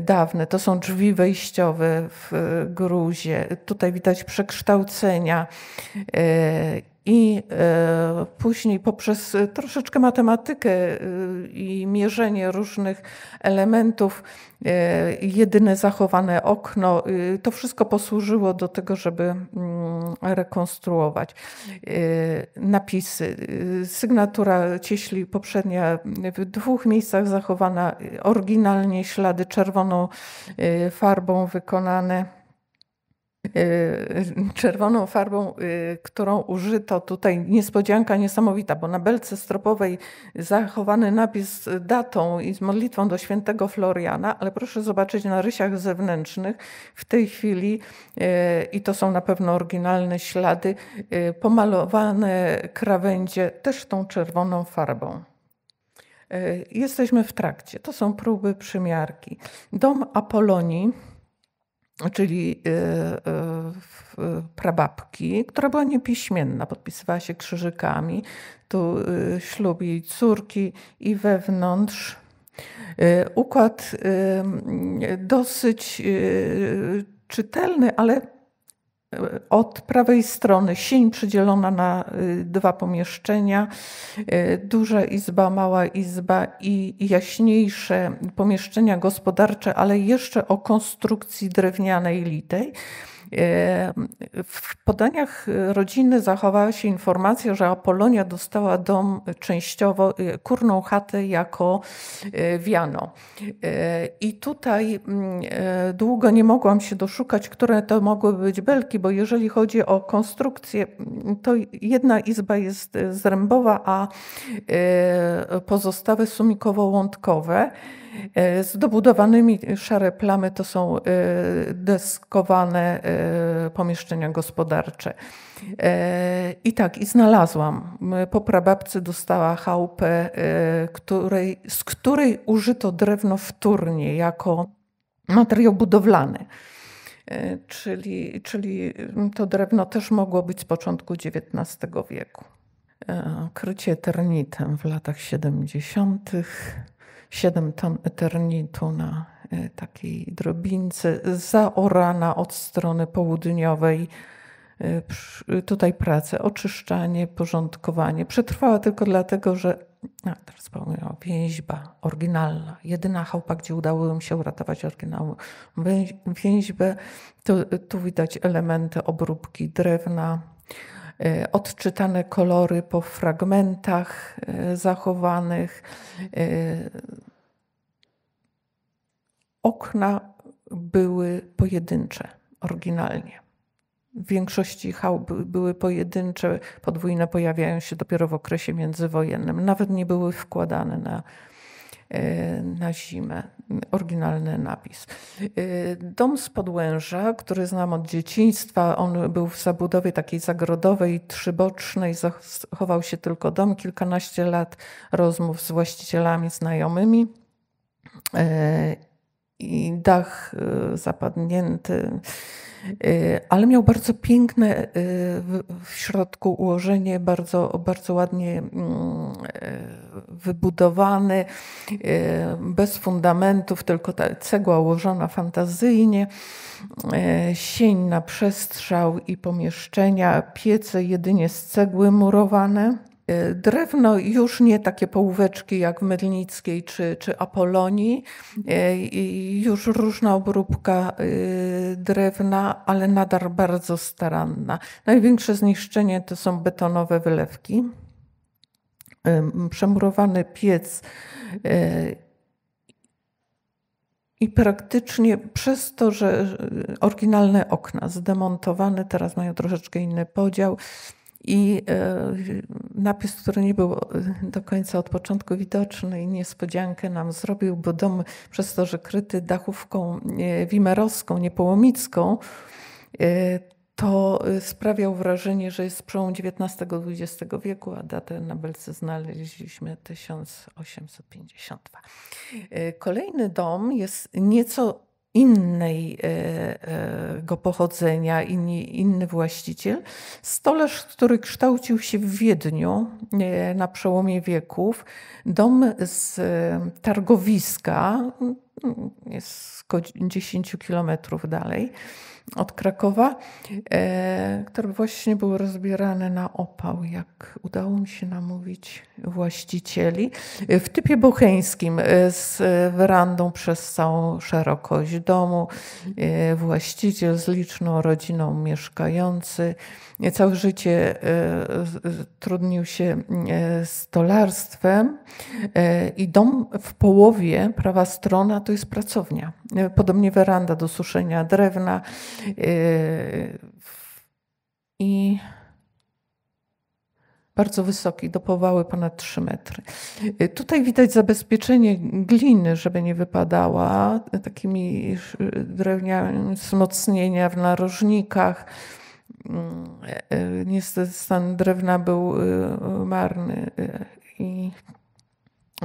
dawne. To są drzwi wejściowe w Gruzie. Tutaj widać przekształcenia i e, później poprzez e, troszeczkę matematykę e, i mierzenie różnych elementów, jedyne zachowane okno, to wszystko posłużyło do tego, żeby mm, rekonstruować napisy. Sygnatura cieśli poprzednia w dwóch miejscach zachowana, oryginalnie ślady czerwoną farbą wykonane. Y, czerwoną farbą, y, którą użyto tutaj. Niespodzianka niesamowita, bo na belce stropowej zachowany napis z datą i z modlitwą do świętego Floriana, ale proszę zobaczyć na rysiach zewnętrznych w tej chwili, y, i to są na pewno oryginalne ślady, pomalowane krawędzie też tą czerwoną farbą. Jesteśmy w trakcie. To są próby przymiarki. Dom Apolonii czyli y, y, y, prababki, która była niepiśmienna, podpisywała się krzyżykami. Tu ślub jej córki i wewnątrz układ dosyć czytelny, ale E, od prawej strony sień przydzielona na y, dwa pomieszczenia, y, duża izba, mała izba i jaśniejsze pomieszczenia gospodarcze, ale jeszcze o konstrukcji drewnianej litej. W podaniach rodziny zachowała się informacja, że Apolonia dostała dom częściowo, y, kurną chatę jako y, wiano. Y, I tutaj mm, e, długo nie mogłam się doszukać, które to mogły być belki, bo jeżeli chodzi o konstrukcję, mm, to jedna izba jest e, zrębowa, a e, pozostałe sumikowo-łądkowe. E, z dobudowanymi szare plamy to są e, deskowane e, pomieszczenia gospodarcze. I tak, i znalazłam. Po prababce dostała chałupę, której, z której użyto drewno wtórnie jako materiał budowlany. Czyli, czyli to drewno też mogło być z początku XIX wieku. Krycie ternitem w latach 70 siedem ton eternitu na e, takiej drobince, zaorana od strony południowej. E, tutaj pracę, oczyszczanie, porządkowanie. Przetrwała tylko dlatego, że a, teraz powiem więźba oryginalna, jedyna chałupa, gdzie udało mi się uratować oryginalną więźbę. Tu, tu widać elementy obróbki drewna, Y, odczytane kolory po fragmentach y, zachowanych, y, okna były pojedyncze oryginalnie. W większości chałupy były pojedyncze, podwójne pojawiają się dopiero w okresie międzywojennym. Nawet nie były wkładane na, na zimę oryginalny napis. Y, dom z podłęża, który znam od dzieciństwa, on był w zabudowie takiej zagrodowej, trzybocznej, zachował się tylko dom, kilkanaście lat rozmów z właścicielami, znajomymi. Y, I dach y, zapadnięty Y, ale miał bardzo piękne y, w środku ułożenie, bardzo, bardzo ładnie mm, y, wybudowany, bez fundamentów, tylko ta cegła ułożona fantazyjnie, sień na przestrzał i pomieszczenia, piece jedynie z cegły murowane. E, drewno już nie takie połóweczki jak w Merlickiej czy, czy Apolonii, e, już różna obróbka e, drewna, ale nadal bardzo staranna. Największe zniszczenie to są betonowe wylewki. Przemurowany piec i praktycznie przez to, że oryginalne okna zdemontowane, teraz mają troszeczkę inny podział, i e, napis, który nie był e, do końca od początku widoczny i niespodziankę nam zrobił, bo dom przez to, że kryty dachówką e, wimerowską, niepołomicką, to sprawiał wrażenie, że jest przełom XIX-XX wieku, a datę na Belce znaleźliśmy 1852. Kolejny dom jest nieco innego e, e, pochodzenia, inny właściciel. Stolarz, który kształcił się w Wiedniu e, na przełomie wieków, dom z targowiska, mm, mm, jest 10 kilometrów dalej, od Krakowa, e, które właśnie były rozbierane na opał, jak udało mi się namówić właścicieli, w typie bocheńskim e, z werandą przez całą szerokość domu. E, właściciel z liczną rodziną mieszkający, całe życie e, trudnił się e, stolarstwem e, i dom w połowie, prawa strona to jest pracownia. Podobnie weranda do suszenia drewna i bardzo wysoki, do powały ponad 3 metry. Tutaj widać zabezpieczenie gliny, żeby nie wypadała, takimi drewnianymi wzmocnienia w narożnikach. Mm, e, e, niestety stan drewna był y, y, marny y, i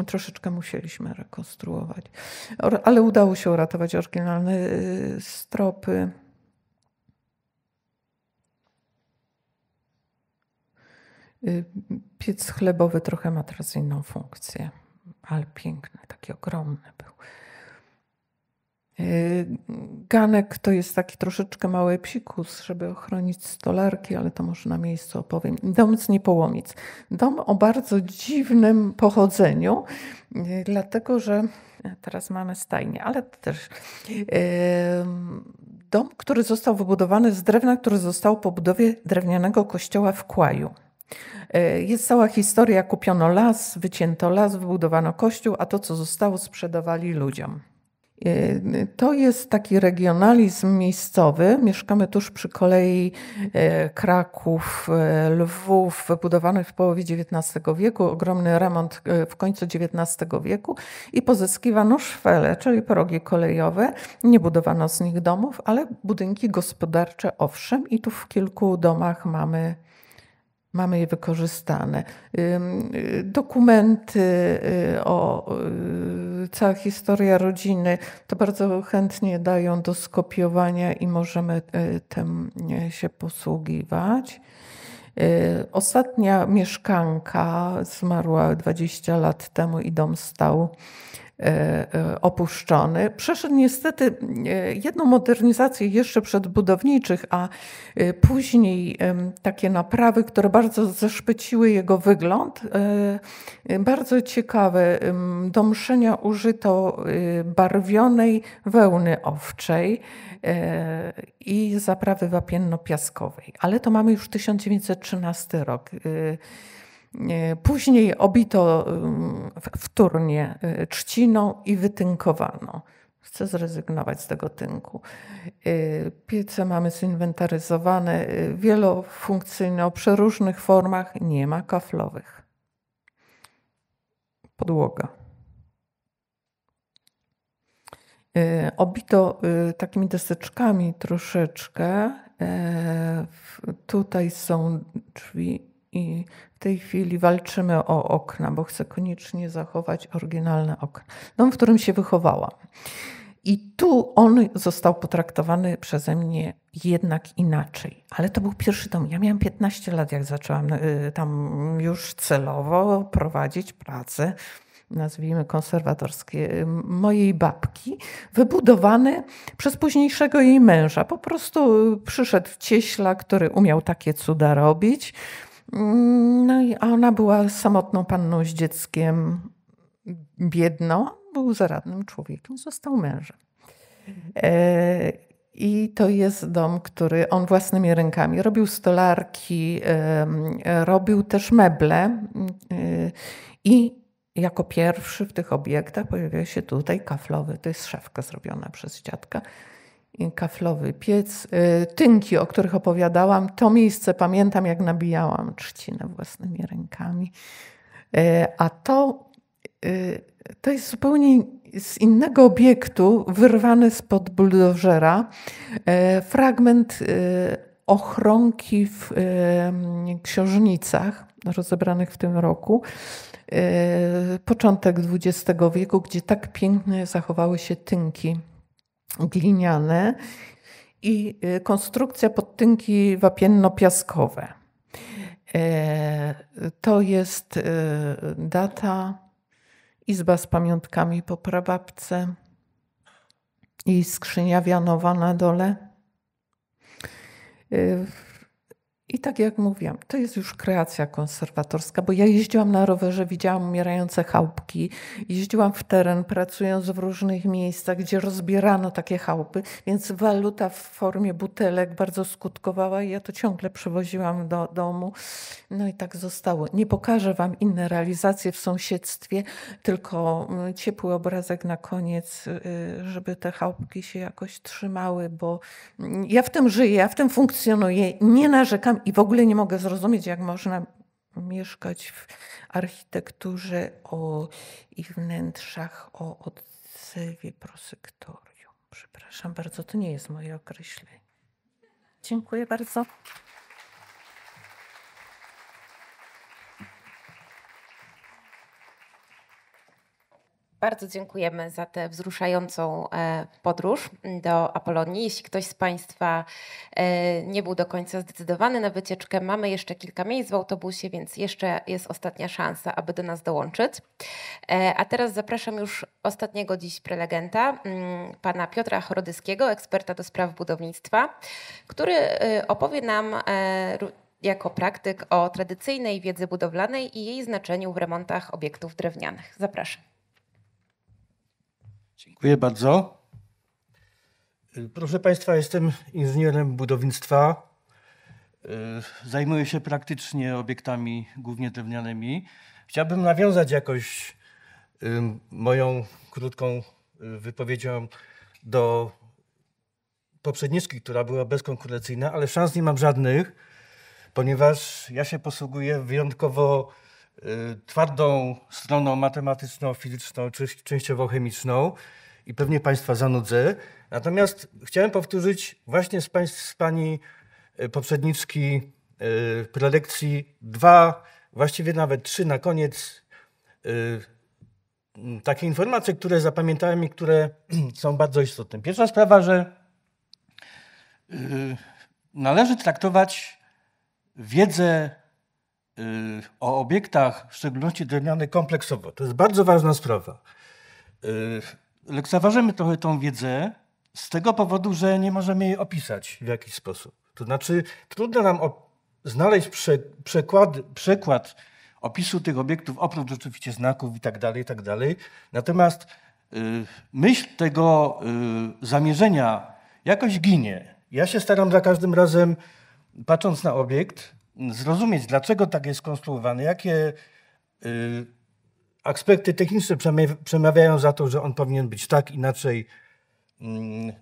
troszeczkę musieliśmy rekonstruować. Ale udało się uratować oryginalne stropy. Piec chlebowy trochę ma teraz inną funkcję, ale piękny, taki ogromny był. Y, ganek to jest taki troszeczkę mały psikus, żeby ochronić stolarki, ale to może na miejscu opowiem. Dom z Niepołomic. Dom o bardzo dziwnym pochodzeniu, y, dlatego że e, teraz mamy stajnię, ale też dom, który został wybudowany z drewna, który został po budowie drewnianego kościoła w Kłaju. Y, jest cała historia, kupiono las, wycięto las, wybudowano kościół, a to, co zostało, sprzedawali ludziom. To jest taki regionalizm miejscowy. Mieszkamy tuż przy kolei e, Kraków, e, Lwów, wybudowany w połowie XIX wieku, ogromny remont e, w końcu XIX wieku i pozyskiwano szwele, czyli progi kolejowe. Nie budowano z nich domów, ale budynki gospodarcze owszem i tu w kilku domach mamy mamy je wykorzystane. Dokumenty y, o y, cała historia rodziny to bardzo chętnie dają do skopiowania i możemy y, tym się posługiwać. Ostatnia mieszkanka zmarła 20 lat temu i dom stał E, e, opuszczony. Przeszedł niestety e, jedną modernizację jeszcze przedbudowniczych, a później takie naprawy, które bardzo zeszpeciły jego wygląd. Bardzo ciekawe, do mszenia użyto barwionej wełny owczej i zaprawy wapienno-piaskowej. Ale to mamy już 1913 rok. E, później obito e, tak wtórnie e, trzciną i wytynkowano. Chcę zrezygnować z tego tynku. Piece mamy zinwentaryzowane wielofunkcyjne, o przeróżnych formach, nie ma kaflowych. Podłoga. Obito takimi deseczkami troszeczkę. Tutaj są drzwi i w tej chwili walczymy o okna, bo chcę koniecznie zachować oryginalne okno, Dom, w którym się wychowałam. I tu on został potraktowany przeze mnie jednak inaczej. Ale to był pierwszy dom. Ja miałam 15 lat, jak zaczęłam y, tam już celowo prowadzić pracę, nazwijmy konserwatorskie, mojej babki, wybudowany przez późniejszego jej męża. Po prostu przyszedł cieśla, który umiał takie cuda robić Mm, no i ona była samotną panną z dzieckiem, biedną, był zaradnym człowiekiem, został mężem. E, I to jest dom, który on własnymi rękami robił stolarki, robił też meble. E, I jako pierwszy w tych obiektach pojawia się tutaj kaflowy, to jest szafka zrobiona przez dziadka kaflowy piec. Y, tynki, o których opowiadałam, to miejsce pamiętam, jak nabijałam trzcinę własnymi rękami. Y, a to, y, to jest zupełnie z innego obiektu, wyrwany spod buldożera, fragment ochronki w książnicach rozebranych w tym roku. Początek XX wieku, gdzie tak pięknie zachowały się tynki gliniane i y, konstrukcja podtynki wapienno-piaskowe. E, to jest y, data, izba z pamiątkami po prababce i skrzynia wianowa na dole. Y, i tak jak mówiłam, to jest już kreacja konserwatorska, bo ja jeździłam na rowerze, widziałam umierające chałupki, jeździłam w teren, pracując w różnych miejscach, gdzie rozbierano takie chałupy, więc waluta w formie butelek bardzo skutkowała i ja to ciągle przywoziłam do domu. No i tak zostało. Nie pokażę Wam inne realizacje w sąsiedztwie, tylko mm, ciepły obrazek na koniec, y, żeby te chałupki się jakoś trzymały, bo mm, ja w tym żyję, ja w tym funkcjonuję, nie narzekam i w ogóle nie mogę zrozumieć, jak można mieszkać w architekturze, o i wnętrzach, o odzewie prosektorium. Przepraszam bardzo, to nie jest moje określenie. Dziękuję bardzo. Bardzo dziękujemy za tę wzruszającą e, podróż do Apolonii. Jeśli ktoś z Państwa e, nie był do końca zdecydowany na wycieczkę, mamy jeszcze kilka miejsc w autobusie, więc jeszcze jest ostatnia szansa, aby do nas dołączyć. E, a teraz zapraszam już ostatniego dziś prelegenta, mm, pana Piotra Chorodyskiego, eksperta do spraw budownictwa, który opowie nam jako praktyk o tradycyjnej wiedzy budowlanej i jej znaczeniu w remontach obiektów drewnianych. Zapraszam. Dziękuję bardzo. Proszę Państwa, jestem inżynierem budownictwa. E, zajmuję się praktycznie obiektami głównie drewnianymi. Chciałbym nawiązać jakoś moją krótką e, wypowiedzią do poprzedniczki, która była bezkonkurencyjna, ale szans nie mam żadnych, ponieważ ja się posługuję wyjątkowo Y, twardą stroną matematyczną, fizyczną, częściowo chemiczną i pewnie Państwa zanudzę. Natomiast chciałem powtórzyć właśnie z, państw, z Pani y, poprzedniczki yy, prelekcji dwa, właściwie nawet trzy na koniec yy, takie informacje, które zapamiętałem i które [CLEARS THROAT] są bardzo istotne. Pierwsza sprawa, że yy, należy traktować wiedzę Y, o obiektach, w szczególności drewniany kompleksowo. To jest bardzo ważna sprawa. Y, lekceważymy trochę tą wiedzę z tego powodu, że nie możemy jej opisać w jakiś sposób. To znaczy, trudno nam znaleźć prze przekład, przekład opisu tych obiektów, oprócz oczywiście znaków i tak dalej, i tak dalej. Natomiast y, myśl tego zamierzenia jakoś ginie. Ja się staram za każdym razem, patrząc na obiekt, zrozumieć, dlaczego tak jest skonstruowany, jakie y, aspekty techniczne przemawiają za to, że on powinien być tak, inaczej mm, y,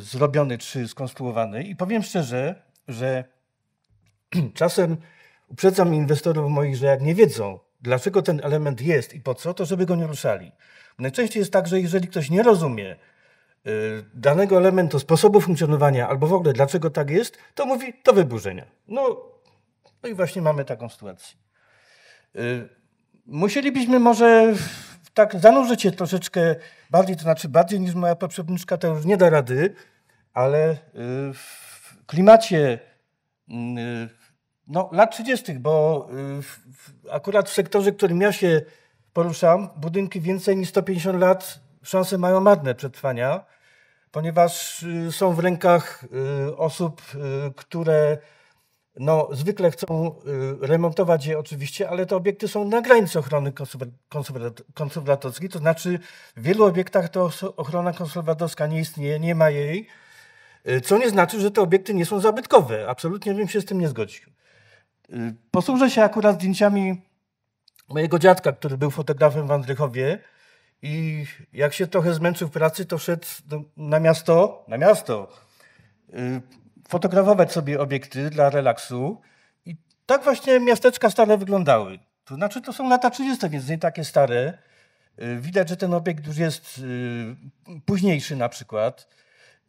zrobiony czy skonstruowany. I powiem szczerze, że [CLEARS THROAT] czasem uprzedzam inwestorów moich, że jak nie wiedzą, dlaczego ten element jest i po co, to żeby go nie ruszali. Najczęściej jest tak, że jeżeli ktoś nie rozumie, y, danego elementu, sposobu funkcjonowania, albo w ogóle dlaczego tak jest, to mówi do wyburzenia. No, no i właśnie mamy taką sytuację. Y, musielibyśmy może tak zanurzyć się troszeczkę bardziej, to znaczy bardziej niż moja poprzedniczka, to już nie da rady, ale y, w klimacie y, no, lat 30., bo akurat w sektorze, w którym ja się poruszam, budynki więcej niż 150 lat szanse mają marne przetrwania, ponieważ są w rękach osób, które no, zwykle chcą y, remontować je oczywiście, ale te obiekty są na granicy ochrony konserwatorskiej, to znaczy w wielu obiektach to ochrona konserwatorska nie istnieje, nie ma jej, y, co nie znaczy, że te obiekty nie są zabytkowe. Absolutnie bym się z tym nie zgodził. Y, posłużę się akurat zdjęciami mojego dziadka, który był fotografem w Andrychowie i jak się trochę zmęczył w pracy, to szedł na miasto, na miasto, fotografować sobie obiekty dla relaksu. I tak właśnie miasteczka stare wyglądały. To znaczy, to są lata 30., więc nie takie stare. Y, widać, że ten obiekt już jest y, późniejszy na przykład.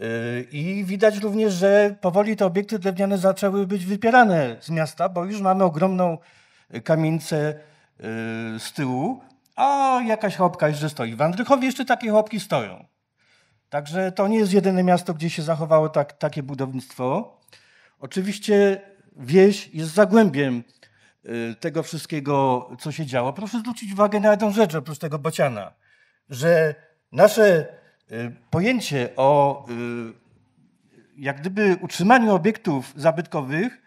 Y, I widać również, że powoli te obiekty drewniane zaczęły być wypierane z miasta, bo już mamy ogromną kamienicę z tyłu, a jakaś chłopka jeszcze stoi. W Andrychowie jeszcze takie chłopki stoją. Także to nie jest jedyne miasto, gdzie się zachowało tak, takie budownictwo. Oczywiście wieś jest zagłębiem y, tego wszystkiego, co się działo. Proszę zwrócić uwagę na jedną rzecz oprócz tego bociana, że nasze y, pojęcie o y, jak gdyby utrzymaniu obiektów zabytkowych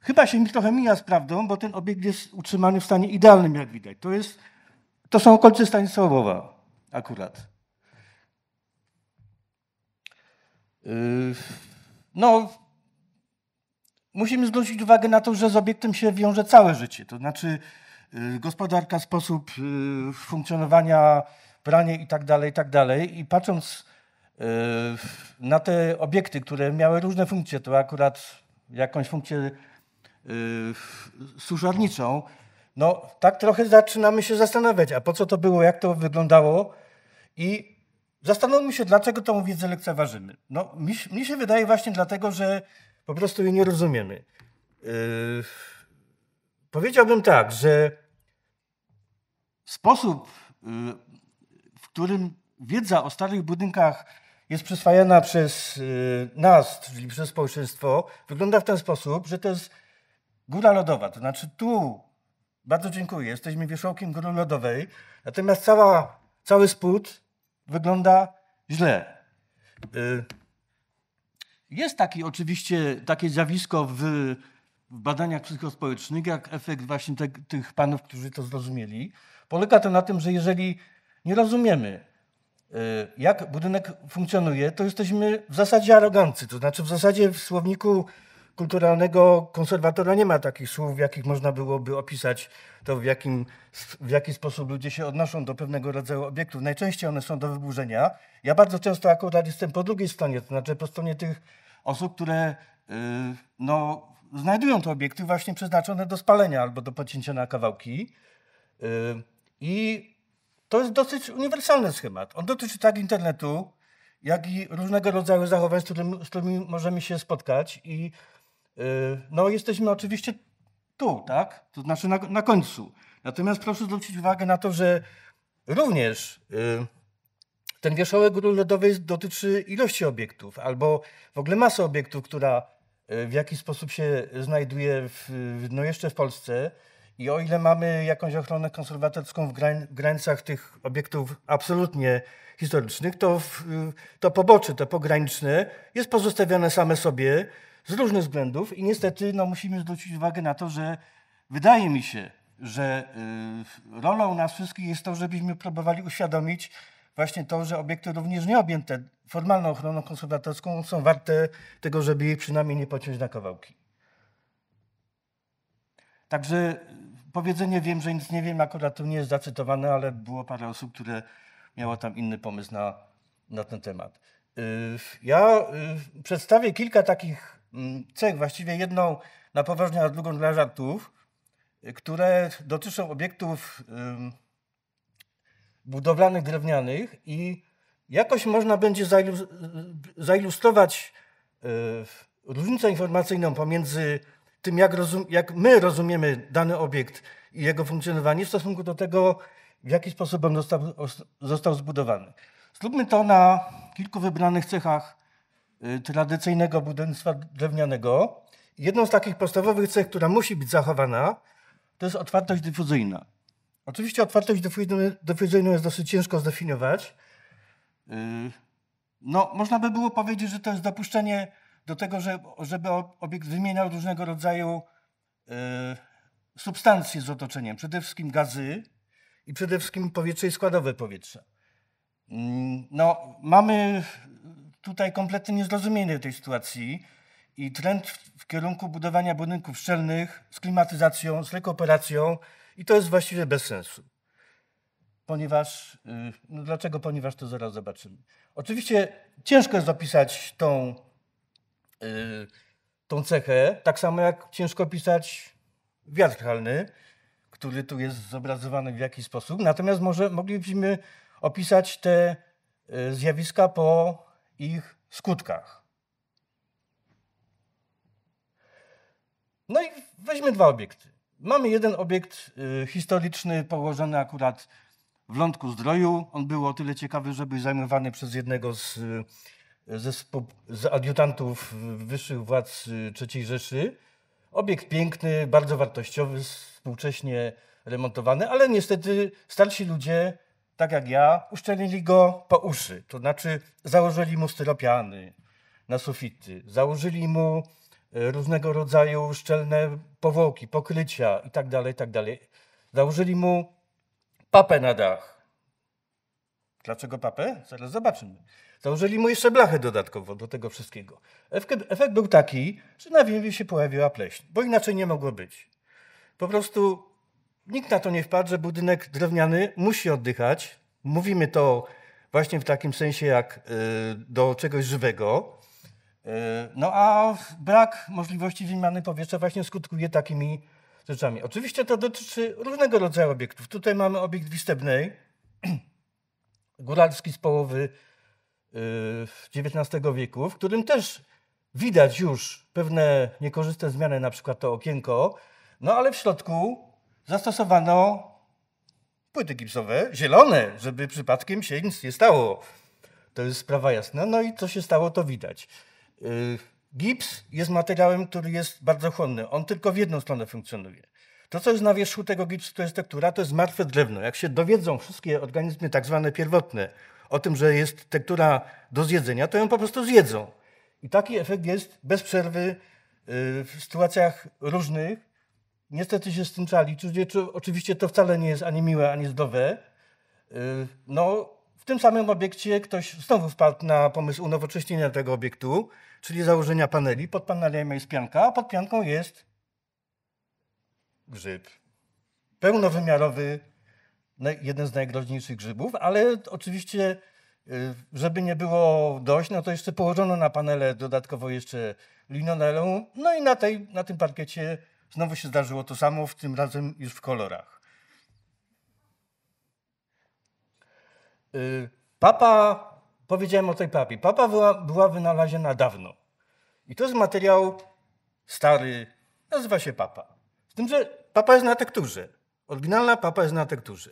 chyba się mi trochę mija z prawdą, bo ten obiekt jest utrzymany w stanie idealnym, jak widać. To, jest, to są okolice Stanisławowa akurat. Yy, no, musimy zwrócić uwagę na to, że z obiektem się wiąże całe życie. To znaczy yy, gospodarka, sposób yy, funkcjonowania, pranie i tak dalej, i tak dalej. I patrząc na te obiekty, które miały różne funkcje, to akurat jakąś funkcję suszarniczą, no tak trochę zaczynamy się zastanawiać, a po co to było, jak to wyglądało i Zastanówmy się, dlaczego tą wiedzę lekceważymy. No, mi, mi się wydaje właśnie dlatego, że po prostu jej nie rozumiemy. Yy, powiedziałbym tak, że sposób, yy, w którym wiedza o starych budynkach jest przyswajana przez yy, nas, czyli przez społeczeństwo, wygląda w ten sposób, że to jest góra lodowa. To znaczy tu, bardzo dziękuję, jesteśmy wierzchołkiem góry lodowej, natomiast cała, cały spód wygląda źle. Y, jest taki oczywiście takie zjawisko w, w badaniach psychospołecznych, jak efekt właśnie te, tych panów, którzy to zrozumieli. Polega to na tym, że jeżeli nie rozumiemy, y, jak budynek funkcjonuje, to jesteśmy w zasadzie arogancy. To znaczy w zasadzie w słowniku kulturalnego konserwatora nie ma takich słów, w jakich można byłoby opisać to, w, jakim, w jaki sposób ludzie się odnoszą do pewnego rodzaju obiektów. Najczęściej one są do wyburzenia. Ja bardzo często akurat jestem po drugiej stronie, to znaczy po stronie tych osób, które yy, no, znajdują te obiekty właśnie przeznaczone do spalenia albo do pocięcia na kawałki. Yy, I to jest dosyć uniwersalny schemat. On dotyczy tak internetu, jak i różnego rodzaju zachowań, z, którym, z którymi możemy się spotkać. I Y, no jesteśmy oczywiście tu, tak? To znaczy na, na końcu. Natomiast proszę zwrócić uwagę na to, że również y, ten wierzchołek góry lodowej dotyczy ilości obiektów albo w ogóle masy obiektów, która y, w jakiś sposób się znajduje w, no jeszcze w Polsce. I o ile mamy jakąś ochronę konserwatorską w granicach tych obiektów absolutnie historycznych, to, to pobocze, to pograniczne jest pozostawione same sobie z różnych względów i niestety no, musimy zwrócić uwagę na to, że wydaje mi się, że y, rolą nas wszystkich jest to, żebyśmy próbowali uświadomić właśnie to, że obiekty również nieobjęte formalną ochroną konserwatorską są warte tego, żeby jej przynajmniej nie pociąć na kawałki. Także y, powiedzenie wiem, że nic nie wiem akurat to nie jest zacytowane, ale było parę osób, które miało tam inny pomysł na, na ten temat. Y, ja przedstawię kilka takich Mm, cech, właściwie jedną na poważnie, a drugą dla żartów, które dotyczą obiektów budowlanych, drewnianych i jakoś można będzie zailustrować y, różnicę informacyjną pomiędzy tym, jak, rozum, jak, my rozumiemy dany obiekt i jego funkcjonowanie w stosunku do tego, w jaki sposób on został, został zbudowany. Zróbmy to na kilku wybranych cechach Y, tradycyjnego budownictwa drewnianego. Jedną z takich podstawowych cech, która musi być zachowana, to jest otwartość dyfuzyjna. Oczywiście otwartość dyfuzyjną jest dosyć ciężko zdefiniować. Y, no, można by było powiedzieć, że to jest dopuszczenie do tego, że, żeby obiekt wymieniał różnego rodzaju y, substancje z otoczeniem, przede wszystkim gazy i przede wszystkim powietrze i składowe powietrze. Mm, no, mamy tutaj kompletne niezrozumienie tej sytuacji i trend w kierunku budowania budynków szczelnych z klimatyzacją, z rekuperacją i to jest właściwie bez sensu. Ponieważ, y, no dlaczego? Ponieważ to zaraz zobaczymy. Oczywiście ciężko jest opisać tą, y, tą cechę, tak samo jak ciężko opisać wiatr halny, który tu jest zobrazowany w jakiś sposób. Natomiast może moglibyśmy opisać te y, zjawiska po ich skutkach. No i weźmy dwa obiekty. Mamy jeden obiekt y, historyczny położony akurat w Lądku Zdroju. On był o tyle ciekawy, że był zajmowany przez jednego z, y, z adiutantów wyższych władz y, III Rzeszy. Obiekt piękny, bardzo wartościowy, współcześnie remontowany, ale niestety starsi ludzie tak jak ja, uszczelnili go po uszy. To znaczy założyli mu styropiany na sufity, założyli mu e, różnego rodzaju szczelne powłoki, pokrycia i tak dalej, tak dalej. Założyli mu papę na dach. Dlaczego papę? Zaraz zobaczymy. Założyli mu jeszcze blachę dodatkowo do tego wszystkiego. Efekt był taki, że na wiewie się pojawiła pleśń, bo inaczej nie mogło być. Po prostu Nikt na to nie wpadł, że budynek drewniany musi oddychać. Mówimy to właśnie w takim sensie jak e, do czegoś żywego. E, no a brak możliwości wymiany powietrza właśnie skutkuje takimi rzeczami. Oczywiście to dotyczy różnego rodzaju obiektów. Tutaj mamy obiekt Wistebnej, [CLEARS THROAT] góralski z połowy XIX e, wieku, w którym też widać już pewne niekorzystne zmiany, na przykład to okienko, no ale w środku zastosowano płyty gipsowe, zielone, żeby przypadkiem się nic nie stało. To jest sprawa jasna. No i co się stało, to widać. Y, gips jest materiałem, który jest bardzo chłonny. On tylko w jedną stronę funkcjonuje. To, co jest na wierzchu tego gipsu, to jest tektura, to jest martwe drewno. Jak się dowiedzą wszystkie organizmy tak zwane pierwotne o tym, że jest tektura do zjedzenia, to ją po prostu zjedzą. I taki efekt jest bez przerwy y, w sytuacjach różnych, niestety się z tym czali. Oczywiście to wcale nie jest ani miłe, ani zdrowe. Y, no, w tym samym obiekcie ktoś znowu wpadł na pomysł unowocześnienia tego obiektu, czyli założenia paneli. Pod panelem jest pianka, a pod pianką jest grzyb. Pełnowymiarowy, no, jeden z najgroźniejszych grzybów, ale oczywiście, y, żeby nie było dość, no to jeszcze położono na panele dodatkowo jeszcze linonelę, no i na, tej, na tym parkiecie Znowu się zdarzyło to samo, w tym razem już w kolorach. Y, papa, powiedziałem o tej papie. Papa była, była wynaleziona dawno. I to jest materiał stary, nazywa się papa. Z tym, że papa jest na tekturze. Oryginalna papa jest na tekturze.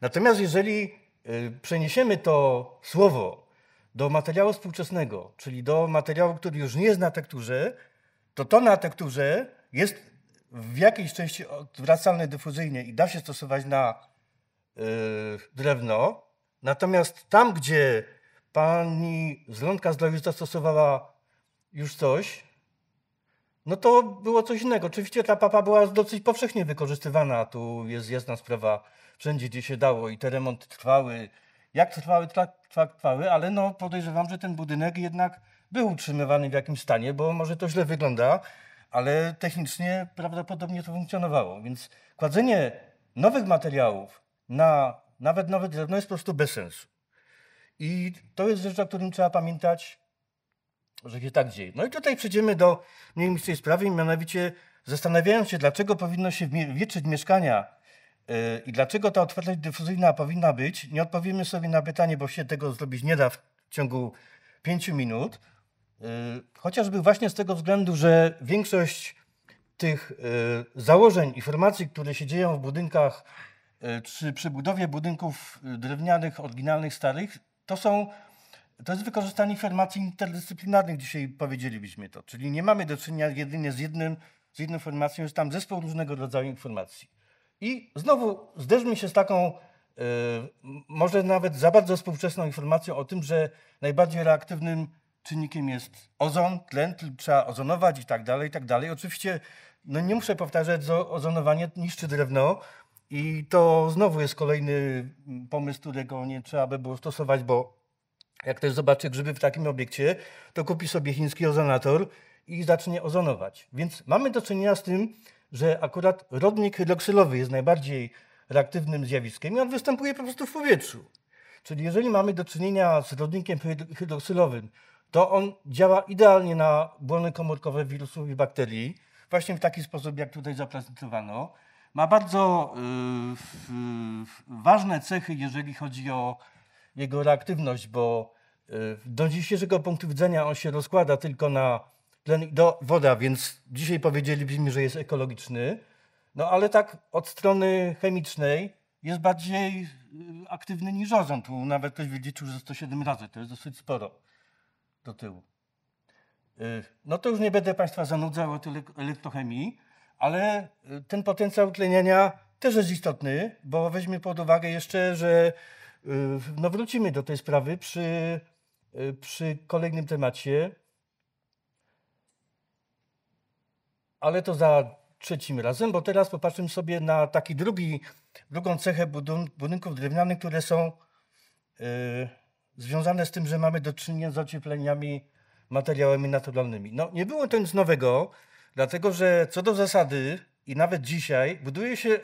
Natomiast jeżeli y, przeniesiemy to słowo do materiału współczesnego, czyli do materiału, który już nie jest na tekturze, to to na tekturze jest w jakiejś części odwracalnej dyfuzyjnie i da się stosować na yy, drewno. Natomiast tam, gdzie pani Zlonka Zdrowica stosowała już coś, no to było coś innego. Oczywiście ta papa była dosyć powszechnie wykorzystywana. Tu jest jasna sprawa wszędzie, gdzie się dało i te remonty trwały. Jak trwały, trwa, trwały, ale no podejrzewam, że ten budynek jednak był utrzymywany w jakimś stanie, bo może to źle wygląda ale technicznie prawdopodobnie to funkcjonowało. Więc kładzenie nowych materiałów na nawet nowe drewno jest po prostu bez sensu. I to jest rzecz, o którym trzeba pamiętać, że się tak dzieje. No i tutaj przejdziemy do mniej więcej sprawy, mianowicie zastanawiając się, dlaczego powinno się wieczyć mieszkania yy, i dlaczego ta otwartość dyfuzyjna powinna być, nie odpowiemy sobie na pytanie, bo się tego zrobić nie da w ciągu pięciu minut, Y, chociażby właśnie z tego względu, że większość tych y, założeń i formacji, które się dzieją w budynkach y, czy przy budowie budynków drewnianych, oryginalnych, starych, to są to jest wykorzystanie informacji interdyscyplinarnych, dzisiaj powiedzielibyśmy to. Czyli nie mamy do czynienia jedynie z, jednym, z jedną formacją, jest tam zespół różnego rodzaju informacji. I znowu zderzmy się z taką, może nawet za bardzo współczesną informacją o tym, że najbardziej reaktywnym czynnikiem jest ozon, tlen, trzeba ozonować i tak dalej, i tak dalej. Oczywiście, no nie muszę powtarzać, że ozonowanie niszczy drewno i to znowu jest kolejny mm, pomysł, którego nie trzeba by było stosować, bo jak ktoś zobaczy grzyby w takim obiekcie, to kupi sobie chiński ozonator i zacznie ozonować. Więc mamy do czynienia z tym, że akurat rodnik hydroksylowy jest najbardziej reaktywnym zjawiskiem i on występuje po prostu w powietrzu. Czyli jeżeli mamy do czynienia z rodnikiem hydroksylowym, to on działa idealnie na błony komórkowe wirusów i bakterii, właśnie w taki sposób, jak tutaj zaprezentowano. Ma bardzo y, y, ważne cechy, jeżeli chodzi o jego reaktywność, bo y, do dzisiejszego punktu widzenia on się rozkłada tylko na tlen do woda, więc dzisiaj powiedzielibyśmy, że jest ekologiczny. No ale tak od strony chemicznej jest bardziej y, aktywny niż ozon. Tu nawet ktoś wyliczył, że 107 razy, to jest dosyć sporo do tyłu. Y, no to już nie będę Państwa zanudzał tyle elektrochemii, ale y, ten potencjał tlenienia też jest istotny, bo weźmy pod uwagę jeszcze, że y, no wrócimy do tej sprawy przy, przy kolejnym temacie. Ale to za trzecim razem, bo teraz popatrzmy sobie na taki drugi, drugą cechę budynków drewnianych, które są yy, związane z tym, że mamy do czynienia z ociepleniami materiałami naturalnymi. No, nie było to nic nowego, dlatego że co do zasady i nawet dzisiaj buduje się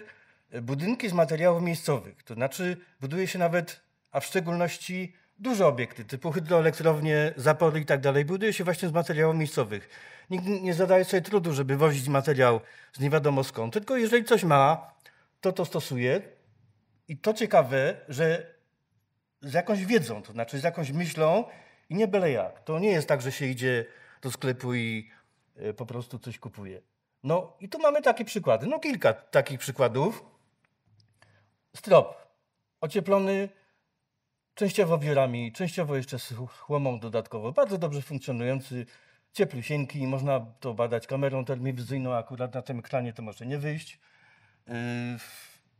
budynki z materiałów miejscowych. To znaczy buduje się nawet, a w szczególności duże obiekty typu hydroelektrownie, zapory i tak dalej, buduje się właśnie z materiałów miejscowych. Nikt nie zadaje sobie trudu, żeby wozić materiał z nie wiadomo skąd, tylko jeżeli coś ma, to to stosuje. I to ciekawe, że z jakąś wiedzą, to znaczy z jakąś myślą i nie byle jak. To nie jest tak, że się idzie do sklepu i e, po prostu coś kupuje. No i tu mamy takie przykłady. No kilka takich przykładów. Strop. Ocieplony częściowo wiórami, częściowo jeszcze z chłomą dodatkowo. Bardzo dobrze funkcjonujący, cieplusieńki. Można to badać kamerą termowizyjną. Akurat na tym ekranie to może nie wyjść. Yy,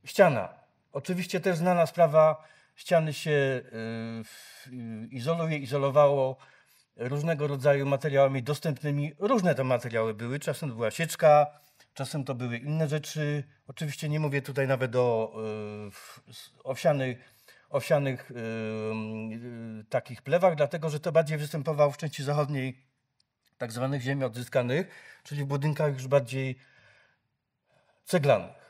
ściana. Oczywiście też znana sprawa ściany się e, izoluje, izolowało różnego rodzaju materiałami dostępnymi. Różne te materiały były, czasem była sieczka, czasem to były inne rzeczy. Oczywiście nie mówię tutaj nawet o e, owsianych, owsianych e, takich plewach, dlatego że to bardziej występowało w części zachodniej tak zwanych ziemi odzyskanych, czyli w budynkach już bardziej ceglanych.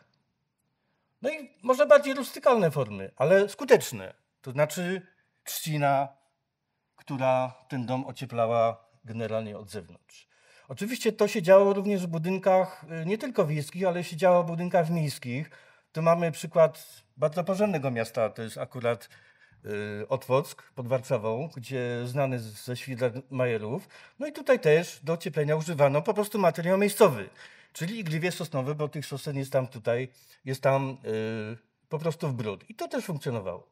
No i może bardziej rustykalne formy, ale skuteczne. To znaczy trzcina, która ten dom ocieplała generalnie od zewnątrz. Oczywiście to się działo również w budynkach y, nie tylko wiejskich, ale się działo w budynkach miejskich. Tu mamy przykład bardzo porządnego miasta, to jest akurat y, Otwock pod Warszawą, gdzie znany ze Świdla Majerów. No i tutaj też do ocieplenia używano po prostu materiał miejscowy. Czyli igliwie sosnowe, bo tych sosen jest tam tutaj, jest tam yy, po prostu w brud. I to też funkcjonowało.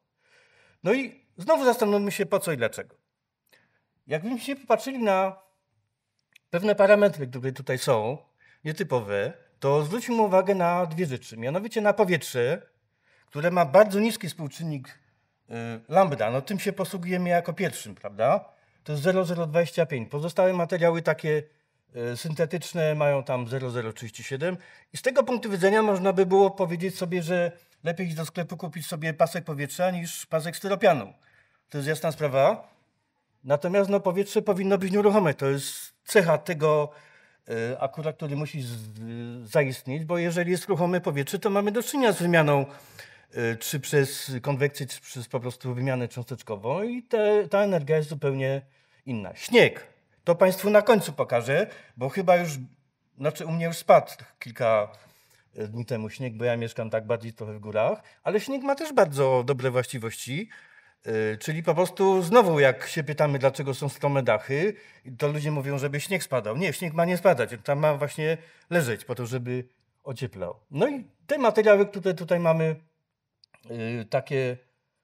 No i znowu zastanówmy się po co i dlaczego. Jakbyśmy popatrzyli na pewne parametry, które tutaj są, nietypowe, to zwróćmy uwagę na dwie rzeczy. Mianowicie na powietrze, które ma bardzo niski współczynnik yy, lambda. No tym się posługujemy jako pierwszym, prawda? To jest 0,025. Pozostałe materiały takie Y, syntetyczne mają tam 0037 i z tego punktu widzenia można by było powiedzieć sobie, że lepiej iść do sklepu kupić sobie pasek powietrza niż pasek styropianu. To jest jasna sprawa. Natomiast no, powietrze powinno być nieruchome. To jest cecha tego y, akurat, który musi y, zaistnieć, bo jeżeli jest ruchome powietrze, to mamy do czynienia z wymianą czy przez konwekcję, czy przez po prostu wymianę cząsteczkową i te, ta energia jest zupełnie inna. Śnieg to Państwu na końcu pokażę, bo chyba już, znaczy u mnie już spadł kilka e, dni temu śnieg, bo ja mieszkam tak bardziej trochę w górach, ale śnieg ma też bardzo dobre właściwości. E, czyli po prostu znowu, jak się pytamy, dlaczego są strome dachy, to ludzie mówią, żeby śnieg spadał. Nie, śnieg ma nie spadać, tam ma właśnie leżeć, po to, żeby ocieplał. No i te materiały, które tutaj mamy, e, takie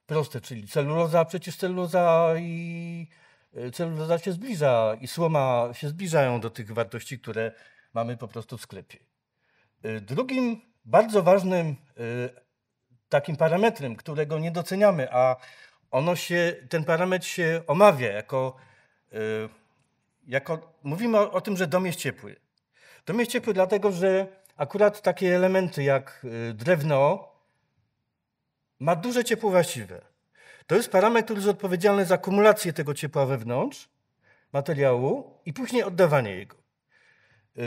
proste, czyli celuloza, przecież celuloza i Y, cel się zbliża i słoma się zbliżają do tych wartości, które mamy po prostu w sklepie. Y, drugim bardzo ważnym y, takim parametrem, którego nie doceniamy, a ono się, ten parametr się omawia jako, jako mówimy o, o tym, że dom jest ciepły. Dom jest ciepły dlatego, że akurat takie elementy jak drewno ma duże ciepło właściwe. To jest parametr, który jest odpowiedzialny za akumulację tego ciepła wewnątrz materiału i później oddawanie jego. Y,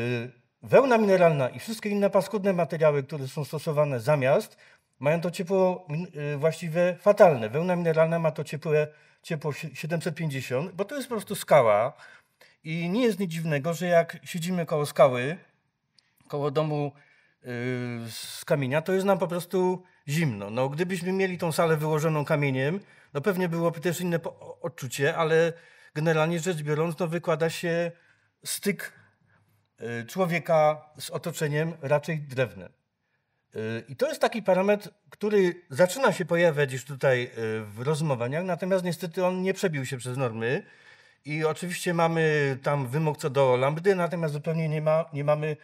wełna mineralna i wszystkie inne paskudne materiały, które są stosowane zamiast, mają to ciepło y, właściwie fatalne. Wełna mineralna ma to ciepłe, ciepło 750, bo to jest po prostu skała. I nie jest nic dziwnego, że jak siedzimy koło skały, koło domu y, z kamienia, to jest nam po prostu zimno. No, gdybyśmy mieli tą salę wyłożoną kamieniem, no pewnie byłoby też inne odczucie, ale generalnie rzecz biorąc, no wykłada się styk y, człowieka z otoczeniem raczej drewnem. Y, I to jest taki parametr, który zaczyna się pojawiać już tutaj y, w rozmowaniach, natomiast niestety on nie przebił się przez normy. I oczywiście mamy tam wymóg co do lambdy, natomiast zupełnie nie, ma, nie mamy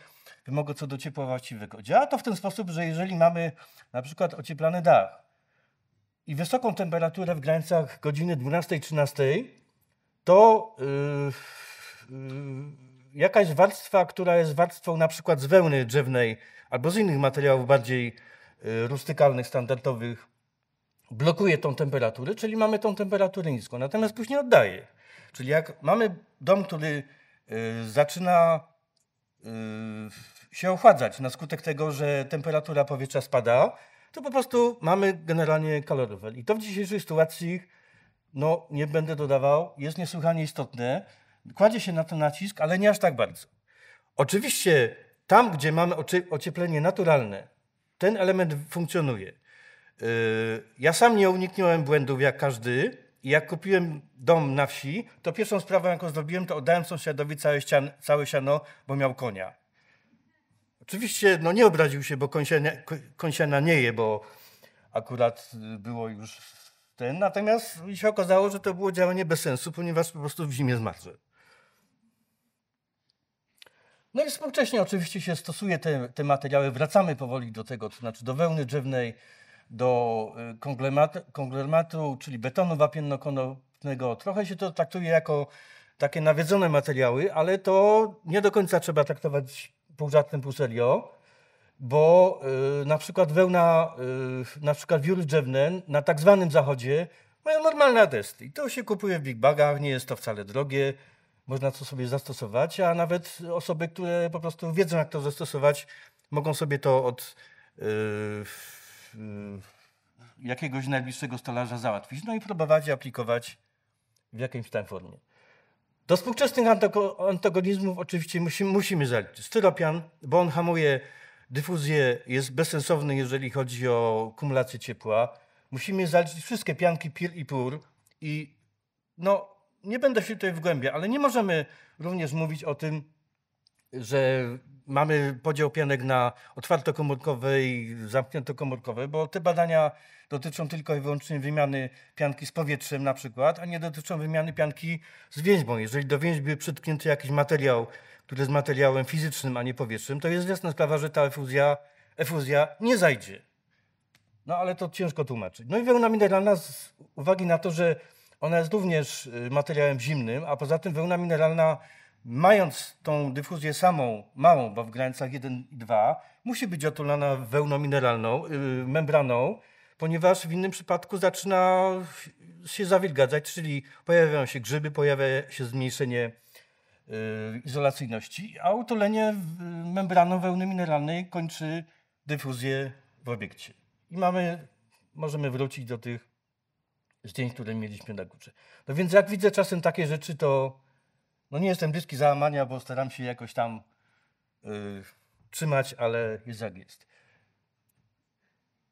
wymogu co do ciepła właściwego. Działa to w ten sposób, że jeżeli mamy na przykład ocieplany dach i wysoką temperaturę w granicach godziny 12-13, to yy, yy, jakaś warstwa, która jest warstwą na przykład z wełny drzewnej albo z innych materiałów bardziej yy, rustykalnych, standardowych, blokuje tą temperaturę, czyli mamy tą temperaturę niską, natomiast później oddaje. Czyli jak mamy dom, który yy, zaczyna yy, się ochładzać na skutek tego, że temperatura powietrza spada, to po prostu mamy generalnie kaloryfer. I to w dzisiejszej sytuacji, no nie będę dodawał, jest niesłychanie istotne. Kładzie się na to nacisk, ale nie aż tak bardzo. Oczywiście tam, gdzie mamy ocieplenie naturalne, ten element funkcjonuje. Yy, ja sam nie uniknąłem błędów jak każdy. Jak kupiłem dom na wsi, to pierwszą sprawą, jaką zrobiłem, to oddałem sąsiadowi całe, ścian, całe siano, bo miał konia. Oczywiście no nie obraził się, bo kąsiana, kąsiana nie je, bo akurat y, było już ten. Natomiast się okazało, że to było działanie bez sensu, ponieważ po prostu w zimie zmarzłem. No i współcześnie oczywiście się stosuje te, te materiały, wracamy powoli do tego, to znaczy do wełny drzewnej, do y, konglomeratu, czyli betonu wapienno Trochę się to traktuje jako takie nawiedzone materiały, ale to nie do końca trzeba traktować pół żartem, pół serio, bo y, na przykład wełna, y, na przykład wióry drzewne na tak zwanym zachodzie mają normalne atesty. I to się kupuje w big bagach, nie jest to wcale drogie, można to sobie zastosować, a nawet osoby, które po prostu wiedzą jak to zastosować, mogą sobie to od y, y jakiegoś najbliższego stolarza załatwić. No i próbować aplikować w jakiejś tam formie. Do współczesnych antagonizmów oczywiście musimy, musimy zaliczyć. Styropian, bo on hamuje dyfuzję, jest bezsensowny, jeżeli chodzi o kumulację ciepła. Musimy zaliczyć wszystkie pianki pir i pur. I no, nie będę się tutaj wgłębiał, ale nie możemy również mówić o tym, że mamy podział pianek na otwartokomórkowe i zamkniętokomórkowe, bo te badania dotyczą tylko i wyłącznie wymiany pianki z powietrzem na przykład, a nie dotyczą wymiany pianki z więźbą. Jeżeli do więźby przytknięty jakiś materiał, który jest materiałem fizycznym, a nie powietrzem, to jest jasna sprawa, że ta efuzja, efuzja nie zajdzie. No ale to ciężko tłumaczyć. No i wełna mineralna z uwagi na to, że ona jest również y, materiałem zimnym, a poza tym wełna mineralna mając tą dyfuzję samą, małą, bo w granicach 1 i 2, musi być otulana wełną mineralną, y, membraną, ponieważ w innym przypadku zaczyna się zawilgadzać, czyli pojawiają się grzyby, pojawia się zmniejszenie y, izolacyjności, a utulenie y, membraną wełny mineralnej kończy dyfuzję w obiekcie. I mamy, możemy wrócić do tych zdjęć, które mieliśmy na górze. No więc jak widzę czasem takie rzeczy, to no nie jestem bliski załamania, bo staram się jakoś tam y, trzymać, ale jest jak jest.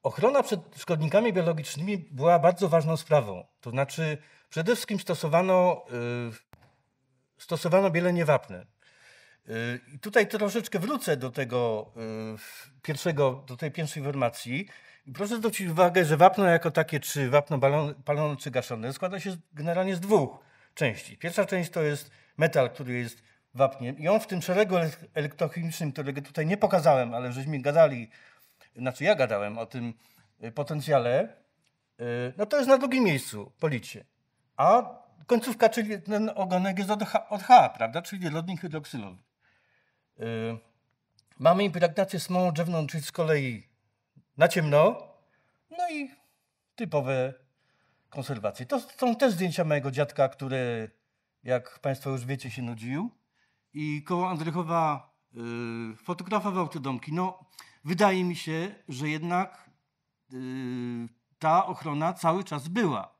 Ochrona przed szkodnikami biologicznymi była bardzo ważną sprawą. To znaczy, przede wszystkim stosowano, y, stosowano bielenie wapne. Y, I tutaj troszeczkę wrócę do tego pierwszego, do tej pierwszej informacji. Proszę zwrócić uwagę, że wapno jako takie, czy wapno balon, palone, czy gaszone, składa się generalnie z dwóch części. Pierwsza część to jest metal, który jest wapnie. I on w tym szeregu elektrochemicznym, którego tutaj nie pokazałem, ale żeśmy gadali, znaczy ja gadałem o tym y, potencjale, y, no to jest na drugim miejscu po licie. A końcówka, czyli ten ogonek jest od H, od H prawda? Czyli lodnik hydroksylowy. Y, mamy impregnację smolą drzewną, czyli z kolei na ciemno, no i typowe konserwacji. To są też zdjęcia mojego dziadka, który, jak Państwo już wiecie, się nudził. I koło Andrychowa y, fotografował te domki. No, wydaje mi się, że jednak y, ta ochrona cały czas była.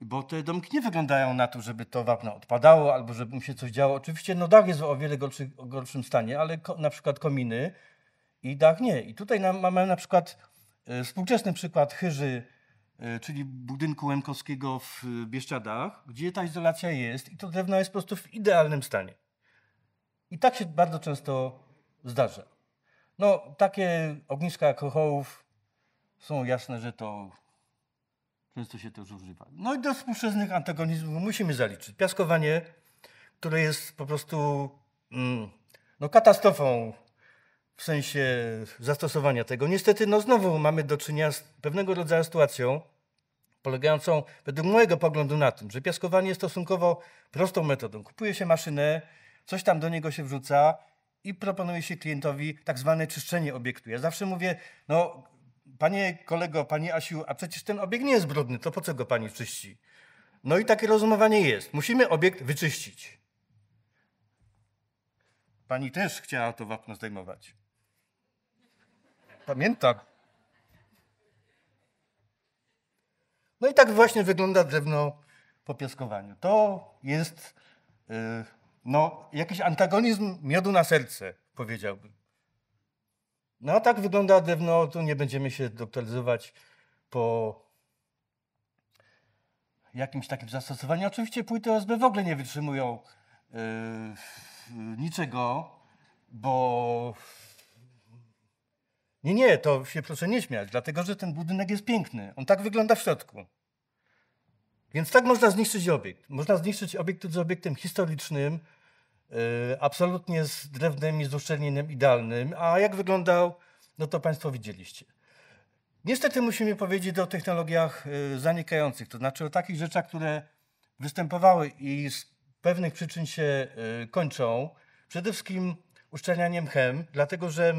Bo te domki nie wyglądają na to, żeby to wapno odpadało albo żeby mu się coś działo. Oczywiście no, dach jest w o wiele gorszy, gorszym stanie, ale ko, na przykład kominy i dach nie. I tutaj na, mamy na przykład y, współczesny przykład chyży E, czyli budynku Łemkowskiego w e, Bieszczadach, gdzie ta izolacja jest i to drewno jest po prostu w idealnym stanie. I tak się bardzo często zdarza. No, takie ogniska alkoholów są jasne, że to często się też używa. No i do współczesnych antagonizmów musimy zaliczyć. Piaskowanie, które jest po prostu mm, no, katastrofą w sensie zastosowania tego. Niestety, no znowu mamy do czynienia z pewnego rodzaju sytuacją, polegającą według mojego poglądu na tym, że piaskowanie jest stosunkowo prostą metodą. Kupuje się maszynę, coś tam do niego się wrzuca i proponuje się klientowi tak zwane czyszczenie obiektu. Ja zawsze mówię, no panie kolego, panie Asiu, a przecież ten obiekt nie jest brudny, to po co go pani czyści? No i takie rozumowanie jest. Musimy obiekt wyczyścić. Pani też chciała to wapno zdejmować. Pamiętam. No i tak właśnie wygląda drewno po piaskowaniu. To jest yy, no, jakiś antagonizm miodu na serce, powiedziałbym. No a tak wygląda drewno, tu nie będziemy się doktoryzować po jakimś takim zastosowaniu. Oczywiście płyty OSB w ogóle nie wytrzymują yy, niczego, bo nie, nie, to się proszę nie śmiać, dlatego że ten budynek jest piękny. On tak wygląda w środku. Więc tak można zniszczyć obiekt. Można zniszczyć obiekt z obiektem historycznym, yy, absolutnie z drewnem i z uszczelnieniem idealnym. A jak wyglądał, no to Państwo widzieliście. Niestety musimy powiedzieć o technologiach yy, zanikających, to znaczy o takich rzeczach, które występowały i z pewnych przyczyn się yy, kończą. Przede wszystkim uszczelnianiem mchem, dlatego że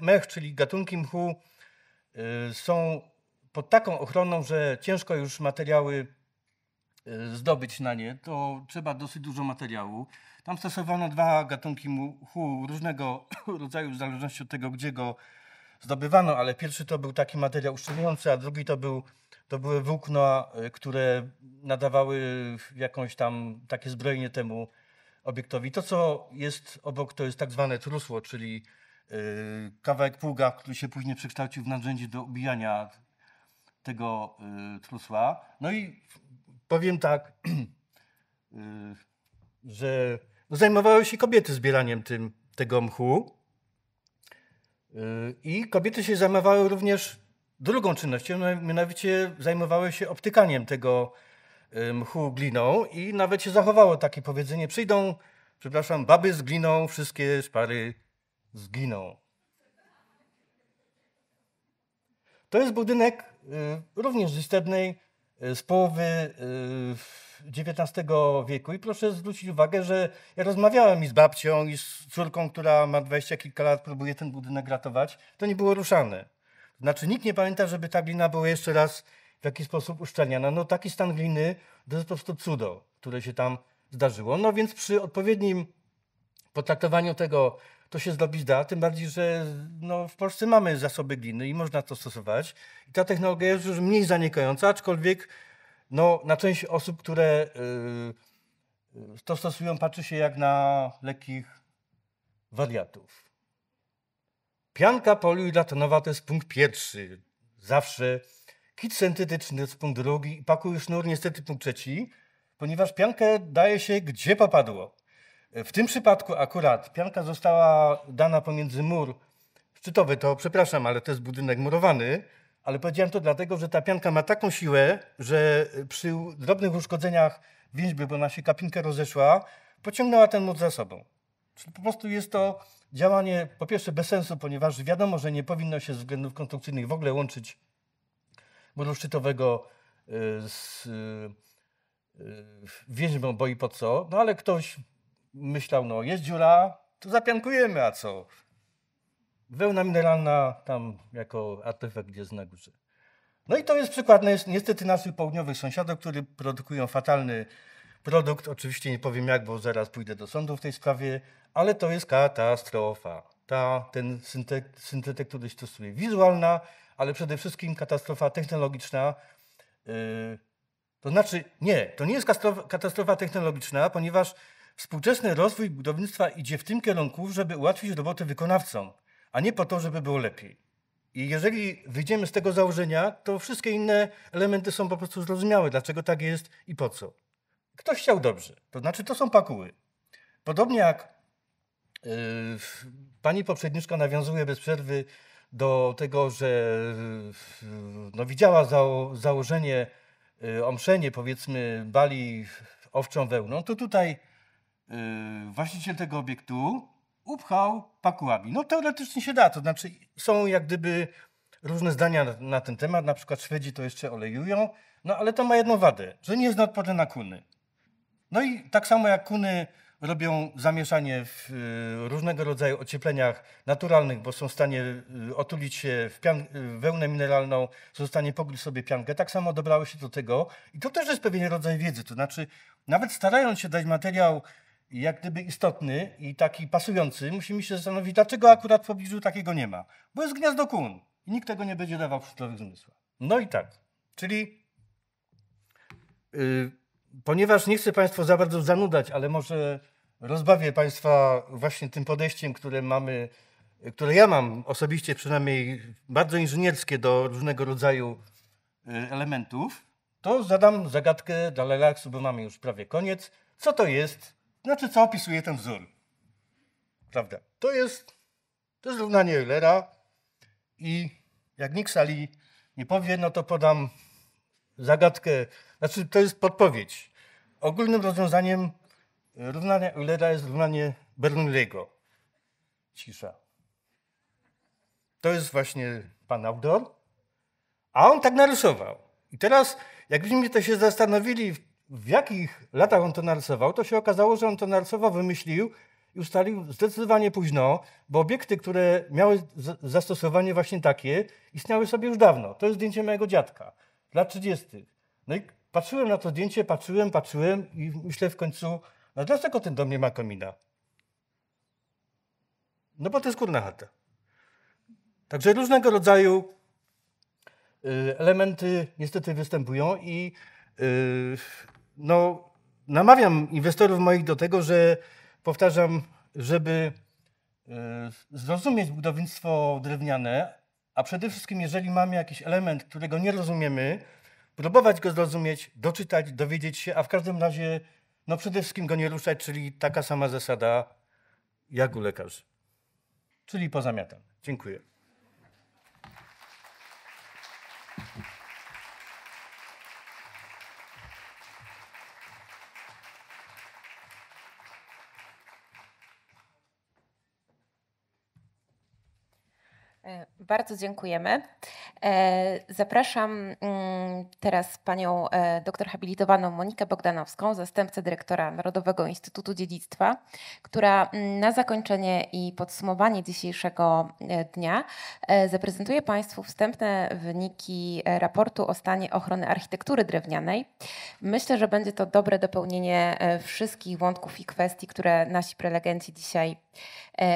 mech, czyli gatunki mchu, y, są pod taką ochroną, że ciężko już materiały y, zdobyć na nie, to trzeba dosyć dużo materiału. Tam stosowano dwa gatunki mchu różnego [COUGHS] rodzaju, w zależności od tego, gdzie go zdobywano, ale pierwszy to był taki materiał uszczelniający, a drugi to, był, to były włókna, y, które nadawały jakąś tam takie zbrojenie temu obiektowi. To, co jest obok, to jest tak zwane trusło, czyli y, kawałek pługa, który się później przekształcił w narzędzie do ubijania tego y, trusła. No i powiem tak, [CLEARS THROAT] y, że no, zajmowały się kobiety zbieraniem tym, tego mchu. I kobiety się zajmowały również drugą czynnością, mianowicie zajmowały się obtykaniem tego, mchu gliną i nawet się zachowało takie powiedzenie, przyjdą, przepraszam, baby z gliną, wszystkie szpary zginą. To jest budynek y, również zisternej y, z połowy XIX y, wieku i proszę zwrócić uwagę, że ja rozmawiałem i z babcią i z córką, która ma dwadzieścia kilka lat, próbuje ten budynek ratować. To nie było ruszane. Znaczy nikt nie pamięta, żeby ta glina była jeszcze raz w jaki sposób uszczelniana. No, no taki stan gliny to jest po prostu cudo, które się tam zdarzyło. No więc przy odpowiednim potraktowaniu tego to się zrobić da, tym bardziej, że no, w Polsce mamy zasoby gliny i można to stosować. I ta technologia jest już mniej zanikająca, aczkolwiek no, na część osób, które yy, to stosują, patrzy się jak na lekkich wariatów. Pianka poliuretanowa to jest punkt pierwszy. Zawsze kit syntetyczny to punkt drugi i pakuj sznur niestety punkt trzeci, ponieważ piankę daje się gdzie popadło. W tym przypadku akurat pianka została dana pomiędzy mur szczytowy, to przepraszam, ale to jest budynek murowany, ale powiedziałem to dlatego, że ta pianka ma taką siłę, że przy drobnych uszkodzeniach więźby, bo ona się kapinkę rozeszła, pociągnęła ten mur za sobą. Czyli po prostu jest to działanie po pierwsze bez sensu, ponieważ wiadomo, że nie powinno się z względów konstrukcyjnych w ogóle łączyć muru szczytowego z y, y, y, więźbą, bo i po co. No ale ktoś myślał, no jest dziura, to zapiankujemy, a co? Wełna mineralna tam jako artefakt jest na górze. No i to jest przykład no, niestety naszych południowych sąsiadów, którzy produkują fatalny produkt. Oczywiście nie powiem jak, bo zaraz pójdę do sądu w tej sprawie, ale to jest katastrofa. Ta, ten syntet, syntetyk, który stosuje, wizualna, ale przede wszystkim katastrofa technologiczna. Yy, to znaczy, nie, to nie jest katastrofa technologiczna, ponieważ współczesny rozwój budownictwa idzie w tym kierunku, żeby ułatwić robotę wykonawcom, a nie po to, żeby było lepiej. I jeżeli wyjdziemy z tego założenia, to wszystkie inne elementy są po prostu zrozumiałe, dlaczego tak jest i po co. Ktoś chciał dobrze, to znaczy to są pakuły. Podobnie jak yy, pani poprzedniczka nawiązuje bez przerwy do tego, że no, widziała zało założenie y, omszenie, powiedzmy, bali owczą wełną, to tutaj yy, właściciel tego obiektu upchał pakułami. No teoretycznie się da, to znaczy są jak gdyby różne zdania na, na, ten temat, na przykład Szwedzi to jeszcze olejują, no ale to ma jedną wadę, że nie jest nadporne na kuny. No i tak samo jak kuny robią zamieszanie w y, różnego rodzaju ociepleniach naturalnych, bo są w stanie y, otulić się w, pian, wełnę mineralną, są w stanie pogryźć sobie piankę. Tak samo dobrały się do tego i to też jest pewien rodzaj wiedzy. To znaczy, nawet starając się dać materiał jak gdyby istotny i taki pasujący, musimy się zastanowić, dlaczego akurat w pobliżu takiego nie ma. Bo jest gniazdo kun i nikt tego nie będzie dawał w sztucznych zmysłach. No i tak. Czyli yy, ponieważ nie chcę Państwu za bardzo zanudzać, ale może rozbawię Państwa właśnie tym podejściem, które mamy, które ja mam osobiście przynajmniej bardzo inżynierskie do różnego rodzaju e, elementów, to zadam zagadkę dla relaksu, bo mamy już prawie koniec. Co to jest? Znaczy, co opisuje ten wzór? Prawda? To jest, to jest równanie Eulera i jak nikt sali nie powie, no to podam zagadkę znaczy, to jest podpowiedź. Ogólnym rozwiązaniem e, równania Eulera jest równanie Bernoulliego. Cisza. To jest właśnie pan autor. A on tak narysował. I teraz, jakbyśmy to się zastanowili, w jakich latach on to narysował, to się okazało, że on to narysował, wymyślił i ustalił zdecydowanie późno, bo obiekty, które miały zastosowanie właśnie takie, istniały sobie już dawno. To jest zdjęcie mojego dziadka, lat 30. No i Patrzyłem na to zdjęcie, patrzyłem, patrzyłem i myślę w końcu, no dlaczego ten dom nie ma komina? No bo to jest górna chata. Także różnego rodzaju y, elementy niestety występują i y, no, namawiam inwestorów moich do tego, że powtarzam, żeby y, zrozumieć budownictwo drewniane, a przede wszystkim jeżeli mamy jakiś element, którego nie rozumiemy, próbować go zrozumieć, doczytać, dowiedzieć się, a w każdym razie no przede wszystkim go nie ruszać, czyli taka sama zasada jak u lekarzy. Czyli miatem. Dziękuję. bardzo dziękujemy. E, zapraszam mm, teraz panią e, doktor habilitowaną Monikę Bogdanowską, zastępcę dyrektora Narodowego Instytutu Dziedzictwa, która mm, na zakończenie i podsumowanie dzisiejszego e, dnia zaprezentuje Państwu wstępne wyniki raportu o stanie ochrony architektury drewnianej. Myślę, że będzie to dobre dopełnienie wszystkich wątków i kwestii, które nasi prelegenci dzisiaj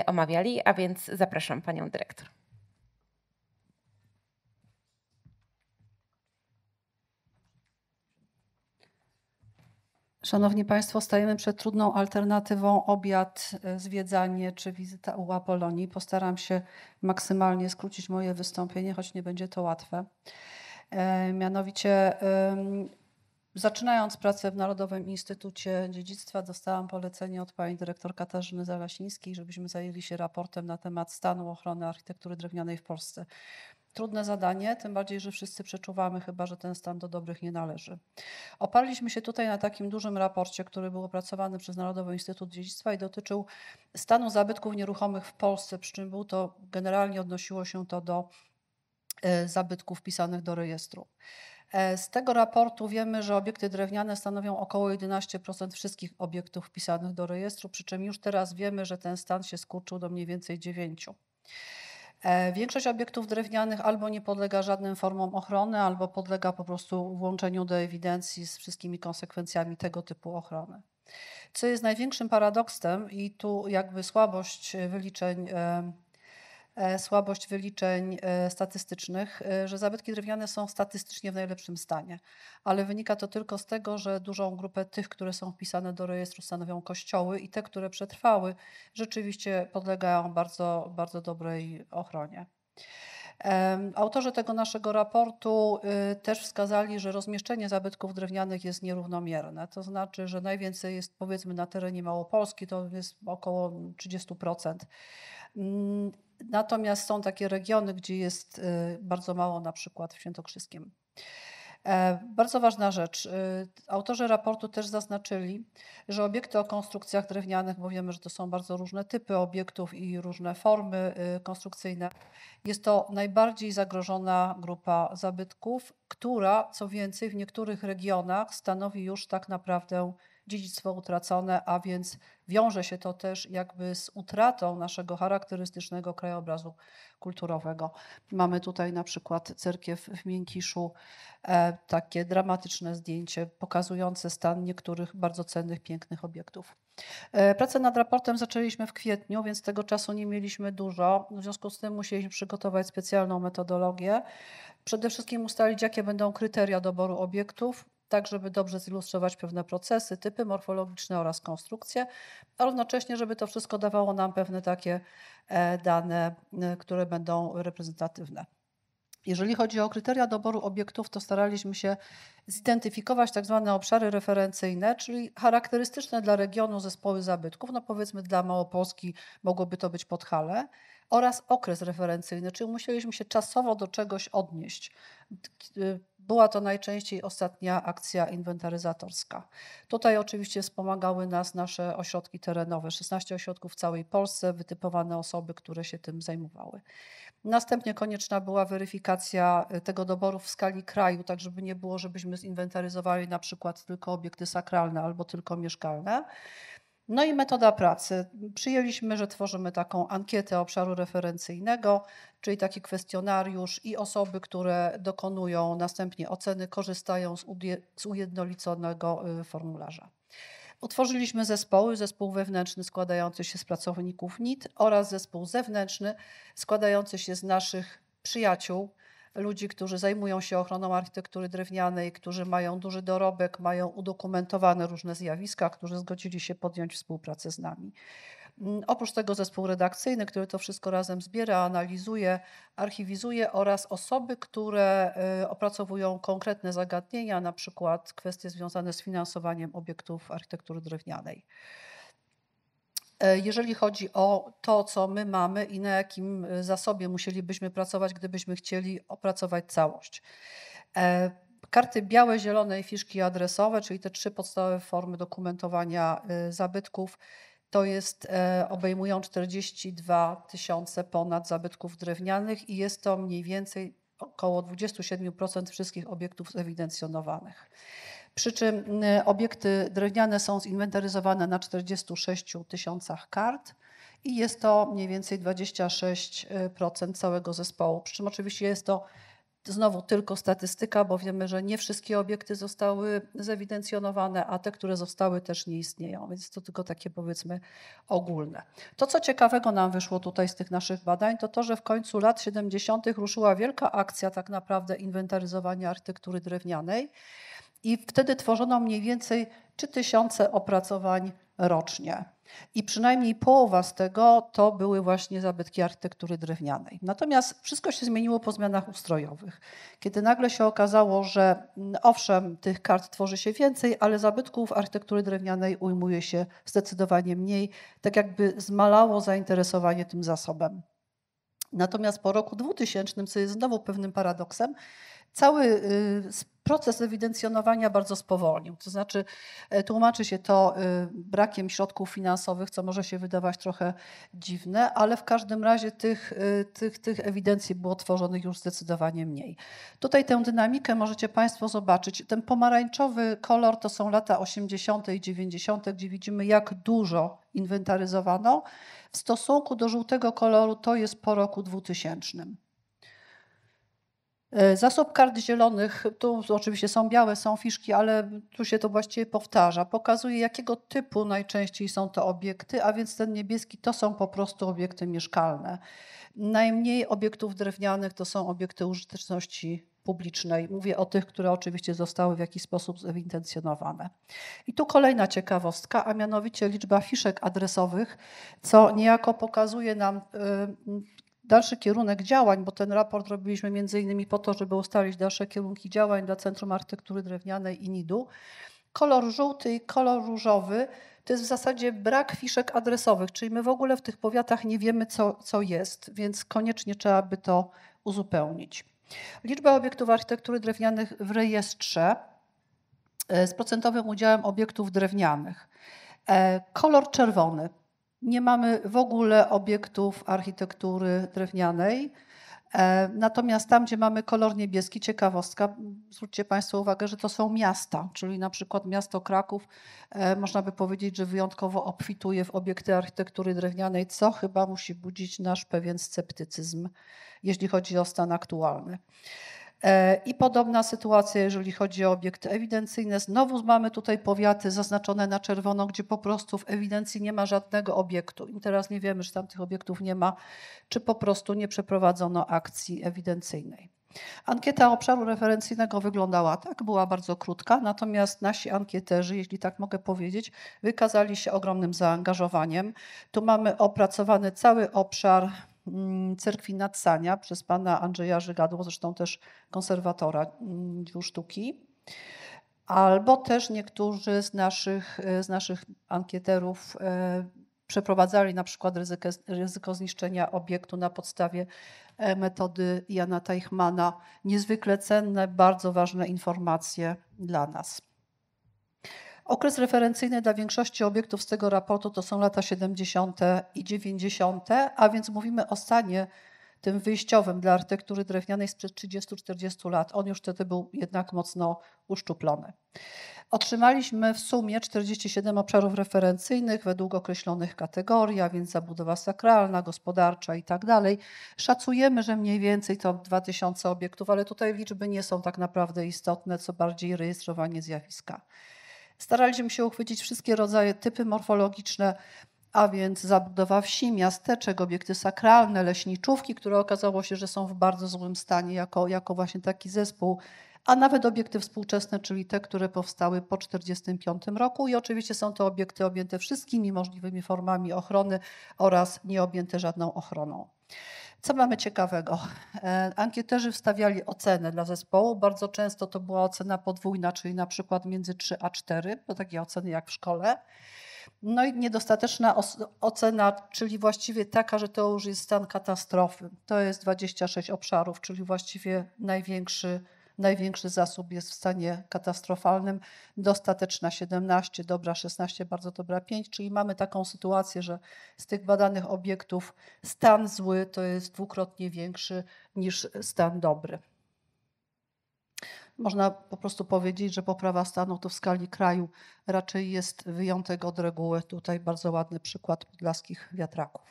omawiali, a więc zapraszam panią dyrektor. Szanowni Państwo, stajemy przed trudną alternatywą obiad, e, zwiedzanie czy wizyta u Apolonii. Postaram się maksymalnie skrócić moje wystąpienie, choć nie będzie to łatwe. E, mianowicie, zaczynając pracę w Narodowym Instytucie Dziedzictwa, dostałam polecenie od pani dyrektor Katarzyny Zalasińskiej, żebyśmy zajęli się raportem na temat stanu ochrony architektury drewnianej w Polsce. Trudne zadanie, tym bardziej, że wszyscy przeczuwamy chyba, że ten stan do dobrych nie należy. Oparliśmy się tutaj na takim dużym raporcie, który był opracowany przez Narodowy Instytut Dziedzictwa i dotyczył stanu zabytków nieruchomych w Polsce, przy czym był to generalnie odnosiło się to do e, zabytków wpisanych do rejestru. E, z tego raportu wiemy, że obiekty drewniane stanowią około 11% wszystkich obiektów wpisanych do rejestru, przy czym już teraz wiemy, że ten stan się skurczył do mniej więcej 9%. E, większość obiektów drewnianych albo nie podlega żadnym formom ochrony, albo podlega po prostu włączeniu do ewidencji z wszystkimi konsekwencjami tego typu ochrony. Co jest największym paradoksem i tu jakby słabość wyliczeń e, E, słabość wyliczeń e, statystycznych, e, że zabytki drewniane są statystycznie w najlepszym stanie, ale wynika to tylko z tego, że dużą grupę tych, które są wpisane do rejestru stanowią kościoły i te, które przetrwały, rzeczywiście podlegają bardzo, bardzo dobrej ochronie. Autorzy tego naszego raportu y, też wskazali, że rozmieszczenie zabytków drewnianych jest nierównomierne. To znaczy, że najwięcej jest powiedzmy na terenie Małopolski, to jest około 30%. Natomiast są takie regiony, gdzie jest y, bardzo mało, na przykład w Świętokrzyskiem. E, bardzo ważna rzecz. Y, autorzy raportu też zaznaczyli, że obiekty o konstrukcjach drewnianych, bo wiemy, że to są bardzo różne typy obiektów i różne formy y, konstrukcyjne, jest to najbardziej zagrożona grupa zabytków, która co więcej w niektórych regionach stanowi już tak naprawdę dziedzictwo utracone, a więc wiąże się to też jakby z utratą naszego charakterystycznego krajobrazu kulturowego. Mamy tutaj na przykład cerkiew w Miękiszu, e, takie dramatyczne zdjęcie pokazujące stan niektórych bardzo cennych, pięknych obiektów. E, Prace nad raportem zaczęliśmy w kwietniu, więc tego czasu nie mieliśmy dużo. W związku z tym musieliśmy przygotować specjalną metodologię. Przede wszystkim ustalić, jakie będą kryteria doboru obiektów, tak żeby dobrze zilustrować pewne procesy, typy morfologiczne oraz konstrukcje, a równocześnie, żeby to wszystko dawało nam pewne takie e, dane, e, które będą reprezentatywne. Jeżeli chodzi o kryteria doboru obiektów, to staraliśmy się zidentyfikować tak zwane obszary referencyjne, czyli charakterystyczne dla regionu zespoły zabytków, no powiedzmy dla Małopolski mogłoby to być Podhale, oraz okres referencyjny, czyli musieliśmy się czasowo do czegoś odnieść była to najczęściej ostatnia akcja inwentaryzatorska. Tutaj oczywiście wspomagały nas nasze ośrodki terenowe, 16 ośrodków w całej Polsce, wytypowane osoby, które się tym zajmowały. Następnie konieczna była weryfikacja e, tego doboru w skali kraju, tak żeby nie było, żebyśmy zinwentaryzowali na przykład tylko obiekty sakralne albo tylko mieszkalne. No i metoda pracy. Przyjęliśmy, że tworzymy taką ankietę obszaru referencyjnego, czyli taki kwestionariusz i osoby, które dokonują następnie oceny, korzystają z ujednoliconego y, formularza. Utworzyliśmy zespoły, zespół wewnętrzny składający się z pracowników NIT oraz zespół zewnętrzny składający się z naszych przyjaciół, ludzi, którzy zajmują się ochroną architektury drewnianej, którzy mają duży dorobek, mają udokumentowane różne zjawiska, którzy zgodzili się podjąć współpracę z nami. Mm, oprócz tego zespół redakcyjny, który to wszystko razem zbiera, analizuje, archiwizuje oraz osoby, które y, opracowują konkretne zagadnienia, na przykład kwestie związane z finansowaniem obiektów architektury drewnianej. E, jeżeli chodzi o to, co my mamy i na jakim e, zasobie musielibyśmy pracować, gdybyśmy chcieli opracować całość. E, karty białe, zielone i fiszki adresowe, czyli te trzy podstawowe formy dokumentowania zabytków, to jest obejmują 42 tysiące ponad zabytków drewnianych i jest to mniej więcej około 27% wszystkich obiektów ewidencjonowanych. Przy czym y, obiekty drewniane są zinwentaryzowane na 46 tysiącach kart i jest to mniej więcej 26% całego zespołu. Przy czym oczywiście jest to znowu tylko statystyka, bo wiemy, że nie wszystkie obiekty zostały zewidencjonowane, a te, które zostały też nie istnieją, więc to tylko takie powiedzmy ogólne. To, co ciekawego nam wyszło tutaj z tych naszych badań, to to, że w końcu lat 70. ruszyła wielka akcja tak naprawdę inwentaryzowania architektury drewnianej i wtedy tworzono mniej więcej 3000 opracowań rocznie. I przynajmniej połowa z tego to były właśnie zabytki architektury drewnianej. Natomiast wszystko się zmieniło po zmianach ustrojowych, kiedy nagle się okazało, że mm, owszem, tych kart tworzy się więcej, ale zabytków architektury drewnianej ujmuje się zdecydowanie mniej, tak jakby zmalało zainteresowanie tym zasobem. Natomiast po roku 2000, co jest znowu pewnym paradoksem, cały y, proces ewidencjonowania bardzo spowolnił. To znaczy, e, tłumaczy się to y, brakiem środków finansowych, co może się wydawać trochę dziwne, ale w każdym razie tych, y, tych, tych ewidencji było tworzonych już zdecydowanie mniej. Tutaj tę dynamikę możecie Państwo zobaczyć. Ten pomarańczowy kolor to są lata 80. i 90., gdzie widzimy, jak dużo inwentaryzowano. W stosunku do żółtego koloru to jest po roku 2000. E, Zasób kart zielonych, tu oczywiście są białe, są fiszki, ale tu się to właściwie powtarza. Pokazuje, jakiego typu najczęściej są te obiekty, a więc ten niebieski to są po prostu obiekty mieszkalne. Najmniej obiektów drewnianych to są obiekty użyteczności publicznej. Mówię o tych, które oczywiście zostały w jakiś sposób zintencjonowane. I tu kolejna ciekawostka, a mianowicie liczba fiszek adresowych, co niejako pokazuje nam, y, dalszy kierunek działań, bo ten raport robiliśmy między innymi po to, żeby ustalić dalsze kierunki działań dla Centrum Architektury Drewnianej i NIDU. Kolor żółty i kolor różowy to jest w zasadzie brak fiszek adresowych, czyli my w ogóle w tych powiatach nie wiemy, co, co jest, więc koniecznie trzeba by to uzupełnić. Liczba obiektów architektury drewnianych w rejestrze e, z procentowym udziałem obiektów drewnianych. E, kolor czerwony nie mamy w ogóle obiektów architektury drewnianej. E, natomiast tam, gdzie mamy kolor niebieski, ciekawostka, zwróćcie Państwo uwagę, że to są miasta, czyli na przykład miasto Kraków, e, można by powiedzieć, że wyjątkowo obfituje w obiekty architektury drewnianej, co chyba musi budzić nasz pewien sceptycyzm, jeśli chodzi o stan aktualny. E, I podobna sytuacja, jeżeli chodzi o obiekty ewidencyjne. Znowu mamy tutaj powiaty zaznaczone na czerwono, gdzie po prostu w ewidencji nie ma żadnego obiektu. I teraz nie wiemy, czy tam tych obiektów nie ma, czy po prostu nie przeprowadzono akcji ewidencyjnej. Ankieta obszaru referencyjnego wyglądała tak, była bardzo krótka, natomiast nasi ankieterzy, jeśli tak mogę powiedzieć, wykazali się ogromnym zaangażowaniem. Tu mamy opracowany cały obszar Mm, cerkwi Nadsania przez pana Andrzeja Żygadło, zresztą też konserwatora mm, sztuki. Albo też niektórzy z naszych, z naszych ankieterów e, przeprowadzali na przykład ryzyko, ryzyko zniszczenia obiektu na podstawie e, metody Jana Teichmana. Niezwykle cenne, bardzo ważne informacje dla nas. Okres referencyjny dla większości obiektów z tego raportu to są lata 70. i 90., a więc mówimy o stanie tym wyjściowym dla architektury drewnianej sprzed 30-40 lat. On już wtedy był jednak mocno uszczuplony. Otrzymaliśmy w sumie 47 obszarów referencyjnych według określonych kategorii, a więc zabudowa sakralna, gospodarcza i tak dalej. Szacujemy, że mniej więcej to 2000 obiektów, ale tutaj liczby nie są tak naprawdę istotne, co bardziej rejestrowanie zjawiska. Staraliśmy się uchwycić wszystkie rodzaje, typy morfologiczne, a więc zabudowa wsi, miasteczek, obiekty sakralne, leśniczówki, które okazało się, że są w bardzo złym stanie jako, jako właśnie taki zespół, a nawet obiekty współczesne, czyli te, które powstały po 1945 roku i oczywiście są to obiekty objęte wszystkimi możliwymi formami ochrony oraz nieobjęte żadną ochroną. Co mamy ciekawego? E, ankieterzy wstawiali ocenę dla zespołu. Bardzo często to była ocena podwójna, czyli na przykład między 3 a 4, to takie oceny jak w szkole. No i niedostateczna ocena, czyli właściwie taka, że to już jest stan katastrofy. To jest 26 obszarów, czyli właściwie największy Największy zasób jest w stanie katastrofalnym, dostateczna 17, dobra 16, bardzo dobra 5, czyli mamy taką sytuację, że z tych badanych obiektów stan zły to jest dwukrotnie większy niż stan dobry. Można po prostu powiedzieć, że poprawa stanu to w skali kraju raczej jest wyjątek od reguły. Tutaj bardzo ładny przykład podlaskich wiatraków.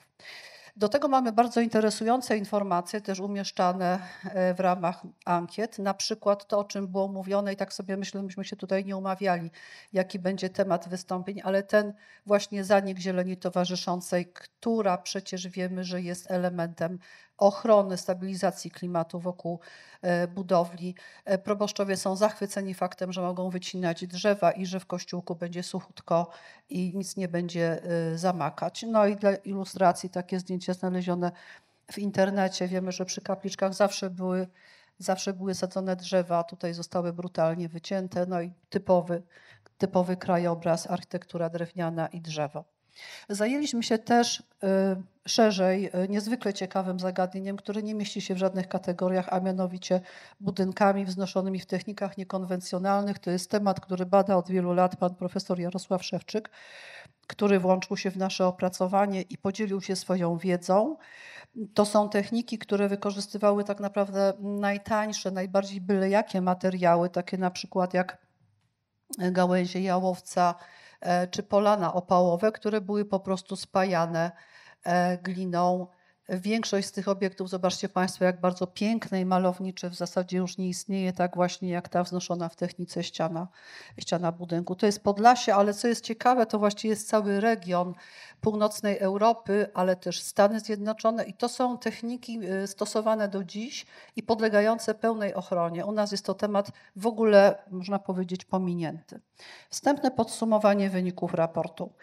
Do tego mamy bardzo interesujące informacje, też umieszczane e, w ramach ankiet. Na przykład to, o czym było mówione, i tak sobie myślę, myśmy się tutaj nie umawiali, jaki będzie temat wystąpień, ale ten właśnie zanik Zieleni Towarzyszącej, która przecież wiemy, że jest elementem ochrony, stabilizacji klimatu wokół e, budowli. E, proboszczowie są zachwyceni faktem, że mogą wycinać drzewa i że w kościółku będzie suchutko i nic nie będzie e, zamakać. No i dla ilustracji takie zdjęcie znalezione w internecie. Wiemy, że przy kapliczkach zawsze były, zawsze były sadzone drzewa, tutaj zostały brutalnie wycięte. No i typowy, typowy krajobraz, architektura drewniana i drzewo. Zajęliśmy się też y, szerzej y, niezwykle ciekawym zagadnieniem, które nie mieści się w żadnych kategoriach, a mianowicie budynkami wznoszonymi w technikach niekonwencjonalnych. To jest temat, który bada od wielu lat pan profesor Jarosław Szewczyk, który włączył się w nasze opracowanie i podzielił się swoją wiedzą. To są techniki, które wykorzystywały tak naprawdę najtańsze, najbardziej byle jakie materiały, takie na przykład jak gałęzie jałowca, E, czy polana opałowe, które były po prostu spajane e, gliną Większość z tych obiektów, zobaczcie Państwo, jak bardzo piękne i malownicze w zasadzie już nie istnieje, tak właśnie jak ta wznoszona w technice ściana, ściana budynku. To jest Podlasie, ale co jest ciekawe, to właściwie jest cały region północnej Europy, ale też Stany Zjednoczone i to są techniki y, stosowane do dziś i podlegające pełnej ochronie. U nas jest to temat w ogóle, można powiedzieć, pominięty. Wstępne podsumowanie wyników raportu.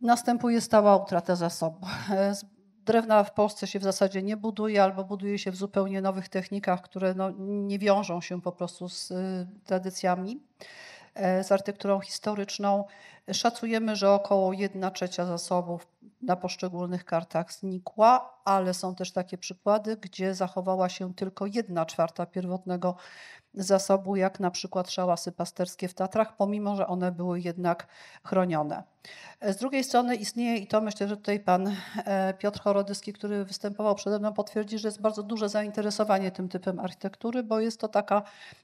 Następuje stała utrata zasobu. [LAUGHS] drewna w Polsce się w zasadzie nie buduje albo buduje się w zupełnie nowych technikach, które no, nie wiążą się po prostu z y, tradycjami, e, z architekturą historyczną. Szacujemy, że około 1 trzecia zasobów na poszczególnych kartach znikła, ale są też takie przykłady, gdzie zachowała się tylko jedna czwarta pierwotnego zasobu, jak na przykład szałasy pasterskie w Tatrach, pomimo że one były jednak chronione. E, z drugiej strony istnieje, i to myślę, że tutaj pan e, Piotr Chorodyski, który występował przede mną, potwierdzi, że jest bardzo duże zainteresowanie tym typem architektury, bo jest to taka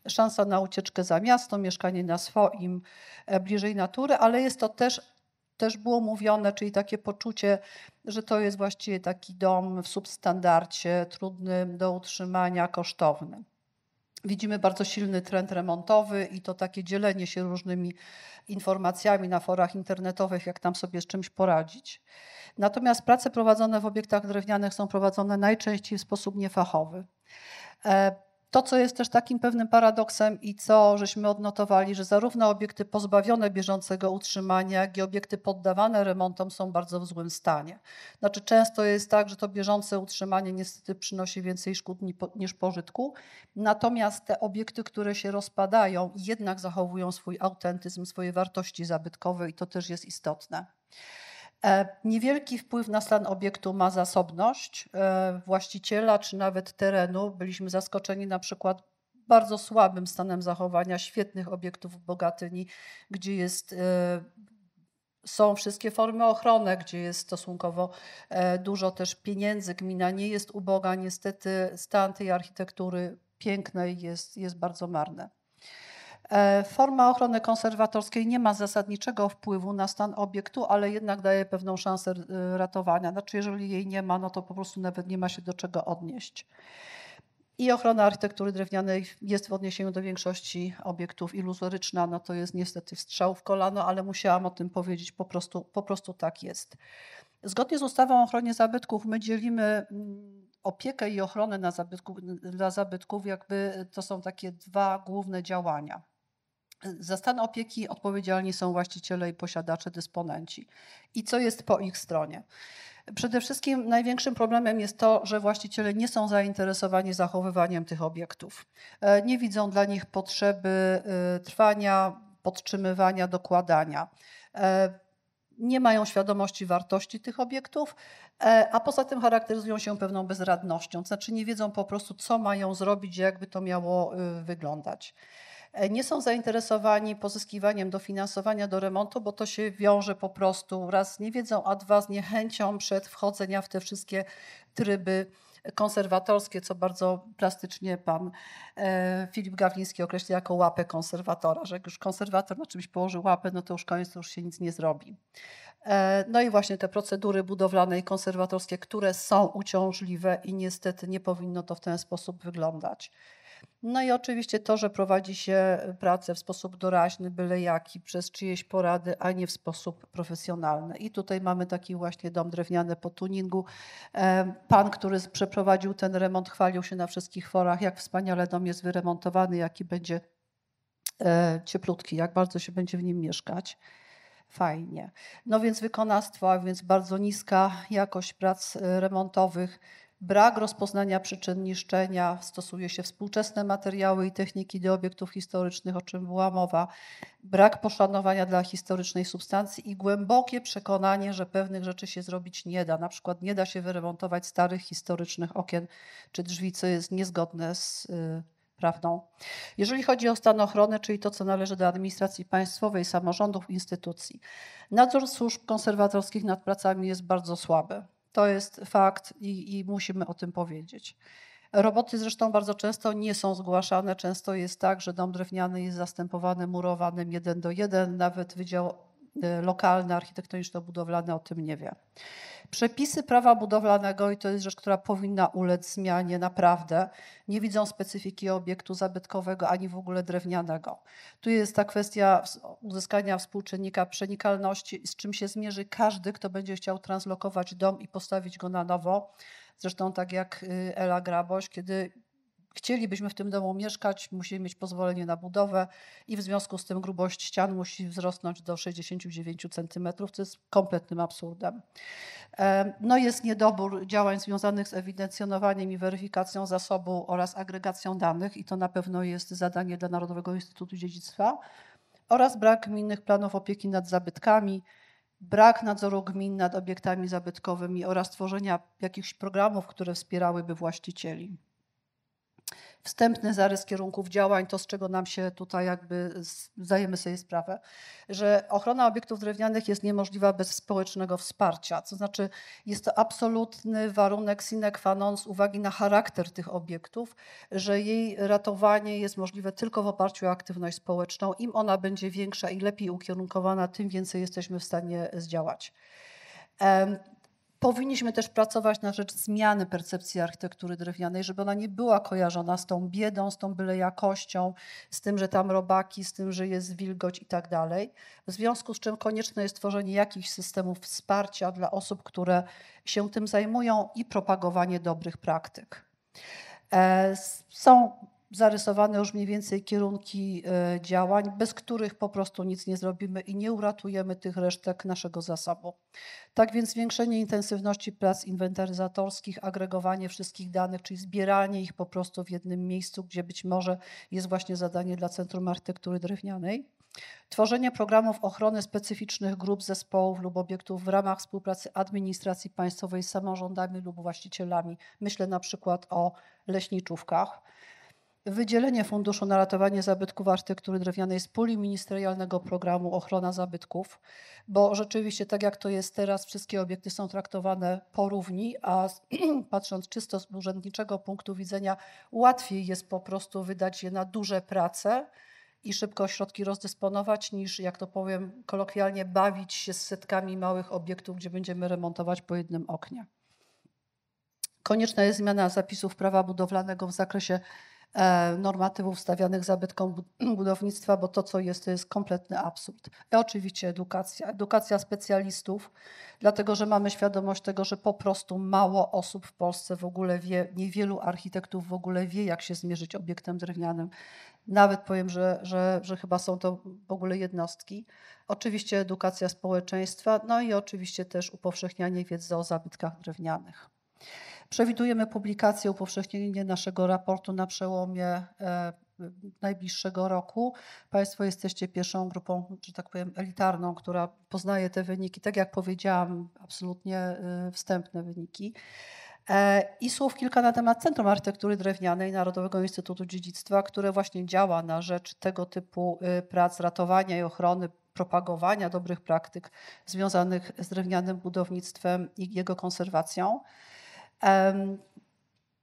szansa na ucieczkę za miasto, mieszkanie na swoim, e, bliżej natury, ale jest to też też było mówione, czyli takie poczucie, że to jest właściwie taki dom w substandardzie, trudny do utrzymania, kosztowny. Widzimy bardzo silny trend remontowy i to takie dzielenie się różnymi informacjami na forach internetowych, jak tam sobie z czymś poradzić. Natomiast prace prowadzone w obiektach drewnianych są prowadzone najczęściej w sposób niefachowy. E, to, co jest też takim pewnym paradoksem i co żeśmy odnotowali, że zarówno obiekty pozbawione bieżącego utrzymania, jak i obiekty poddawane remontom są bardzo w złym stanie. Znaczy często jest tak, że to bieżące utrzymanie niestety przynosi więcej szkód niż pożytku, natomiast te obiekty, które się rozpadają, jednak zachowują swój autentyzm, swoje wartości zabytkowe i to też jest istotne. E, niewielki wpływ na stan obiektu ma zasobność e, właściciela czy nawet terenu. Byliśmy zaskoczeni na przykład bardzo słabym stanem zachowania świetnych obiektów w Bogatyni, gdzie jest e, są wszystkie formy ochrony, gdzie jest stosunkowo dużo też pieniędzy. Gmina nie jest uboga, niestety stan tej architektury pięknej jest, jest bardzo marny. E, forma ochrony konserwatorskiej nie ma zasadniczego wpływu na stan obiektu, ale jednak daje pewną szansę e, ratowania. Znaczy, jeżeli jej nie ma, no to po prostu nawet nie ma się do czego odnieść. I ochrona architektury drewnianej jest w odniesieniu do większości obiektów iluzoryczna. No to jest niestety strzał w kolano, ale musiałam o tym powiedzieć, po prostu, po prostu tak jest. Zgodnie z ustawą o ochronie zabytków my dzielimy mm, opiekę i ochronę na zabytku, dla zabytków, jakby to są takie dwa główne działania. Za stan opieki odpowiedzialni są właściciele i posiadacze, dysponenci. I co jest po ich stronie? Przede wszystkim największym problemem jest to, że właściciele nie są zainteresowani zachowywaniem tych obiektów. E, nie widzą dla nich potrzeby e, trwania, podtrzymywania, dokładania e, nie mają świadomości wartości tych obiektów, a poza tym charakteryzują się pewną bezradnością, to znaczy nie wiedzą po prostu, co mają zrobić, jakby to miało wyglądać. E, nie są zainteresowani pozyskiwaniem dofinansowania do remontu, bo to się wiąże po prostu raz z niewiedzą, a dwa z niechęcią przed wchodzenia w te wszystkie tryby konserwatorskie, co bardzo plastycznie pan e, Filip Gawliński określa jako łapę konserwatora, że jak już konserwator na czymś położy łapę, no to już koniec, to już się nic nie zrobi. E, no i właśnie te procedury budowlane i konserwatorskie, które są uciążliwe i niestety nie powinno to w ten sposób wyglądać. No i oczywiście to, że prowadzi się pracę w sposób doraźny, byle jaki, przez czyjeś porady, a nie w sposób profesjonalny. I tutaj mamy taki właśnie dom drewniany po tuningu. E, pan, który przeprowadził ten remont, chwalił się na wszystkich forach, jak wspaniale dom jest wyremontowany, jaki będzie e, cieplutki, jak bardzo się będzie w nim mieszkać fajnie. No więc wykonawstwo, a więc bardzo niska jakość prac e, remontowych. Brak rozpoznania przyczyn niszczenia, stosuje się współczesne materiały i techniki do obiektów historycznych, o czym była mowa. Brak poszanowania dla historycznej substancji i głębokie przekonanie, że pewnych rzeczy się zrobić nie da. Na przykład nie da się wyremontować starych historycznych okien czy drzwi, co jest niezgodne z y, prawdą. Jeżeli chodzi o stan ochrony, czyli to, co należy do administracji państwowej, samorządów, instytucji, nadzór służb konserwatorskich nad pracami jest bardzo słaby. To jest fakt i, i musimy o tym powiedzieć. Roboty zresztą bardzo często nie są zgłaszane. Często jest tak, że dom drewniany jest zastępowany murowanym jeden do jeden. Nawet Wydział Y, lokalne, architektoniczno-budowlane o tym nie wie. Przepisy prawa budowlanego, i to jest rzecz, która powinna ulec zmianie naprawdę, nie widzą specyfiki obiektu zabytkowego ani w ogóle drewnianego. Tu jest ta kwestia uzyskania współczynnika przenikalności, z czym się zmierzy każdy, kto będzie chciał translokować dom i postawić go na nowo. Zresztą tak jak y, Ela Graboś, kiedy chcielibyśmy w tym domu mieszkać, musimy mieć pozwolenie na budowę i w związku z tym grubość ścian musi wzrosnąć do 69 cm, co jest kompletnym absurdem. E, no jest niedobór działań związanych z ewidencjonowaniem i weryfikacją zasobu oraz agregacją danych i to na pewno jest zadanie dla Narodowego Instytutu Dziedzictwa oraz brak gminnych planów opieki nad zabytkami, brak nadzoru gmin nad obiektami zabytkowymi oraz tworzenia jakichś programów, które wspierałyby właścicieli wstępny zarys kierunków działań, to z czego nam się tutaj jakby zdajemy sobie sprawę, że ochrona obiektów drewnianych jest niemożliwa bez społecznego wsparcia. To znaczy jest to absolutny warunek sine qua non z uwagi na charakter tych obiektów, że jej ratowanie jest możliwe tylko w oparciu o aktywność społeczną. Im ona będzie większa i lepiej ukierunkowana, tym więcej jesteśmy w stanie zdziałać powinniśmy też pracować na rzecz zmiany percepcji architektury drewnianej, żeby ona nie była kojarzona z tą biedą, z tą byle jakością, z tym, że tam robaki, z tym, że jest wilgoć i tak dalej. W związku z czym konieczne jest tworzenie jakichś systemów wsparcia dla osób, które się tym zajmują i propagowanie dobrych praktyk. E, są zarysowane już mniej więcej kierunki e, działań, bez których po prostu nic nie zrobimy i nie uratujemy tych resztek naszego zasobu. Tak więc zwiększenie intensywności prac inwentaryzatorskich, agregowanie wszystkich danych, czyli zbieranie ich po prostu w jednym miejscu, gdzie być może jest właśnie zadanie dla Centrum Architektury Drewnianej. Tworzenie programów ochrony specyficznych grup zespołów lub obiektów w ramach współpracy administracji państwowej z samorządami lub właścicielami. Myślę na przykład o leśniczówkach wydzielenie funduszu na ratowanie zabytków architektury drewnianej z puli ministerialnego programu Ochrona Zabytków, bo rzeczywiście tak jak to jest teraz, wszystkie obiekty są traktowane porówni, a [CLEARS THROAT] patrząc czysto z urzędniczego punktu widzenia, łatwiej jest po prostu wydać je na duże prace i szybko środki rozdysponować, niż jak to powiem kolokwialnie, bawić się z setkami małych obiektów, gdzie będziemy remontować po jednym oknie. Konieczna jest zmiana zapisów prawa budowlanego w zakresie E, normatywów stawianych zabytkom [CLEARS THROAT] budownictwa, bo to, co jest, to jest kompletny absurd. I oczywiście edukacja, edukacja specjalistów, dlatego że mamy świadomość tego, że po prostu mało osób w Polsce w ogóle wie, niewielu architektów w ogóle wie, jak się zmierzyć obiektem drewnianym. Nawet powiem, że, że, że chyba są to w ogóle jednostki. Oczywiście edukacja społeczeństwa, no i oczywiście też upowszechnianie wiedzy o zabytkach drewnianych. Przewidujemy publikację, upowszechnienie naszego raportu na przełomie e, najbliższego roku. Państwo jesteście pierwszą grupą, że tak powiem, elitarną, która poznaje te wyniki, tak jak powiedziałam, absolutnie e, wstępne wyniki. E, I słów kilka na temat Centrum Architektury Drewnianej Narodowego Instytutu Dziedzictwa, które właśnie działa na rzecz tego typu prac ratowania i ochrony, propagowania dobrych praktyk związanych z drewnianym budownictwem i jego konserwacją.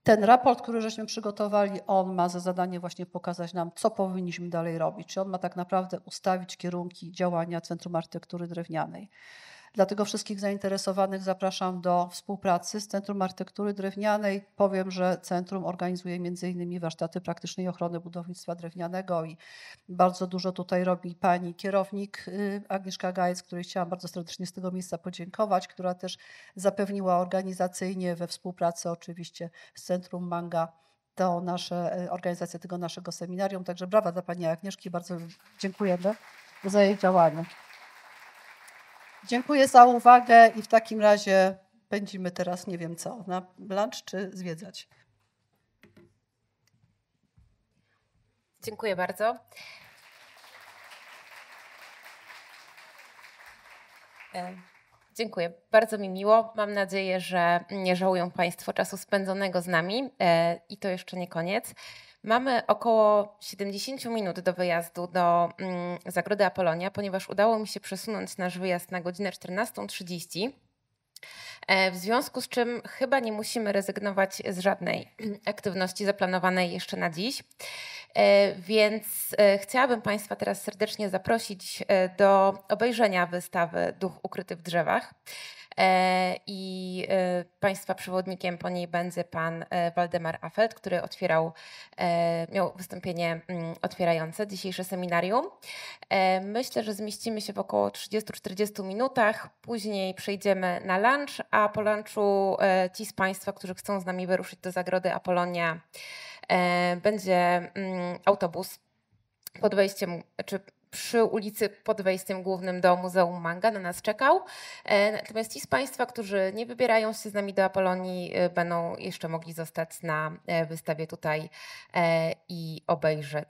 Ten raport, który żeśmy przygotowali, on ma za zadanie właśnie pokazać nam, co powinniśmy dalej robić. Czy on ma tak naprawdę ustawić kierunki działania Centrum Architektury Drewnianej. Dlatego wszystkich zainteresowanych zapraszam do współpracy z Centrum Architektury Drewnianej. Powiem, że centrum organizuje m.in. warsztaty praktycznej ochrony budownictwa drewnianego i bardzo dużo tutaj robi pani kierownik y, Agnieszka Gajec, której chciałam bardzo serdecznie z tego miejsca podziękować, która też zapewniła organizacyjnie we współpracy oczywiście z Centrum Manga to nasze, y, organizacja tego naszego seminarium. Także brawa dla Pani Agnieszki, bardzo dziękujemy za jej działanie. Dziękuję za uwagę i w takim razie będziemy teraz, nie wiem co, na lunch czy zwiedzać. Dziękuję bardzo. E, dziękuję, bardzo mi miło. Mam nadzieję, że nie żałują Państwo czasu spędzonego z nami e, i to jeszcze nie koniec. Mamy około 70 minut do wyjazdu do mm, Zagrody Apolonia, ponieważ udało mi się przesunąć nasz wyjazd na godzinę 14.30. E, w związku z czym chyba nie musimy rezygnować z żadnej [CLEARS THROAT] aktywności zaplanowanej jeszcze na dziś. E, więc e, chciałabym Państwa teraz serdecznie zaprosić do obejrzenia wystawy Duch Ukryty w Drzewach. E, i e, Państwa przewodnikiem po niej będzie pan e, Waldemar Afelt, który otwierał, miał wystąpienie mm, otwierające dzisiejsze seminarium. Myślę, że zmieścimy się w około 30-40 minutach, później przejdziemy na lunch, a po lunchu ci z Państwa, którzy chcą z nami wyruszyć do Zagrody Apolonia, będzie mm, autobus pod wejściem, czy przy ulicy pod wejściem głównym do Muzeum Manga na nas czekał. E, natomiast ci z Państwa, którzy nie wybierają się z nami do Apolonii, e, będą jeszcze mogli zostać na e, wystawie tutaj i obejrzeć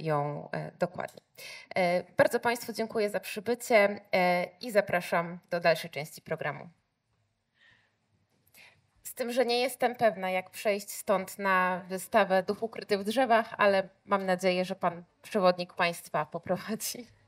ją dokładnie. Bardzo Państwu dziękuję za przybycie i zapraszam do dalszej części programu. Z tym, że nie jestem pewna, jak przejść stąd na wystawę Duch Ukryty w Drzewach, ale mam nadzieję, że pan przewodnik państwa poprowadzi.